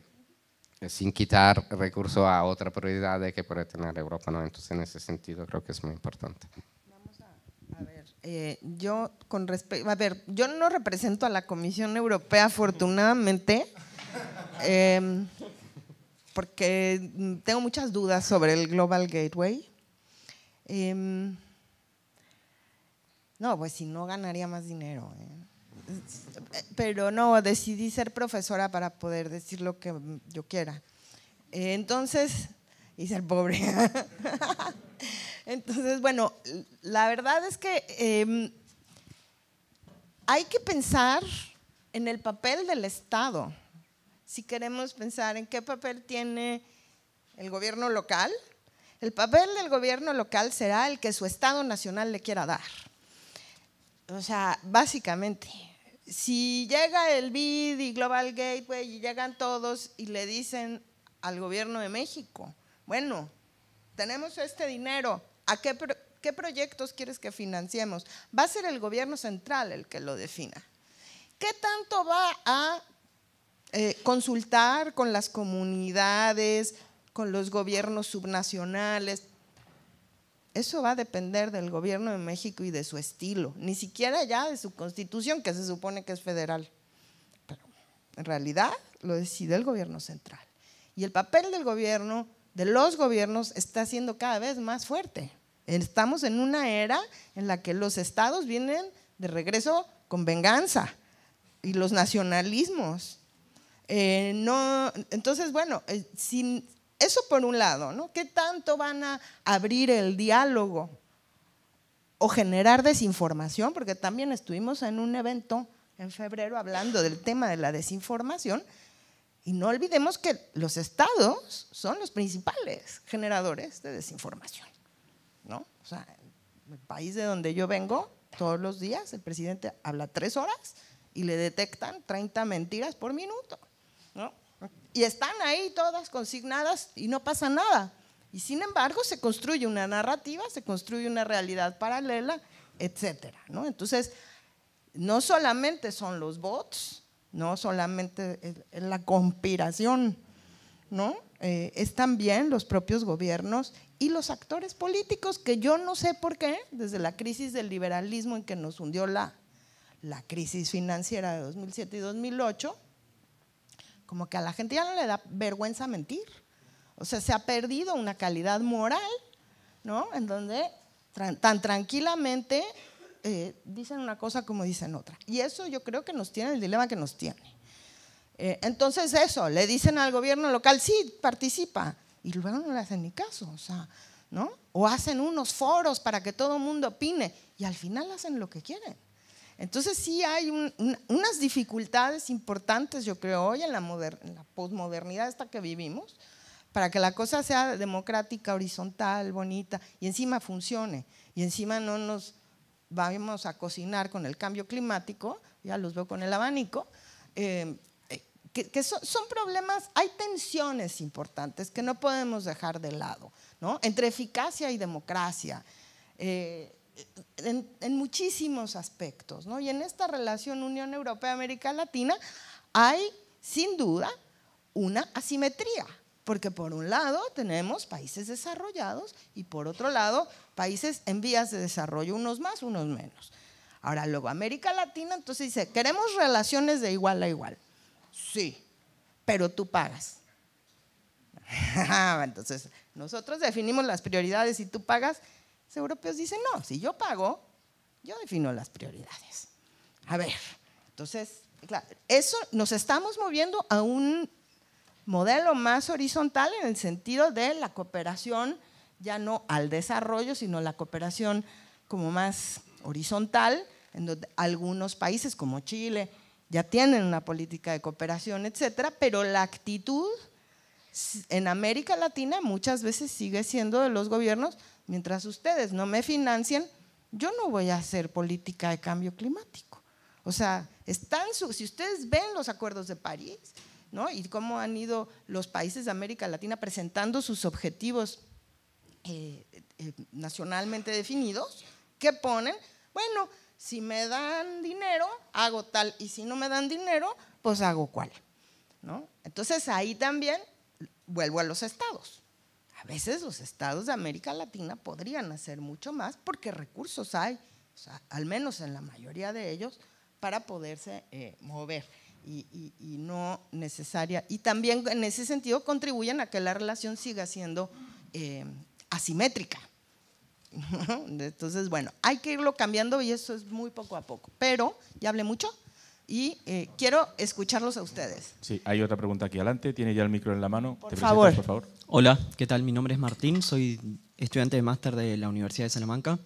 Eh, sin quitar recurso a otra prioridad que puede tener Europa. ¿no? Entonces, en ese sentido, creo que es muy importante. Vamos a, ver, eh, yo con respecto, a ver, yo no represento a la Comisión Europea, afortunadamente, em, porque tengo muchas dudas sobre el Global Gateway. Em, no, pues si no ganaría más dinero. ¿eh? pero no, decidí ser profesora para poder decir lo que yo quiera. Eh, entonces, y ser pobre. Entonces, bueno, la verdad es que em, hay que pensar en el papel del Estado. Si queremos pensar en qué papel tiene el gobierno local, el papel del gobierno local será el que su Estado nacional le quiera dar. O sea, básicamente si llega el BID y Global Gateway y llegan todos y le dicen al gobierno de México, bueno, tenemos este dinero, ¿a qué, proyectos quieres que financiemos? Va a ser el gobierno central el que lo defina. ¿Qué tanto va a eh, consultar con las comunidades, con los gobiernos subnacionales? Eso va a depender del gobierno de México y de su estilo, ni siquiera ya de su constitución, que se supone que es federal. Pero en realidad lo decide el gobierno central. Y el papel del gobierno, de los gobiernos, está siendo cada vez más fuerte. Estamos en una era en la que los estados vienen de regreso con venganza y los nacionalismos. Eh, no, entonces, bueno, eh, sin… Eso por un lado, ¿no? ¿Qué tanto van a abrir el diálogo o generar desinformación? Porque también estuvimos en un evento en febrero hablando del tema de la desinformación y no olvidemos que los estados son los principales generadores de desinformación, ¿no? O sea, el país de donde yo vengo, todos los días el presidente habla tres horas y le detectan 30 mentiras por minuto y están ahí todas consignadas y no pasa nada. Y sin embargo se construye una narrativa, se construye una realidad paralela, etcétera, Entonces, no solamente son los bots, no solamente es la conspiración, ¿no? Eh, es también los propios gobiernos y los actores políticos, que yo no sé por qué, desde la crisis del liberalismo en que nos hundió la, la crisis financiera de 2007 y 2008, como que a la gente ya no le da vergüenza mentir. O sea, se ha perdido una calidad moral, ¿no? En donde tan tranquilamente eh, dicen una cosa como dicen otra. Y eso yo creo que nos tiene el dilema que nos tiene. Eh, entonces eso, le dicen al gobierno local, sí, participa. Y luego no le hacen ni caso, o sea, ¿no? O hacen unos foros para que todo el mundo opine. Y al final hacen lo que quieren. Entonces sí hay unas dificultades importantes, yo creo, hoy en la, en posmodernidad esta que vivimos, para que la cosa sea democrática, horizontal, bonita, y encima funcione, y encima no nos vamos a cocinar con el cambio climático, ya los veo con el abanico, eh, eh, que, son, problemas, hay tensiones importantes que no podemos dejar de lado, ¿no? Entre eficacia y democracia. Eh, en, muchísimos aspectos. ¿no? Y en esta relación Unión Europea-América Latina hay, sin duda, una asimetría, porque por un lado tenemos países desarrollados y por otro lado países en vías de desarrollo, unos más, unos menos. Ahora, luego América Latina, entonces dice, queremos relaciones de igual a igual. Sí, pero tú pagas. entonces, nosotros definimos las prioridades y tú pagas, europeos dicen, no, si yo pago, yo defino las prioridades. A ver, entonces, eso nos estamos moviendo a un modelo más horizontal en el sentido de la cooperación, ya no al desarrollo, sino la cooperación como más horizontal, en donde algunos países como Chile ya tienen una política de cooperación, etcétera, pero la actitud en América Latina muchas veces sigue siendo de los gobiernos, Mientras ustedes no me financien, yo no voy a hacer política de cambio climático. O sea, están si ustedes ven los acuerdos de París, ¿no? Y cómo han ido los países de América Latina presentando sus objetivos eh, eh, nacionalmente definidos, ¿qué ponen? Bueno, si me dan dinero, hago tal, y si no me dan dinero, pues hago cual, ¿no? Entonces ahí también vuelvo a los estados, a veces los estados de América Latina podrían hacer mucho más porque recursos hay, al menos en la mayoría de ellos, para poderse eh, mover. Y, no necesaria. Y también en ese sentido contribuyen a que la relación siga siendo eh, asimétrica. Entonces, bueno, hay que irlo cambiando y eso es muy poco a poco. Pero, ya hablé mucho y eh, quiero escucharlos a ustedes. Sí, hay otra pregunta aquí adelante. Tiene ya el micro en la mano. Por, favor. por favor. Hola, ¿qué tal? Mi nombre es Martín, soy estudiante de máster de la Universidad de Salamanca.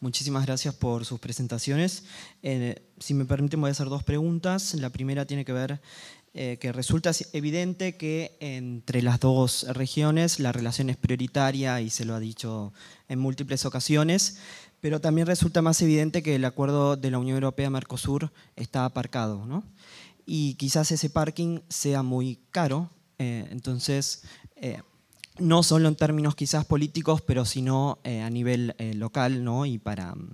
Muchísimas gracias por sus presentaciones. Eh, si me permiten, voy a hacer dos preguntas. La primera tiene que ver eh, que resulta evidente que entre las dos regiones la relación es prioritaria y se lo ha dicho en múltiples ocasiones pero también resulta más evidente que el acuerdo de la Unión Europea-Mercosur está aparcado, ¿no? Y quizás ese parking sea muy caro, eh, entonces eh, no solo en términos quizás políticos, pero sino eh, a nivel eh, local ¿no? y para, mm,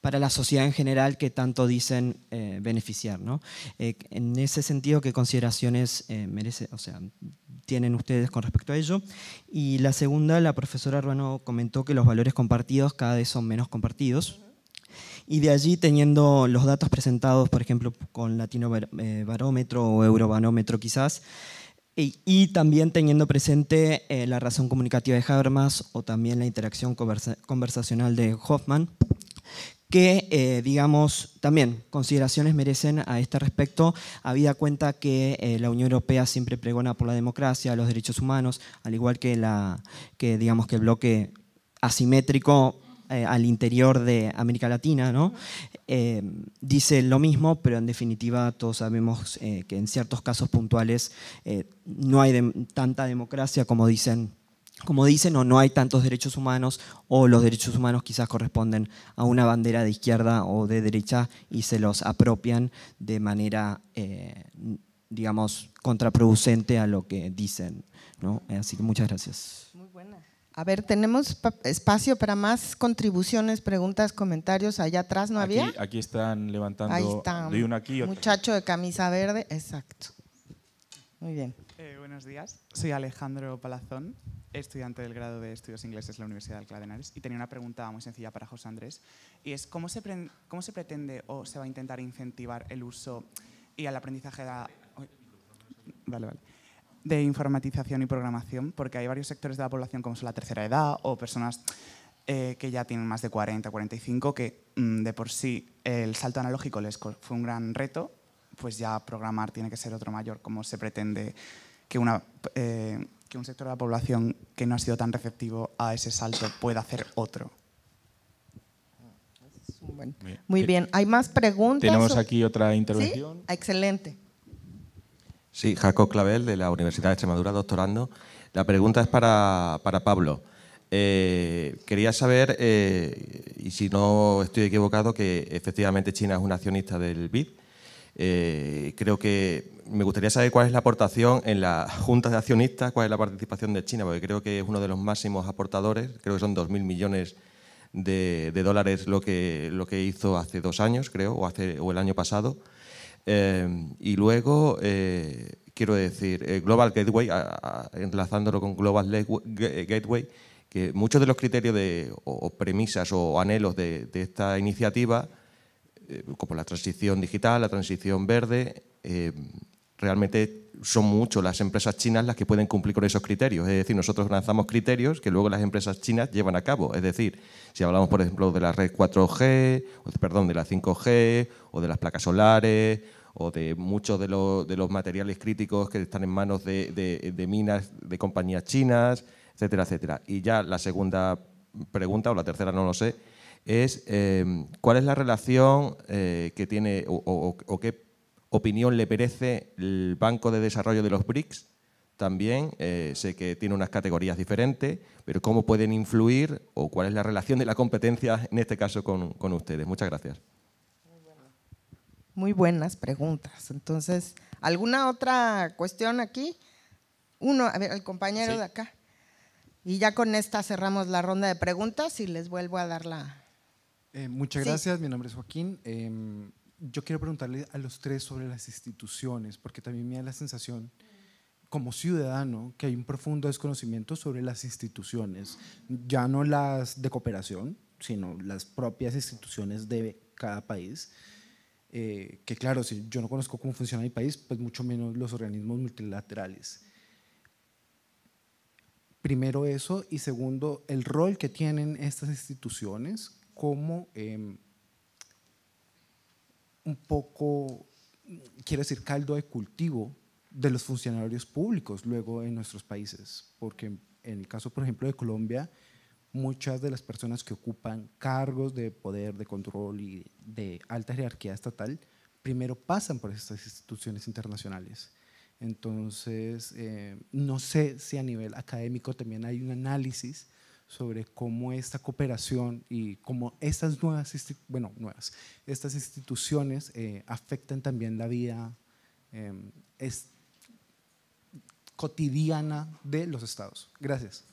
para la sociedad en general que tanto dicen eh, beneficiar. ¿no? en ese sentido, ¿qué consideraciones merece, o sea, tienen ustedes con respecto a ello? Y la segunda, la profesora Ruano comentó que los valores compartidos cada vez son menos compartidos. Y de allí, teniendo los datos presentados, por ejemplo, con Latino Barómetro o Eurobarómetro quizás, y, también teniendo presente eh, la razón comunicativa de Habermas o también la interacción conversacional de Hoffman, que, eh, digamos, también consideraciones merecen a este respecto, habida cuenta que eh, la Unión Europea siempre pregona por la democracia, los derechos humanos, al igual que, la, que, digamos, que el bloque asimétrico eh, al interior de América Latina, ¿no? Eh, dice lo mismo, pero en definitiva todos sabemos eh, que en ciertos casos puntuales no hay tanta democracia como dicen como dicen, o no hay tantos derechos humanos, o los derechos humanos quizás corresponden a una bandera de izquierda o de derecha y se los apropian de manera, digamos, contraproducente a lo que dicen. ¿no? Así que muchas gracias. Muy buenas. A ver, tenemos espacio para más contribuciones, preguntas, comentarios. Allá atrás no había. Aquí están levantando. Ahí un Muchacho de camisa verde, exacto. Muy bien. Eh, buenos días. Soy Alejandro Palazón, estudiante del grado de Estudios Ingleses de la Universidad de Alcalá de Henares y tenía una pregunta muy sencilla para José Andrés y es cómo se, cómo se pretende o se va a intentar incentivar el uso y el aprendizaje de la... Vale, vale de informatización y programación, porque hay varios sectores de la población como son la tercera edad o personas eh, que ya tienen más de 40, 45, que mm, de por sí el salto analógico les fue un gran reto, pues ya programar tiene que ser otro mayor, como se pretende que, una, eh, que un sector de la población que no ha sido tan receptivo a ese salto pueda hacer otro. Muy bien, ¿hay más preguntas? Tenemos aquí otra intervención. Excelente. Sí, Jacob Clavel, de la Universidad de Extremadura, doctorando. La pregunta es para, Pablo. Eh, quería saber, eh, y si no estoy equivocado, que efectivamente China es un accionista del BID. Eh, creo que me gustaría saber cuál es la aportación en la Junta de Accionistas, cuál es la participación de China, porque creo que es uno de los máximos aportadores, creo que son 2.000 millones de, de, dólares lo que, lo que hizo hace dos años, creo, o, hace, o el año pasado. Em, y luego, eh, quiero decir, eh, Global Gateway, enlazándolo con Global eh, Gateway, que muchos de los criterios de, o, premisas o anhelos de, esta iniciativa, como la transición digital, la transición verde, em, realmente son mucho las empresas chinas las que pueden cumplir con esos criterios. Es decir, nosotros lanzamos criterios que luego las empresas chinas llevan a cabo. Es decir, si hablamos, por ejemplo, de la red 4G, perdón, de la 5G o de las placas solares o de muchos de, los, de los materiales críticos que están en manos de, minas de compañías chinas, etcétera, etcétera. Y ya la segunda pregunta, o la tercera, no lo sé, es eh, cuál es la relación eh, que tiene o qué opinión le parece el Banco de Desarrollo de los BRICS? También eh, sé que tiene unas categorías diferentes, pero ¿cómo pueden influir o cuál es la relación de la competencia en este caso con, ustedes? Muchas gracias. Muy buenas preguntas. Entonces, ¿alguna otra cuestión aquí? Uno, a ver, el compañero de acá. Y ya con esta cerramos la ronda de preguntas y les vuelvo a dar la... Eh, muchas gracias, mi nombre es Joaquín. Em, yo quiero preguntarle a los tres sobre las instituciones, porque también me da la sensación, como ciudadano, que hay un profundo desconocimiento sobre las instituciones, ya no las de cooperación, sino las propias instituciones de cada país. Eh, que claro, si yo no conozco cómo funciona mi país, pues mucho menos los organismos multilaterales. Primero eso y segundo, el rol que tienen estas instituciones como... Eh, em, un poco, quiero decir, caldo de cultivo de los funcionarios públicos luego en nuestros países, porque en el caso, por ejemplo, de Colombia, muchas de las personas que ocupan cargos de poder, de control y de alta jerarquía estatal, primero pasan por estas instituciones internacionales. Entonces, eh, no sé si a nivel académico también hay un análisis sobre cómo esta cooperación y cómo estas nuevas, nuevas, estas instituciones eh, afectan también la vida em, cotidiana de los estados. Gracias.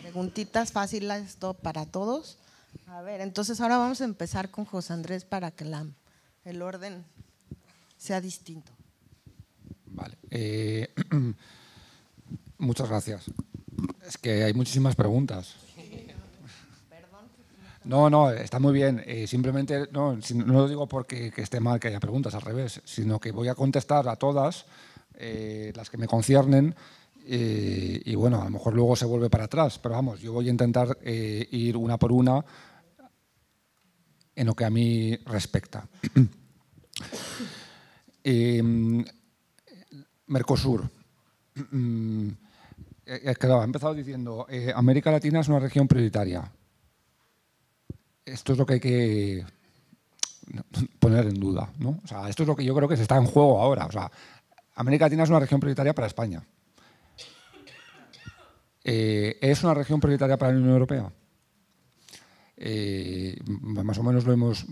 Preguntitas fáciles para todos. A ver, entonces ahora vamos a empezar con José Andrés para que la, el orden sea distinto. Vale. Eh, muchas gracias. Es que hay muchísimas preguntas. No, no, está muy bien. Eh, simplemente no, lo digo porque esté mal que haya preguntas, al revés, sino que voy a contestar a todas eh, las que me conciernen eh, y bueno, a lo mejor luego se vuelve para atrás, pero vamos, yo voy a intentar ir una por una en lo que a mí respecta. Em, Mercosur. Mm, He eh, ha empezado diciendo, eh, América Latina es una región prioritaria. Esto es lo que hay que poner en duda. ¿no? esto es lo que yo creo que se está en juego ahora. sea, América Latina es una región prioritaria para España. Eh, ¿Es una región prioritaria para la Unión Europea? más o menos lo hemos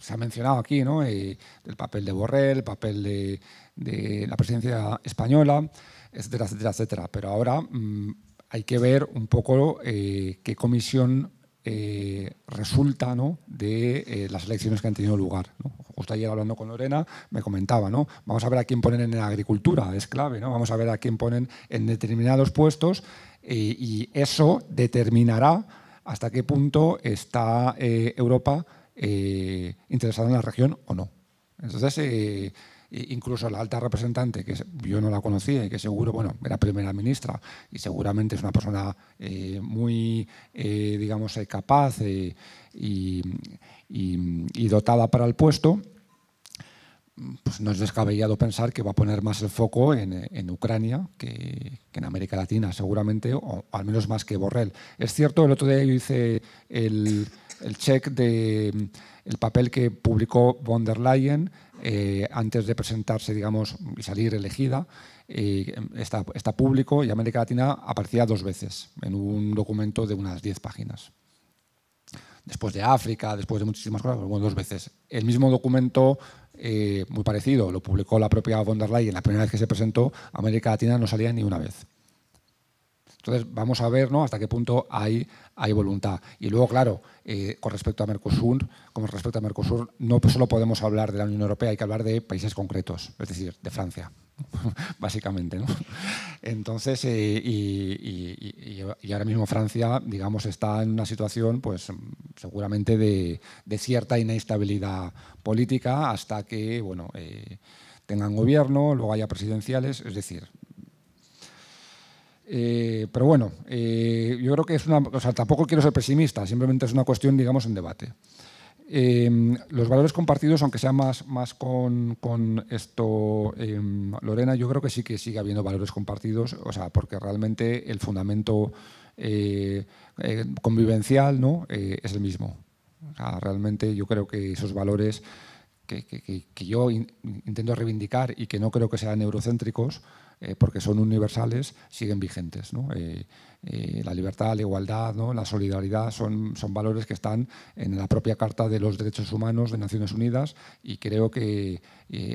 se ha mencionado aquí, ¿no? el papel de Borrell, el papel de, de la presidencia española etcétera, etcétera, etcétera. Pero ahora mm, hay que ver un poco eh, qué comisión eh, resulta ¿no? de eh, las elecciones que han tenido lugar. ¿no? Justo ayer hablando con Lorena me comentaba, ¿no? vamos a ver a quién ponen en la agricultura, es clave, ¿no? vamos a ver a quién ponen en determinados puestos y eso determinará hasta qué punto está Europa interesada en la región o no. Entonces, incluso la alta representante, que yo no la conocía y que seguro, bueno, era primera ministra y seguramente es una persona eh, muy, eh, digamos, eh, capaz y, dotada para el puesto, pues no es descabellado pensar que va a poner más el foco en, en Ucrania que, que, en América Latina, seguramente, o al menos más que Borrell. Es cierto, el otro día yo hice el, el check del papel que publicó von der Leyen, eh, antes de presentarse, digamos, y salir elegida, eh, está, público y América Latina aparecía dos veces en un documento de unas diez páginas. Después de África, después de muchísimas cosas, bueno, dos veces. El mismo documento, eh, muy parecido, lo publicó la propia von der Leyen la primera vez que se presentó, América Latina no salía ni una vez. Entonces, vamos a ver hasta qué punto hay, hay voluntad. Y luego, claro, eh, con respecto a Mercosur, como respecto a Mercosur, no solo podemos hablar de la Unión Europea, hay que hablar de países concretos, es decir, de Francia, básicamente. Entonces, eh, y, ahora mismo Francia, digamos, está en una situación, pues, seguramente de, cierta inestabilidad política hasta que, bueno, eh, tengan gobierno, luego haya presidenciales, es decir, eh, pero bueno, eh, yo creo que es una. O tampoco quiero ser pesimista, simplemente es una cuestión, digamos, en debate. Em, los valores compartidos, aunque sea más, más con, esto, em, Lorena, yo creo que sí que sigue habiendo valores compartidos, o sea, porque realmente el fundamento eh, convivencial ¿no? es el mismo. realmente yo creo que esos valores que, yo intento reivindicar y que no creo que sean eurocéntricos, eh, porque son universales, siguen vigentes. Eh, eh, la libertad, la igualdad, ¿no? la solidaridad son, son valores que están en la propia Carta de los Derechos Humanos de Naciones Unidas y creo que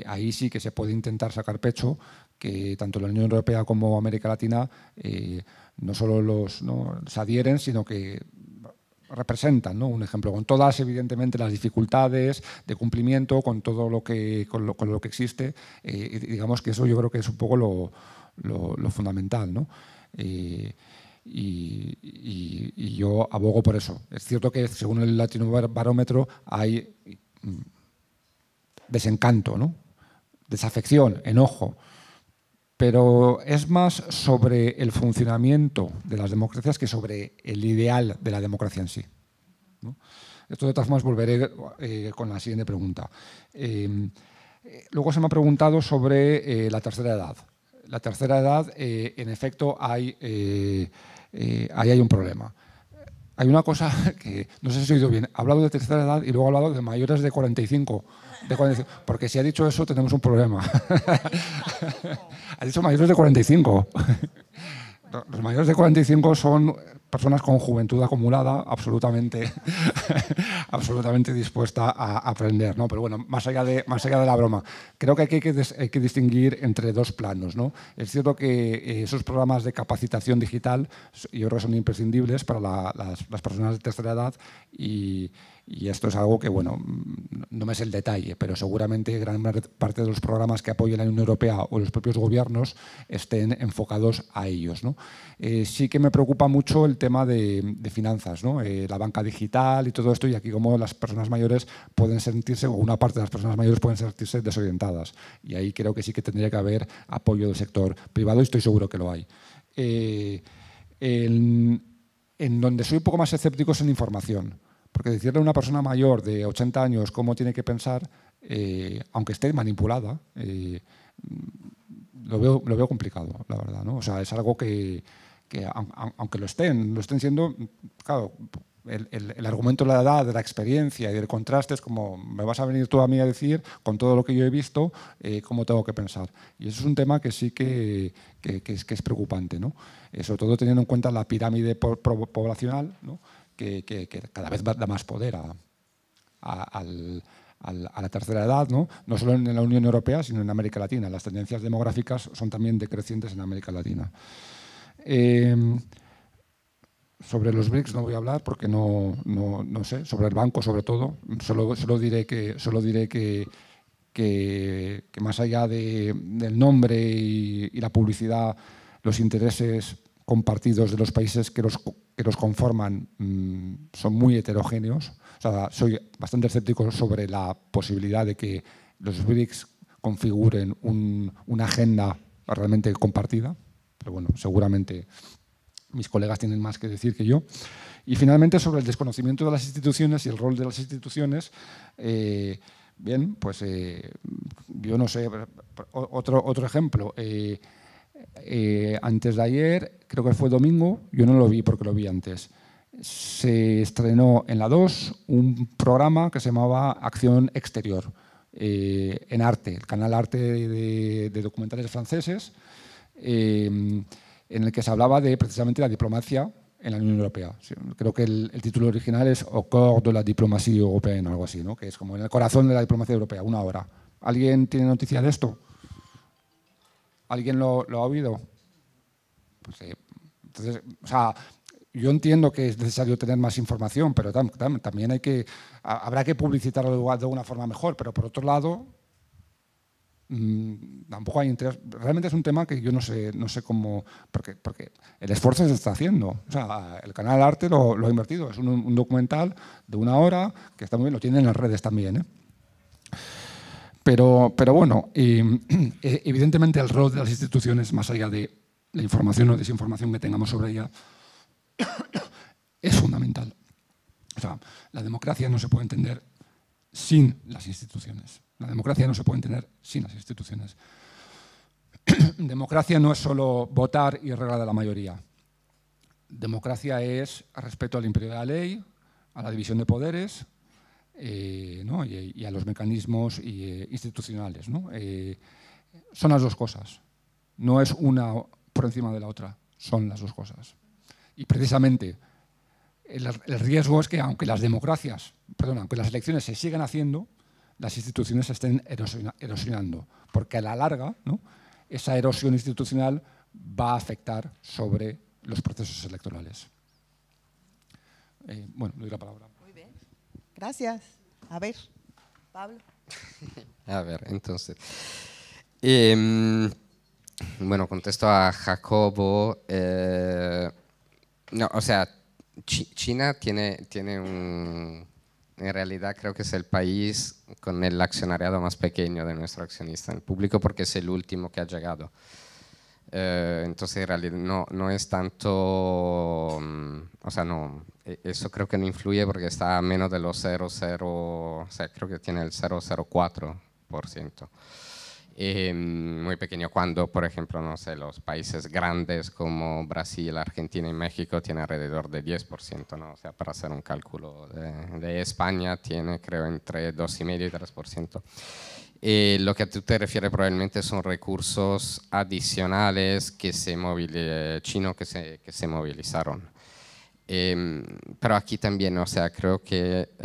ahí sí que se puede intentar sacar pecho que tanto la Unión Europea como América Latina no solo los, se adhieren, sino que representan, Un ejemplo, con todas, evidentemente, las dificultades de cumplimiento, con todo lo que, lo, que existe, eh, digamos que eso yo creo que es un poco lo, fundamental, eh, y, yo abogo por eso. Es cierto que según el Latino Barómetro hay mm, desencanto, ¿no? desafección, enojo, pero es más sobre el funcionamiento de las democracias que sobre el ideal de la democracia en sí. Esto de todas formas volveré eh, con la siguiente pregunta. Em, eh, luego se me ha preguntado sobre eh, la tercera edad. La tercera edad, en efecto, ahí hay un problema. Hay una cosa que, no sé si he oído bien, ha hablado de tercera edad y luego ha hablado de mayores de 45 porque si ha dicho eso tenemos un problema. ha dicho mayores de 45. Los mayores de 45 son personas con juventud acumulada, absolutamente, absolutamente dispuesta a aprender, ¿no? Pero bueno, más allá, de, más allá de la broma, creo que hay que, hay que distinguir entre dos planos, ¿no? Es cierto que eh, esos programas de capacitación digital yo creo son imprescindibles para las, las personas de tercera edad y y esto es algo que, bueno, mm, no me es el detalle, pero seguramente gran parte de los programas que apoya la Unión Europea o los propios gobiernos estén enfocados a ellos. Eh, sí que me preocupa mucho el tema de, finanzas, ¿no? Eh, la banca digital y todo esto, y aquí como las personas mayores pueden sentirse, o una parte de las personas mayores pueden sentirse desorientadas. Y ahí creo que sí que tendría que haber apoyo del sector privado y estoy seguro que lo hay. Eh, en donde soy un poco más escéptico es en información. Porque decirle a una persona mayor de 80 años cómo tiene que pensar, eh, aunque esté manipulada, eh, lo, veo, lo veo complicado, la verdad. ¿no? O sea, es algo que, aunque lo estén, lo estén siendo, claro, el, argumento de la edad, de la experiencia y del contraste es como, me vas a venir tú a mí a decir, con todo lo que yo he visto, eh, cómo tengo que pensar. Y eso es un tema que sí que, es, preocupante, ¿no? sobre todo teniendo en cuenta la pirámide poblacional, ¿no? que, cada vez da más poder a, la tercera edad, ¿no? solo en la Unión Europea, sino en América Latina. Las tendencias demográficas son también decrecientes en América Latina. Em, sobre los BRICS no voy a hablar porque no, no, sé, sobre el banco sobre todo, solo, solo diré que... Solo diré que que, más allá del nombre y, y la publicidad, los intereses compartidos de los países que los, que los conforman mm, son muy heterogéneos. O sea, soy bastante escéptico sobre la posibilidad de que los BRICS configuren una agenda realmente compartida, pero bueno, seguramente mis colegas tienen más que decir que yo. Y finalmente sobre el desconocimiento de las instituciones y el rol de las instituciones. Eh, bien, pues eh, yo no sé, otro, otro ejemplo. Eh, eh, antes de ayer, creo que fue domingo, yo no lo vi porque lo vi antes, se estrenó en la 2 un programa que se llamaba Acción Exterior, eh, en Arte, el canal Arte de, documentales franceses, eh, en el que se hablaba de precisamente la diplomacia en la Unión Europea. Creo que el, título original es Au corps de la diplomacia europea, o algo así, ¿no? que es como en el corazón de la diplomacia europea, una hora. ¿Alguien tiene noticia de esto? ¿Alguien lo, ha oído? Pues, eh, entonces, o sea, yo entiendo que es necesario tener más información, pero también hay que, habrá que publicitarlo de una forma mejor. Pero por otro lado, mm, tampoco hay interés. Realmente es un tema que yo no sé, no sé cómo, porque, porque el esfuerzo se está haciendo. O sea, el canal Arte lo, ha invertido. Es un, documental de una hora que está muy bien, lo tienen en las redes también. ¿eh? Pero, pero bueno, em, eh, evidentemente el rol de las instituciones, más allá de la información o desinformación que tengamos sobre ella, es fundamental. O sea, la democracia no se puede entender sin las instituciones. La democracia no se puede entender sin las instituciones. democracia no es solo votar y regla de la mayoría. Democracia es respeto al imperio de la ley, a la división de poderes, eh, y, a los mecanismos eh, institucionales. Eh, son las dos cosas. No es una por encima de la otra, son las dos cosas. Y precisamente el, riesgo es que aunque las democracias, perdón, aunque las elecciones se sigan haciendo, las instituciones se estén erosionando, porque a la larga esa erosión institucional va a afectar sobre los procesos electorales. bueno, doy la palabra. Gracias. A ver, Pablo. a ver, entonces. Em, bueno, contesto a Jacobo. Eh, no, o sea, China tiene, tiene un... En realidad creo que es el país con el accionariado más pequeño de nuestro accionista en el público porque es el último que ha llegado eh, entonces realidad no, no es tanto, mm, o sea, no, e, eso creo que no influye porque está menos de los 0,0, o sea, creo que tiene el 0,04%. Eh, em, muy pequeño cuando, por ejemplo, no sé, los países grandes como Brasil, Argentina y México tienen alrededor de 10%, ¿no? O sea, para hacer un cálculo de, de España tiene, creo, entre 2,5 y 3%. Eh, lo que tú te refiere probablemente son recursos adicionales que se eh, chinos que se, movilizaron. Em, pero aquí también, o sea, creo que eh,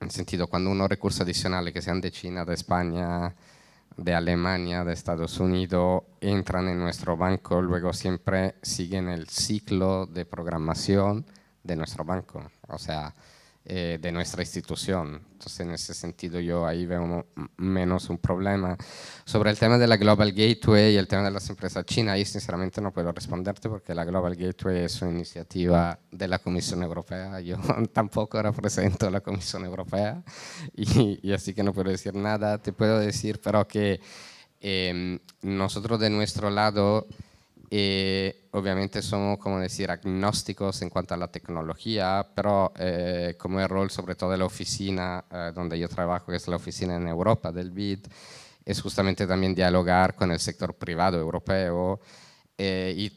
en sentido, cuando unos recursos adicionales que sean de China, de España, de Alemania, de Estados Unidos, entran en nuestro banco, luego siempre siguen el ciclo de programación de nuestro banco. O sea, eh, de nuestra institución. Entonces, en ese sentido, yo ahí veo menos un problema. Sobre el tema de la Global Gateway y el tema de las empresas chinas, ahí sinceramente no puedo responderte porque la Global Gateway es una iniciativa de la Comisión Europea. Yo tampoco represento a la Comisión Europea y, así que no puedo decir nada. Te puedo decir, pero que em, nosotros de nuestro lado y eh, obviamente somos, como decir, agnósticos en cuanto a la tecnología, pero eh, como el rol sobre todo de la oficina eh, donde yo trabajo, que es la oficina en Europa del BID, es justamente también dialogar con el sector privado europeo y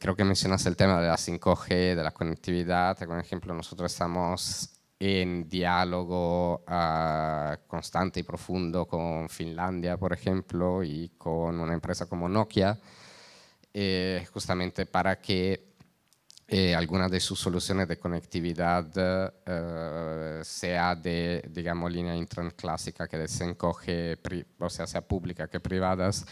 creo que mencionas el tema de la 5G, de la conectividad, por ejemplo, nosotros estamos en diálogo ah, constante y profundo con Finlandia, por ejemplo, y con una empresa como Nokia, eh, justamente para que eh, alguna de sus soluciones de conectividad eh, sea de, digamos, línea intran clásica que desencoge o sea, sea pública que privadas,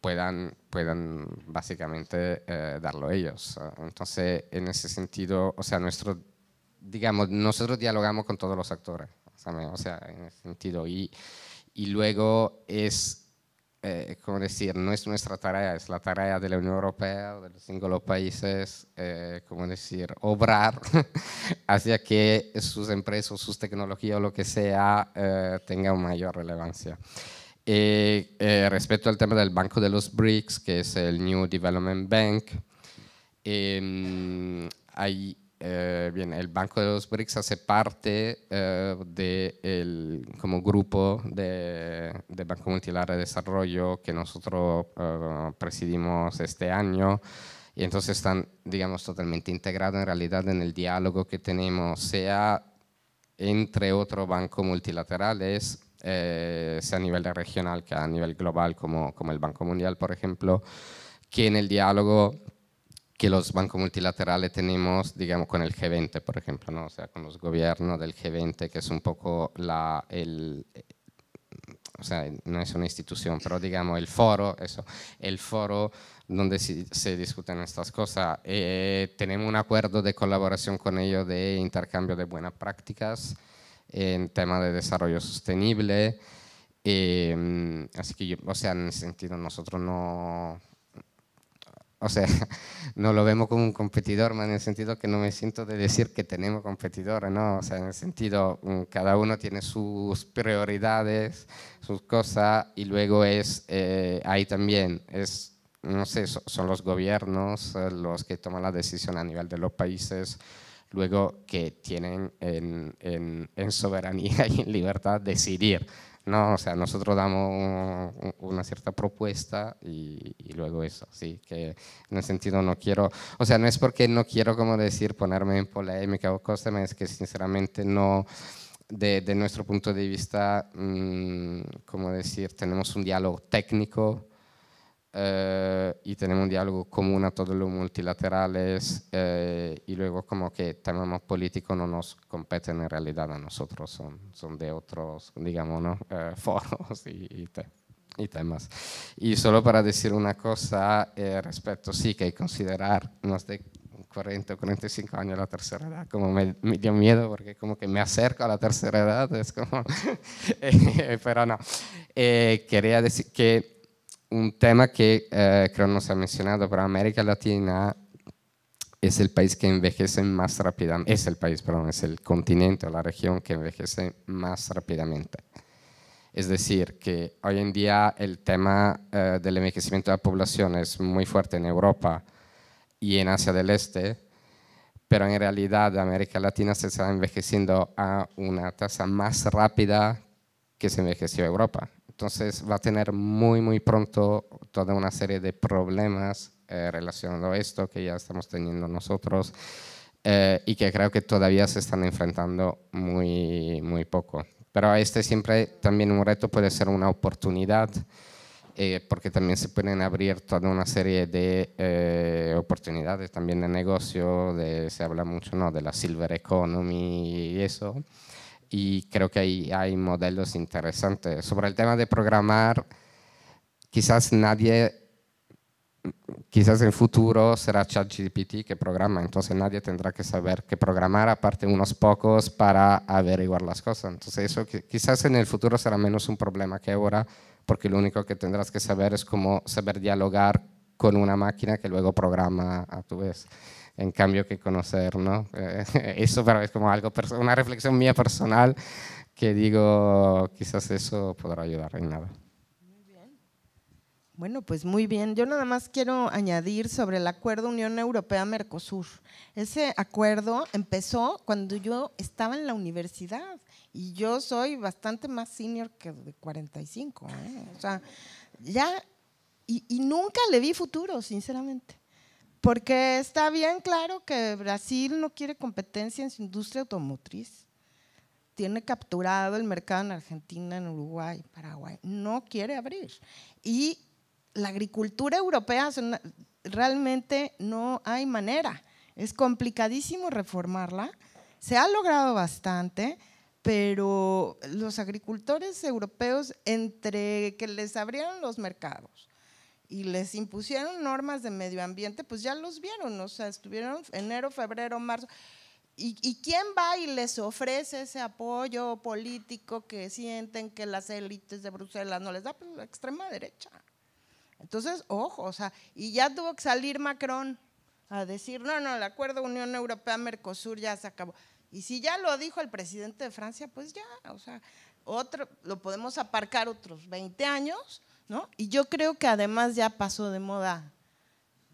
puedan, puedan básicamente darlo ellos. Entonces, en ese sentido, o sea, nuestro, digamos, nosotros dialogamos con todos los actores, o sea, en ese sentido, y, y luego es eh, como decir, no es nuestra tarea, es la tarea de la Unión Europea, de los singulares países, eh, como decir, obrar hacia que sus empresas, sus tecnologías o lo que sea eh, tengan mayor relevancia. respecto al tema del Banco de los BRICS, que es el New Development Bank, em, hay eh, bien, el Banco de los BRICS hace parte eh, de como grupo de, de, Banco Multilateral de Desarrollo que nosotros eh, presidimos este año y entonces están, digamos, totalmente integrados en realidad en el diálogo que tenemos, sea entre otros bancos multilaterales, eh, sea a nivel regional que a nivel global, como, como el Banco Mundial, por ejemplo, que en el diálogo que los bancos multilaterales tenemos, digamos, con el G20, por ejemplo, ¿no? o sea, con los gobiernos del G20, que es un poco la, o sea, no es una institución, pero digamos el foro, eso, el foro donde se, discuten estas cosas. Eh, tenemos un acuerdo de colaboración con ellos de intercambio de buenas prácticas en tema de desarrollo sostenible. Eh, así que, o sea, en ese sentido nosotros no, o sea, no lo vemos como un competidor, más en el sentido que no me siento de decir que tenemos competidores, ¿no? O sea, en el sentido, mm, cada uno tiene sus prioridades, sus cosas, y luego es, eh, ahí también, es, no sé, son los gobiernos eh, los que toman la decisión a nivel de los países, luego que tienen en soberanía y en libertad decidir no, o sea, nosotros damos una cierta propuesta y, luego eso, sí, que en el sentido no quiero, o sea, no es porque no quiero, como decir, ponerme en polémica o cosas, es que sinceramente no, de, nuestro punto de vista, mm, como decir, tenemos un diálogo técnico eh, y tenemos un diálogo común a todos los multilaterales eh, y luego como que temas políticos no nos competen en realidad a nosotros, son, son de otros, digamos, ¿no? Eh, foros y, temas. Y solo para decir una cosa respecto, sí, que hay considerar más de 40 o 45 años la tercera edad, como me, me, dio miedo porque como que me acerco a la tercera edad, es como, pero no, quería decir que un tema que eh, creo no se ha mencionado, pero América Latina es el país que envejece más rápidamente, es el país, perdón, es el continente o la región que envejece más rápidamente. Es decir, que hoy en día el tema eh, del envejecimiento de la población es muy fuerte en Europa y en Asia del Este, pero en realidad América Latina se está envejeciendo a una tasa más rápida que se envejeció Europa. Entonces va a tener muy, muy pronto toda una serie de problemas eh, relacionados a esto que ya estamos teniendo nosotros eh, y que creo que todavía se están enfrentando muy, muy poco. Pero este siempre también un reto puede ser una oportunidad. Eh, porque también se pueden abrir toda una serie de eh, oportunidades también de negocio, se habla mucho ¿no? de la silver economy y eso, y creo que ahí hay modelos interesantes. Sobre el tema de programar, quizás nadie, quizás en futuro será ChatGPT que programa, entonces nadie tendrá que saber qué programar, aparte unos pocos para averiguar las cosas. Entonces eso quizás en el futuro será menos un problema que ahora, porque lo único que tendrás que saber es cómo saber dialogar con una máquina que luego programa a tu vez en cambio que conocer, ¿no? Eh, eso es como algo, una reflexión mía personal que digo, quizás eso podrá ayudar en nada. Muy bien. Bueno, pues muy bien. Yo nada más quiero añadir sobre el acuerdo Unión Europea-Mercosur. Ese acuerdo empezó cuando yo estaba en la universidad y yo soy bastante más senior que de 45. ¿eh? O sea, ya, y, y nunca le vi futuro, sinceramente. Porque está bien claro que Brasil no quiere competencia en su industria automotriz. Tiene capturado el mercado en Argentina, en Uruguay, Paraguay. No quiere abrir. Y la agricultura europea realmente no hay manera. Es complicadísimo reformarla. Se ha logrado bastante, pero los agricultores europeos, entre que les abrieron los mercados, y les impusieron normas de medio ambiente, pues ya los vieron, o sea, estuvieron enero, febrero, marzo. ¿Y, ¿Y, quién va y les ofrece ese apoyo político que sienten que las élites de Bruselas no les da? Pues la extrema derecha. Entonces, ojo, o sea, y ya tuvo que salir Macron a decir, no, no, el acuerdo Unión Europea-Mercosur ya se acabó. Y si ya lo dijo el presidente de Francia, pues ya, o sea, otro, lo podemos aparcar otros 20 años ¿no? Y yo creo que además ya pasó de moda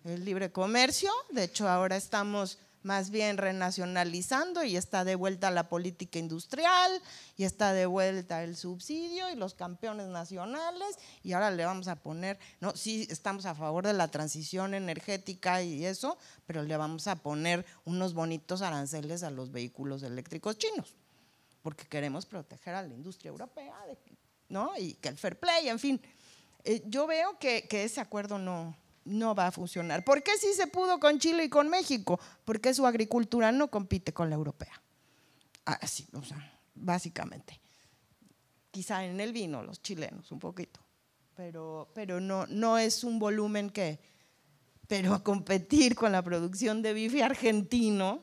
el libre comercio, de hecho ahora estamos más bien renacionalizando y está de vuelta la política industrial y está de vuelta el subsidio y los campeones nacionales y ahora le vamos a poner, no, sí estamos a favor de la transición energética y eso, pero le vamos a poner unos bonitos aranceles a los vehículos eléctricos chinos, porque queremos proteger a la industria europea, ¿no? Y que el fair play, en fin. Eh, yo veo que, ese acuerdo no, no va a funcionar. ¿Por qué sí se pudo con Chile y con México? Porque su agricultura no compite con la europea. Así, o sea, básicamente. Quizá en el vino, los chilenos, un poquito. Pero, pero no, no es un volumen que. Pero competir con la producción de bife argentino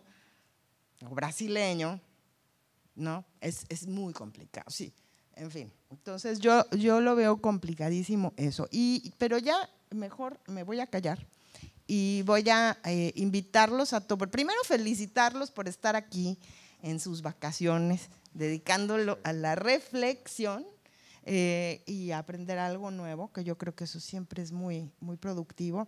o brasileño, ¿no? Es, es muy complicado. Sí, en fin, entonces yo, yo lo veo complicadísimo eso. Y, pero ya mejor me voy a callar y voy a eh, invitarlos a todo Primero felicitarlos por estar aquí en sus vacaciones, dedicándolo a la reflexión eh, y aprender algo nuevo, que yo creo que eso siempre es muy, muy productivo.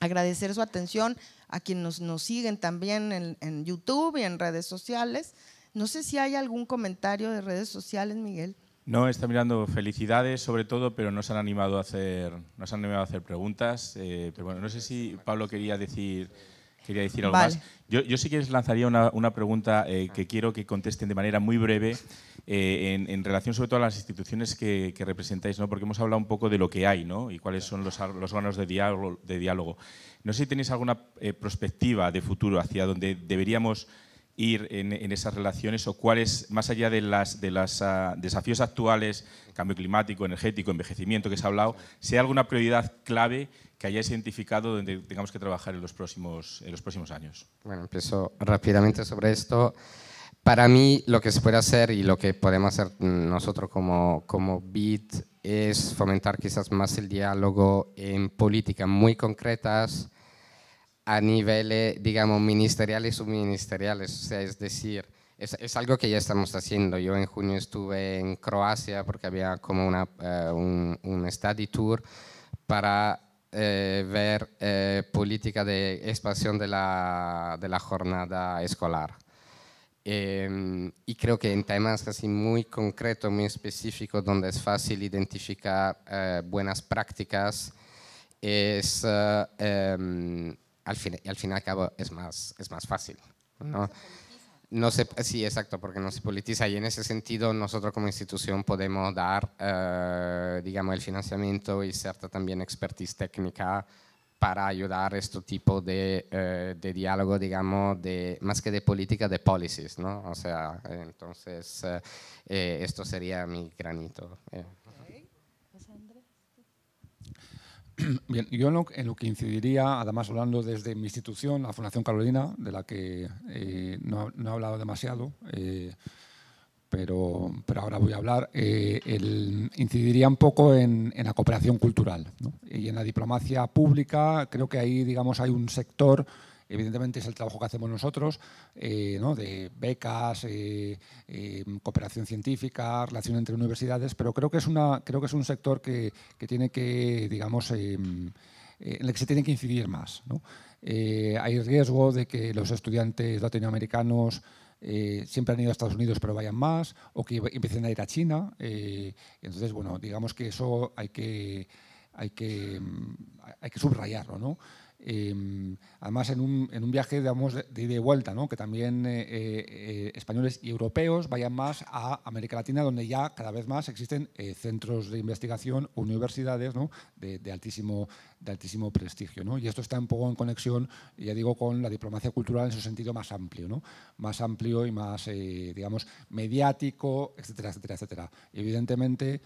Agradecer su atención a quienes nos, siguen también en YouTube y en redes sociales. No sé si hay algún comentario de redes sociales, Miguel. No, está mirando felicidades sobre todo, pero nos han animado a hacer, han animado a hacer preguntas. Eh, pero bueno, no sé si Pablo quería decir, quería decir algo más. Yo, sí que les lanzaría una, pregunta eh, que quiero que contesten de manera muy breve eh, en, relación sobre todo a las instituciones que, representáis, ¿no? porque hemos hablado un poco de lo que hay ¿no? y cuáles son los, los órganos de diálogo, de diálogo. No sé si tenéis alguna perspectiva de futuro hacia donde deberíamos ir en, esas relaciones o cuáles, más allá de los de las, ah, desafíos actuales, cambio climático, energético, envejecimiento que se ha hablado, sea alguna prioridad clave que hayáis identificado donde tengamos que trabajar en los próximos, en los próximos años? Bueno, empiezo rápidamente sobre esto. Para mí lo que se puede hacer y lo que podemos hacer nosotros como, como BIT es fomentar quizás más el diálogo en políticas muy concretas a niveles, eh, digamos, ministeriales y subministeriales. O sea, es decir, es, algo que ya estamos haciendo. Yo en junio estuve en Croacia porque había como una, eh, un, un, study tour para eh, ver política de expansión de la, de la jornada escolar. Em, y creo que en temas así muy concretos, muy específicos, donde es fácil identificar buenas prácticas, es... Em, al fin, y al fin y al cabo es más, es más fácil. ¿no? No sí, exacto, porque no se politiza y en ese sentido nosotros como institución podemos dar, eh, digamos, el financiamiento y cierta también expertise técnica para ayudar a este tipo de, eh, de, diálogo, digamos, de, más que de política, de policies, ¿no? O sea, entonces eh, esto sería mi granito. Bien, yo en lo, que incidiría, además hablando desde mi institución, la Fundación Carolina, de la que eh, no, no, he hablado demasiado, eh, pero, pero ahora voy a hablar, eh, incidiría un poco en, en la cooperación cultural y en la diplomacia pública. Creo que ahí digamos, hay un sector evidentemente es el trabajo que hacemos nosotros, eh, de becas, eh, eh, cooperación científica, relación entre universidades, pero creo que es, una, creo que es un sector que, tiene que, digamos, en el que se tiene que incidir más. hay riesgo de que los estudiantes latinoamericanos siempre han ido a Estados Unidos pero vayan más, o que empiecen a ir a China. entonces, bueno, digamos que eso hay que, hay que, hay que subrayarlo, ¿no? Em, además, en un, viaje de ida y vuelta, que también eh, eh, eh, españoles y europeos vayan más a América Latina, donde ya cada vez más existen centros de investigación, universidades de, altísimo, de altísimo prestigio. Y esto está un poco en conexión, ya digo, con la diplomacia cultural en su sentido más amplio, ¿no? más amplio y más, digamos, mediático, etcétera, etcétera, etcétera. Evidentemente,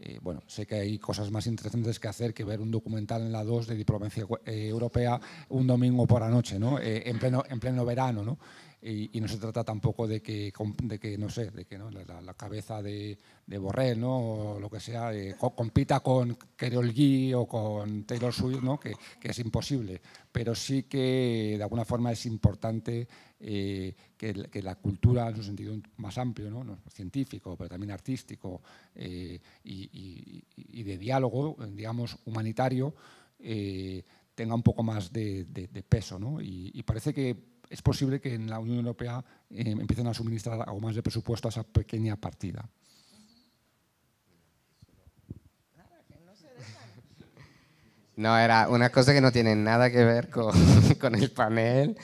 eh, bueno, sé que hay cosas más interesantes que hacer que ver un documental en la 2 de diplomacia eh, europea un domingo por la noche, ¿no? Eh, en, pleno, en pleno verano, ¿no? Y, no se trata tampoco de que, que no sé, de que La, cabeza de, de Borrell ¿no? o lo que sea eh, compita con Carol o con Taylor Swift, ¿no? Que, es imposible. Pero sí que de alguna forma es importante eh, que, la cultura, en su sentido más amplio, científico, pero también artístico eh, y, de diálogo, digamos, humanitario, tenga un poco más de, peso. y parece que es posible que en la Unión Europea eh, empiecen a suministrar algo más de presupuesto a esa pequeña partida. No, era una cosa que no tiene nada que ver con, el panel,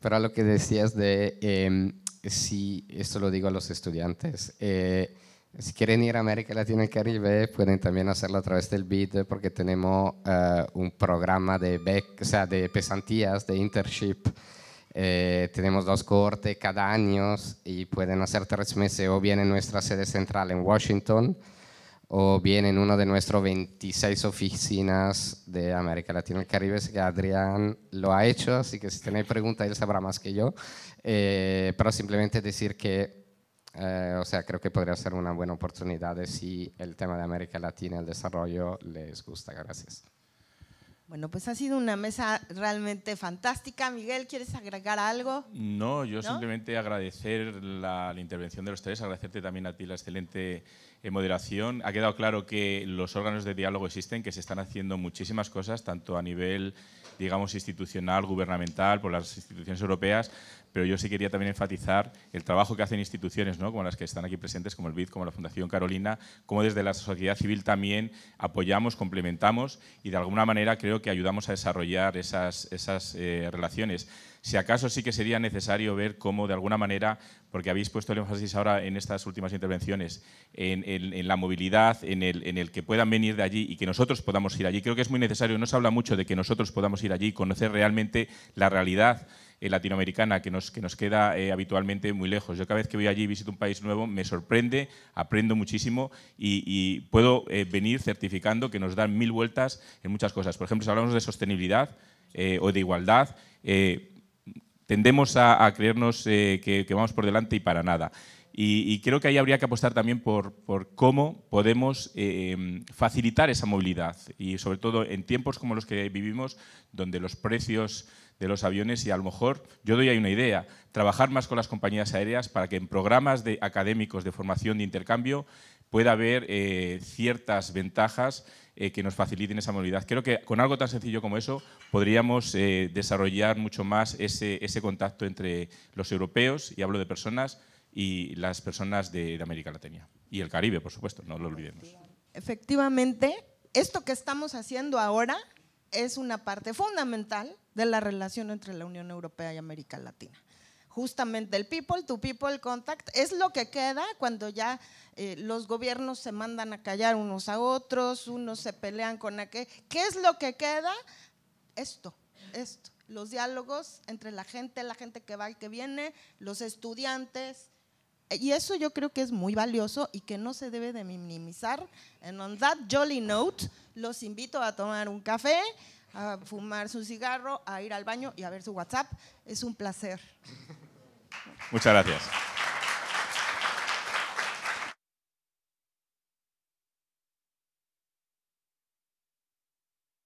pero lo que decías de, eh, si, esto lo digo a los estudiantes, eh, si quieren ir a América Latina y el Caribe, pueden también hacerlo a través del BID, porque tenemos eh, un programa de, de pesantías, de internship eh, tenemos dos cohortes cada año y pueden hacer tres meses o bien en nuestra sede central en Washington o bien en una de nuestras 26 oficinas de América Latina y el Caribe, que Adrián lo ha hecho, así que si tenéis preguntas él sabrá más que yo, eh, pero simplemente decir que, eh, o sea, creo que podría ser una buena oportunidad si el tema de América Latina, y el desarrollo, les gusta. Gracias. Bueno, pues ha sido una mesa realmente fantástica. Miguel, ¿quieres agregar algo? No, yo simplemente agradecer la, intervención de los tres, agradecerte también a ti la excelente eh, moderación. Ha quedado claro que los órganos de diálogo existen, que se están haciendo muchísimas cosas, tanto a nivel, digamos, institucional, gubernamental, por las instituciones europeas, pero yo sí quería también enfatizar el trabajo que hacen instituciones ¿no? como las que están aquí presentes, como el BID, como la Fundación Carolina, como desde la sociedad civil también apoyamos, complementamos y de alguna manera creo que ayudamos a desarrollar esas, esas eh, relaciones. Si acaso sí que sería necesario ver cómo de alguna manera, porque habéis puesto el énfasis ahora en estas últimas intervenciones, en, la movilidad, en el, en el, que puedan venir de allí y que nosotros podamos ir allí. Creo que es muy necesario, no se habla mucho de que nosotros podamos ir allí y conocer realmente la realidad eh, latinoamericana que nos, que nos queda eh, habitualmente muy lejos. Yo cada vez que voy allí y visito un país nuevo me sorprende, aprendo muchísimo y, puedo eh, venir certificando que nos dan mil vueltas en muchas cosas. Por ejemplo, si hablamos de sostenibilidad o de igualdad, tendemos a, creernos que, vamos por delante y para nada. Y, creo que ahí habría que apostar también por, cómo podemos em, facilitar esa movilidad y sobre todo en tiempos como los que vivimos, donde los precios de los aviones y a lo mejor, yo doy ahí una idea, trabajar más con las compañías aéreas para que en programas de académicos de formación de intercambio pueda haber eh, ciertas ventajas eh, que nos faciliten esa movilidad. Creo que con algo tan sencillo como eso podríamos eh, desarrollar mucho más ese, contacto entre los europeos, y hablo de personas, y las personas de América Latina. Y el Caribe, por supuesto, no lo olvidemos. Efectivamente, esto que estamos haciendo ahora es una parte fundamental de la relación entre la Unión Europea y América Latina. Justamente el people to people contact es lo que queda cuando ya eh, los gobiernos se mandan a callar unos a otros, unos se pelean con aquel. ¿Qué es lo que queda? Esto, esto. Los diálogos entre la gente, la gente que va y que viene, los estudiantes, y eso yo creo que es muy valioso y que no se debe de minimizar. En on that jolly note, los invito a tomar un café, a fumar su cigarro, a ir al baño y a ver su WhatsApp. Es un placer. Muchas gracias.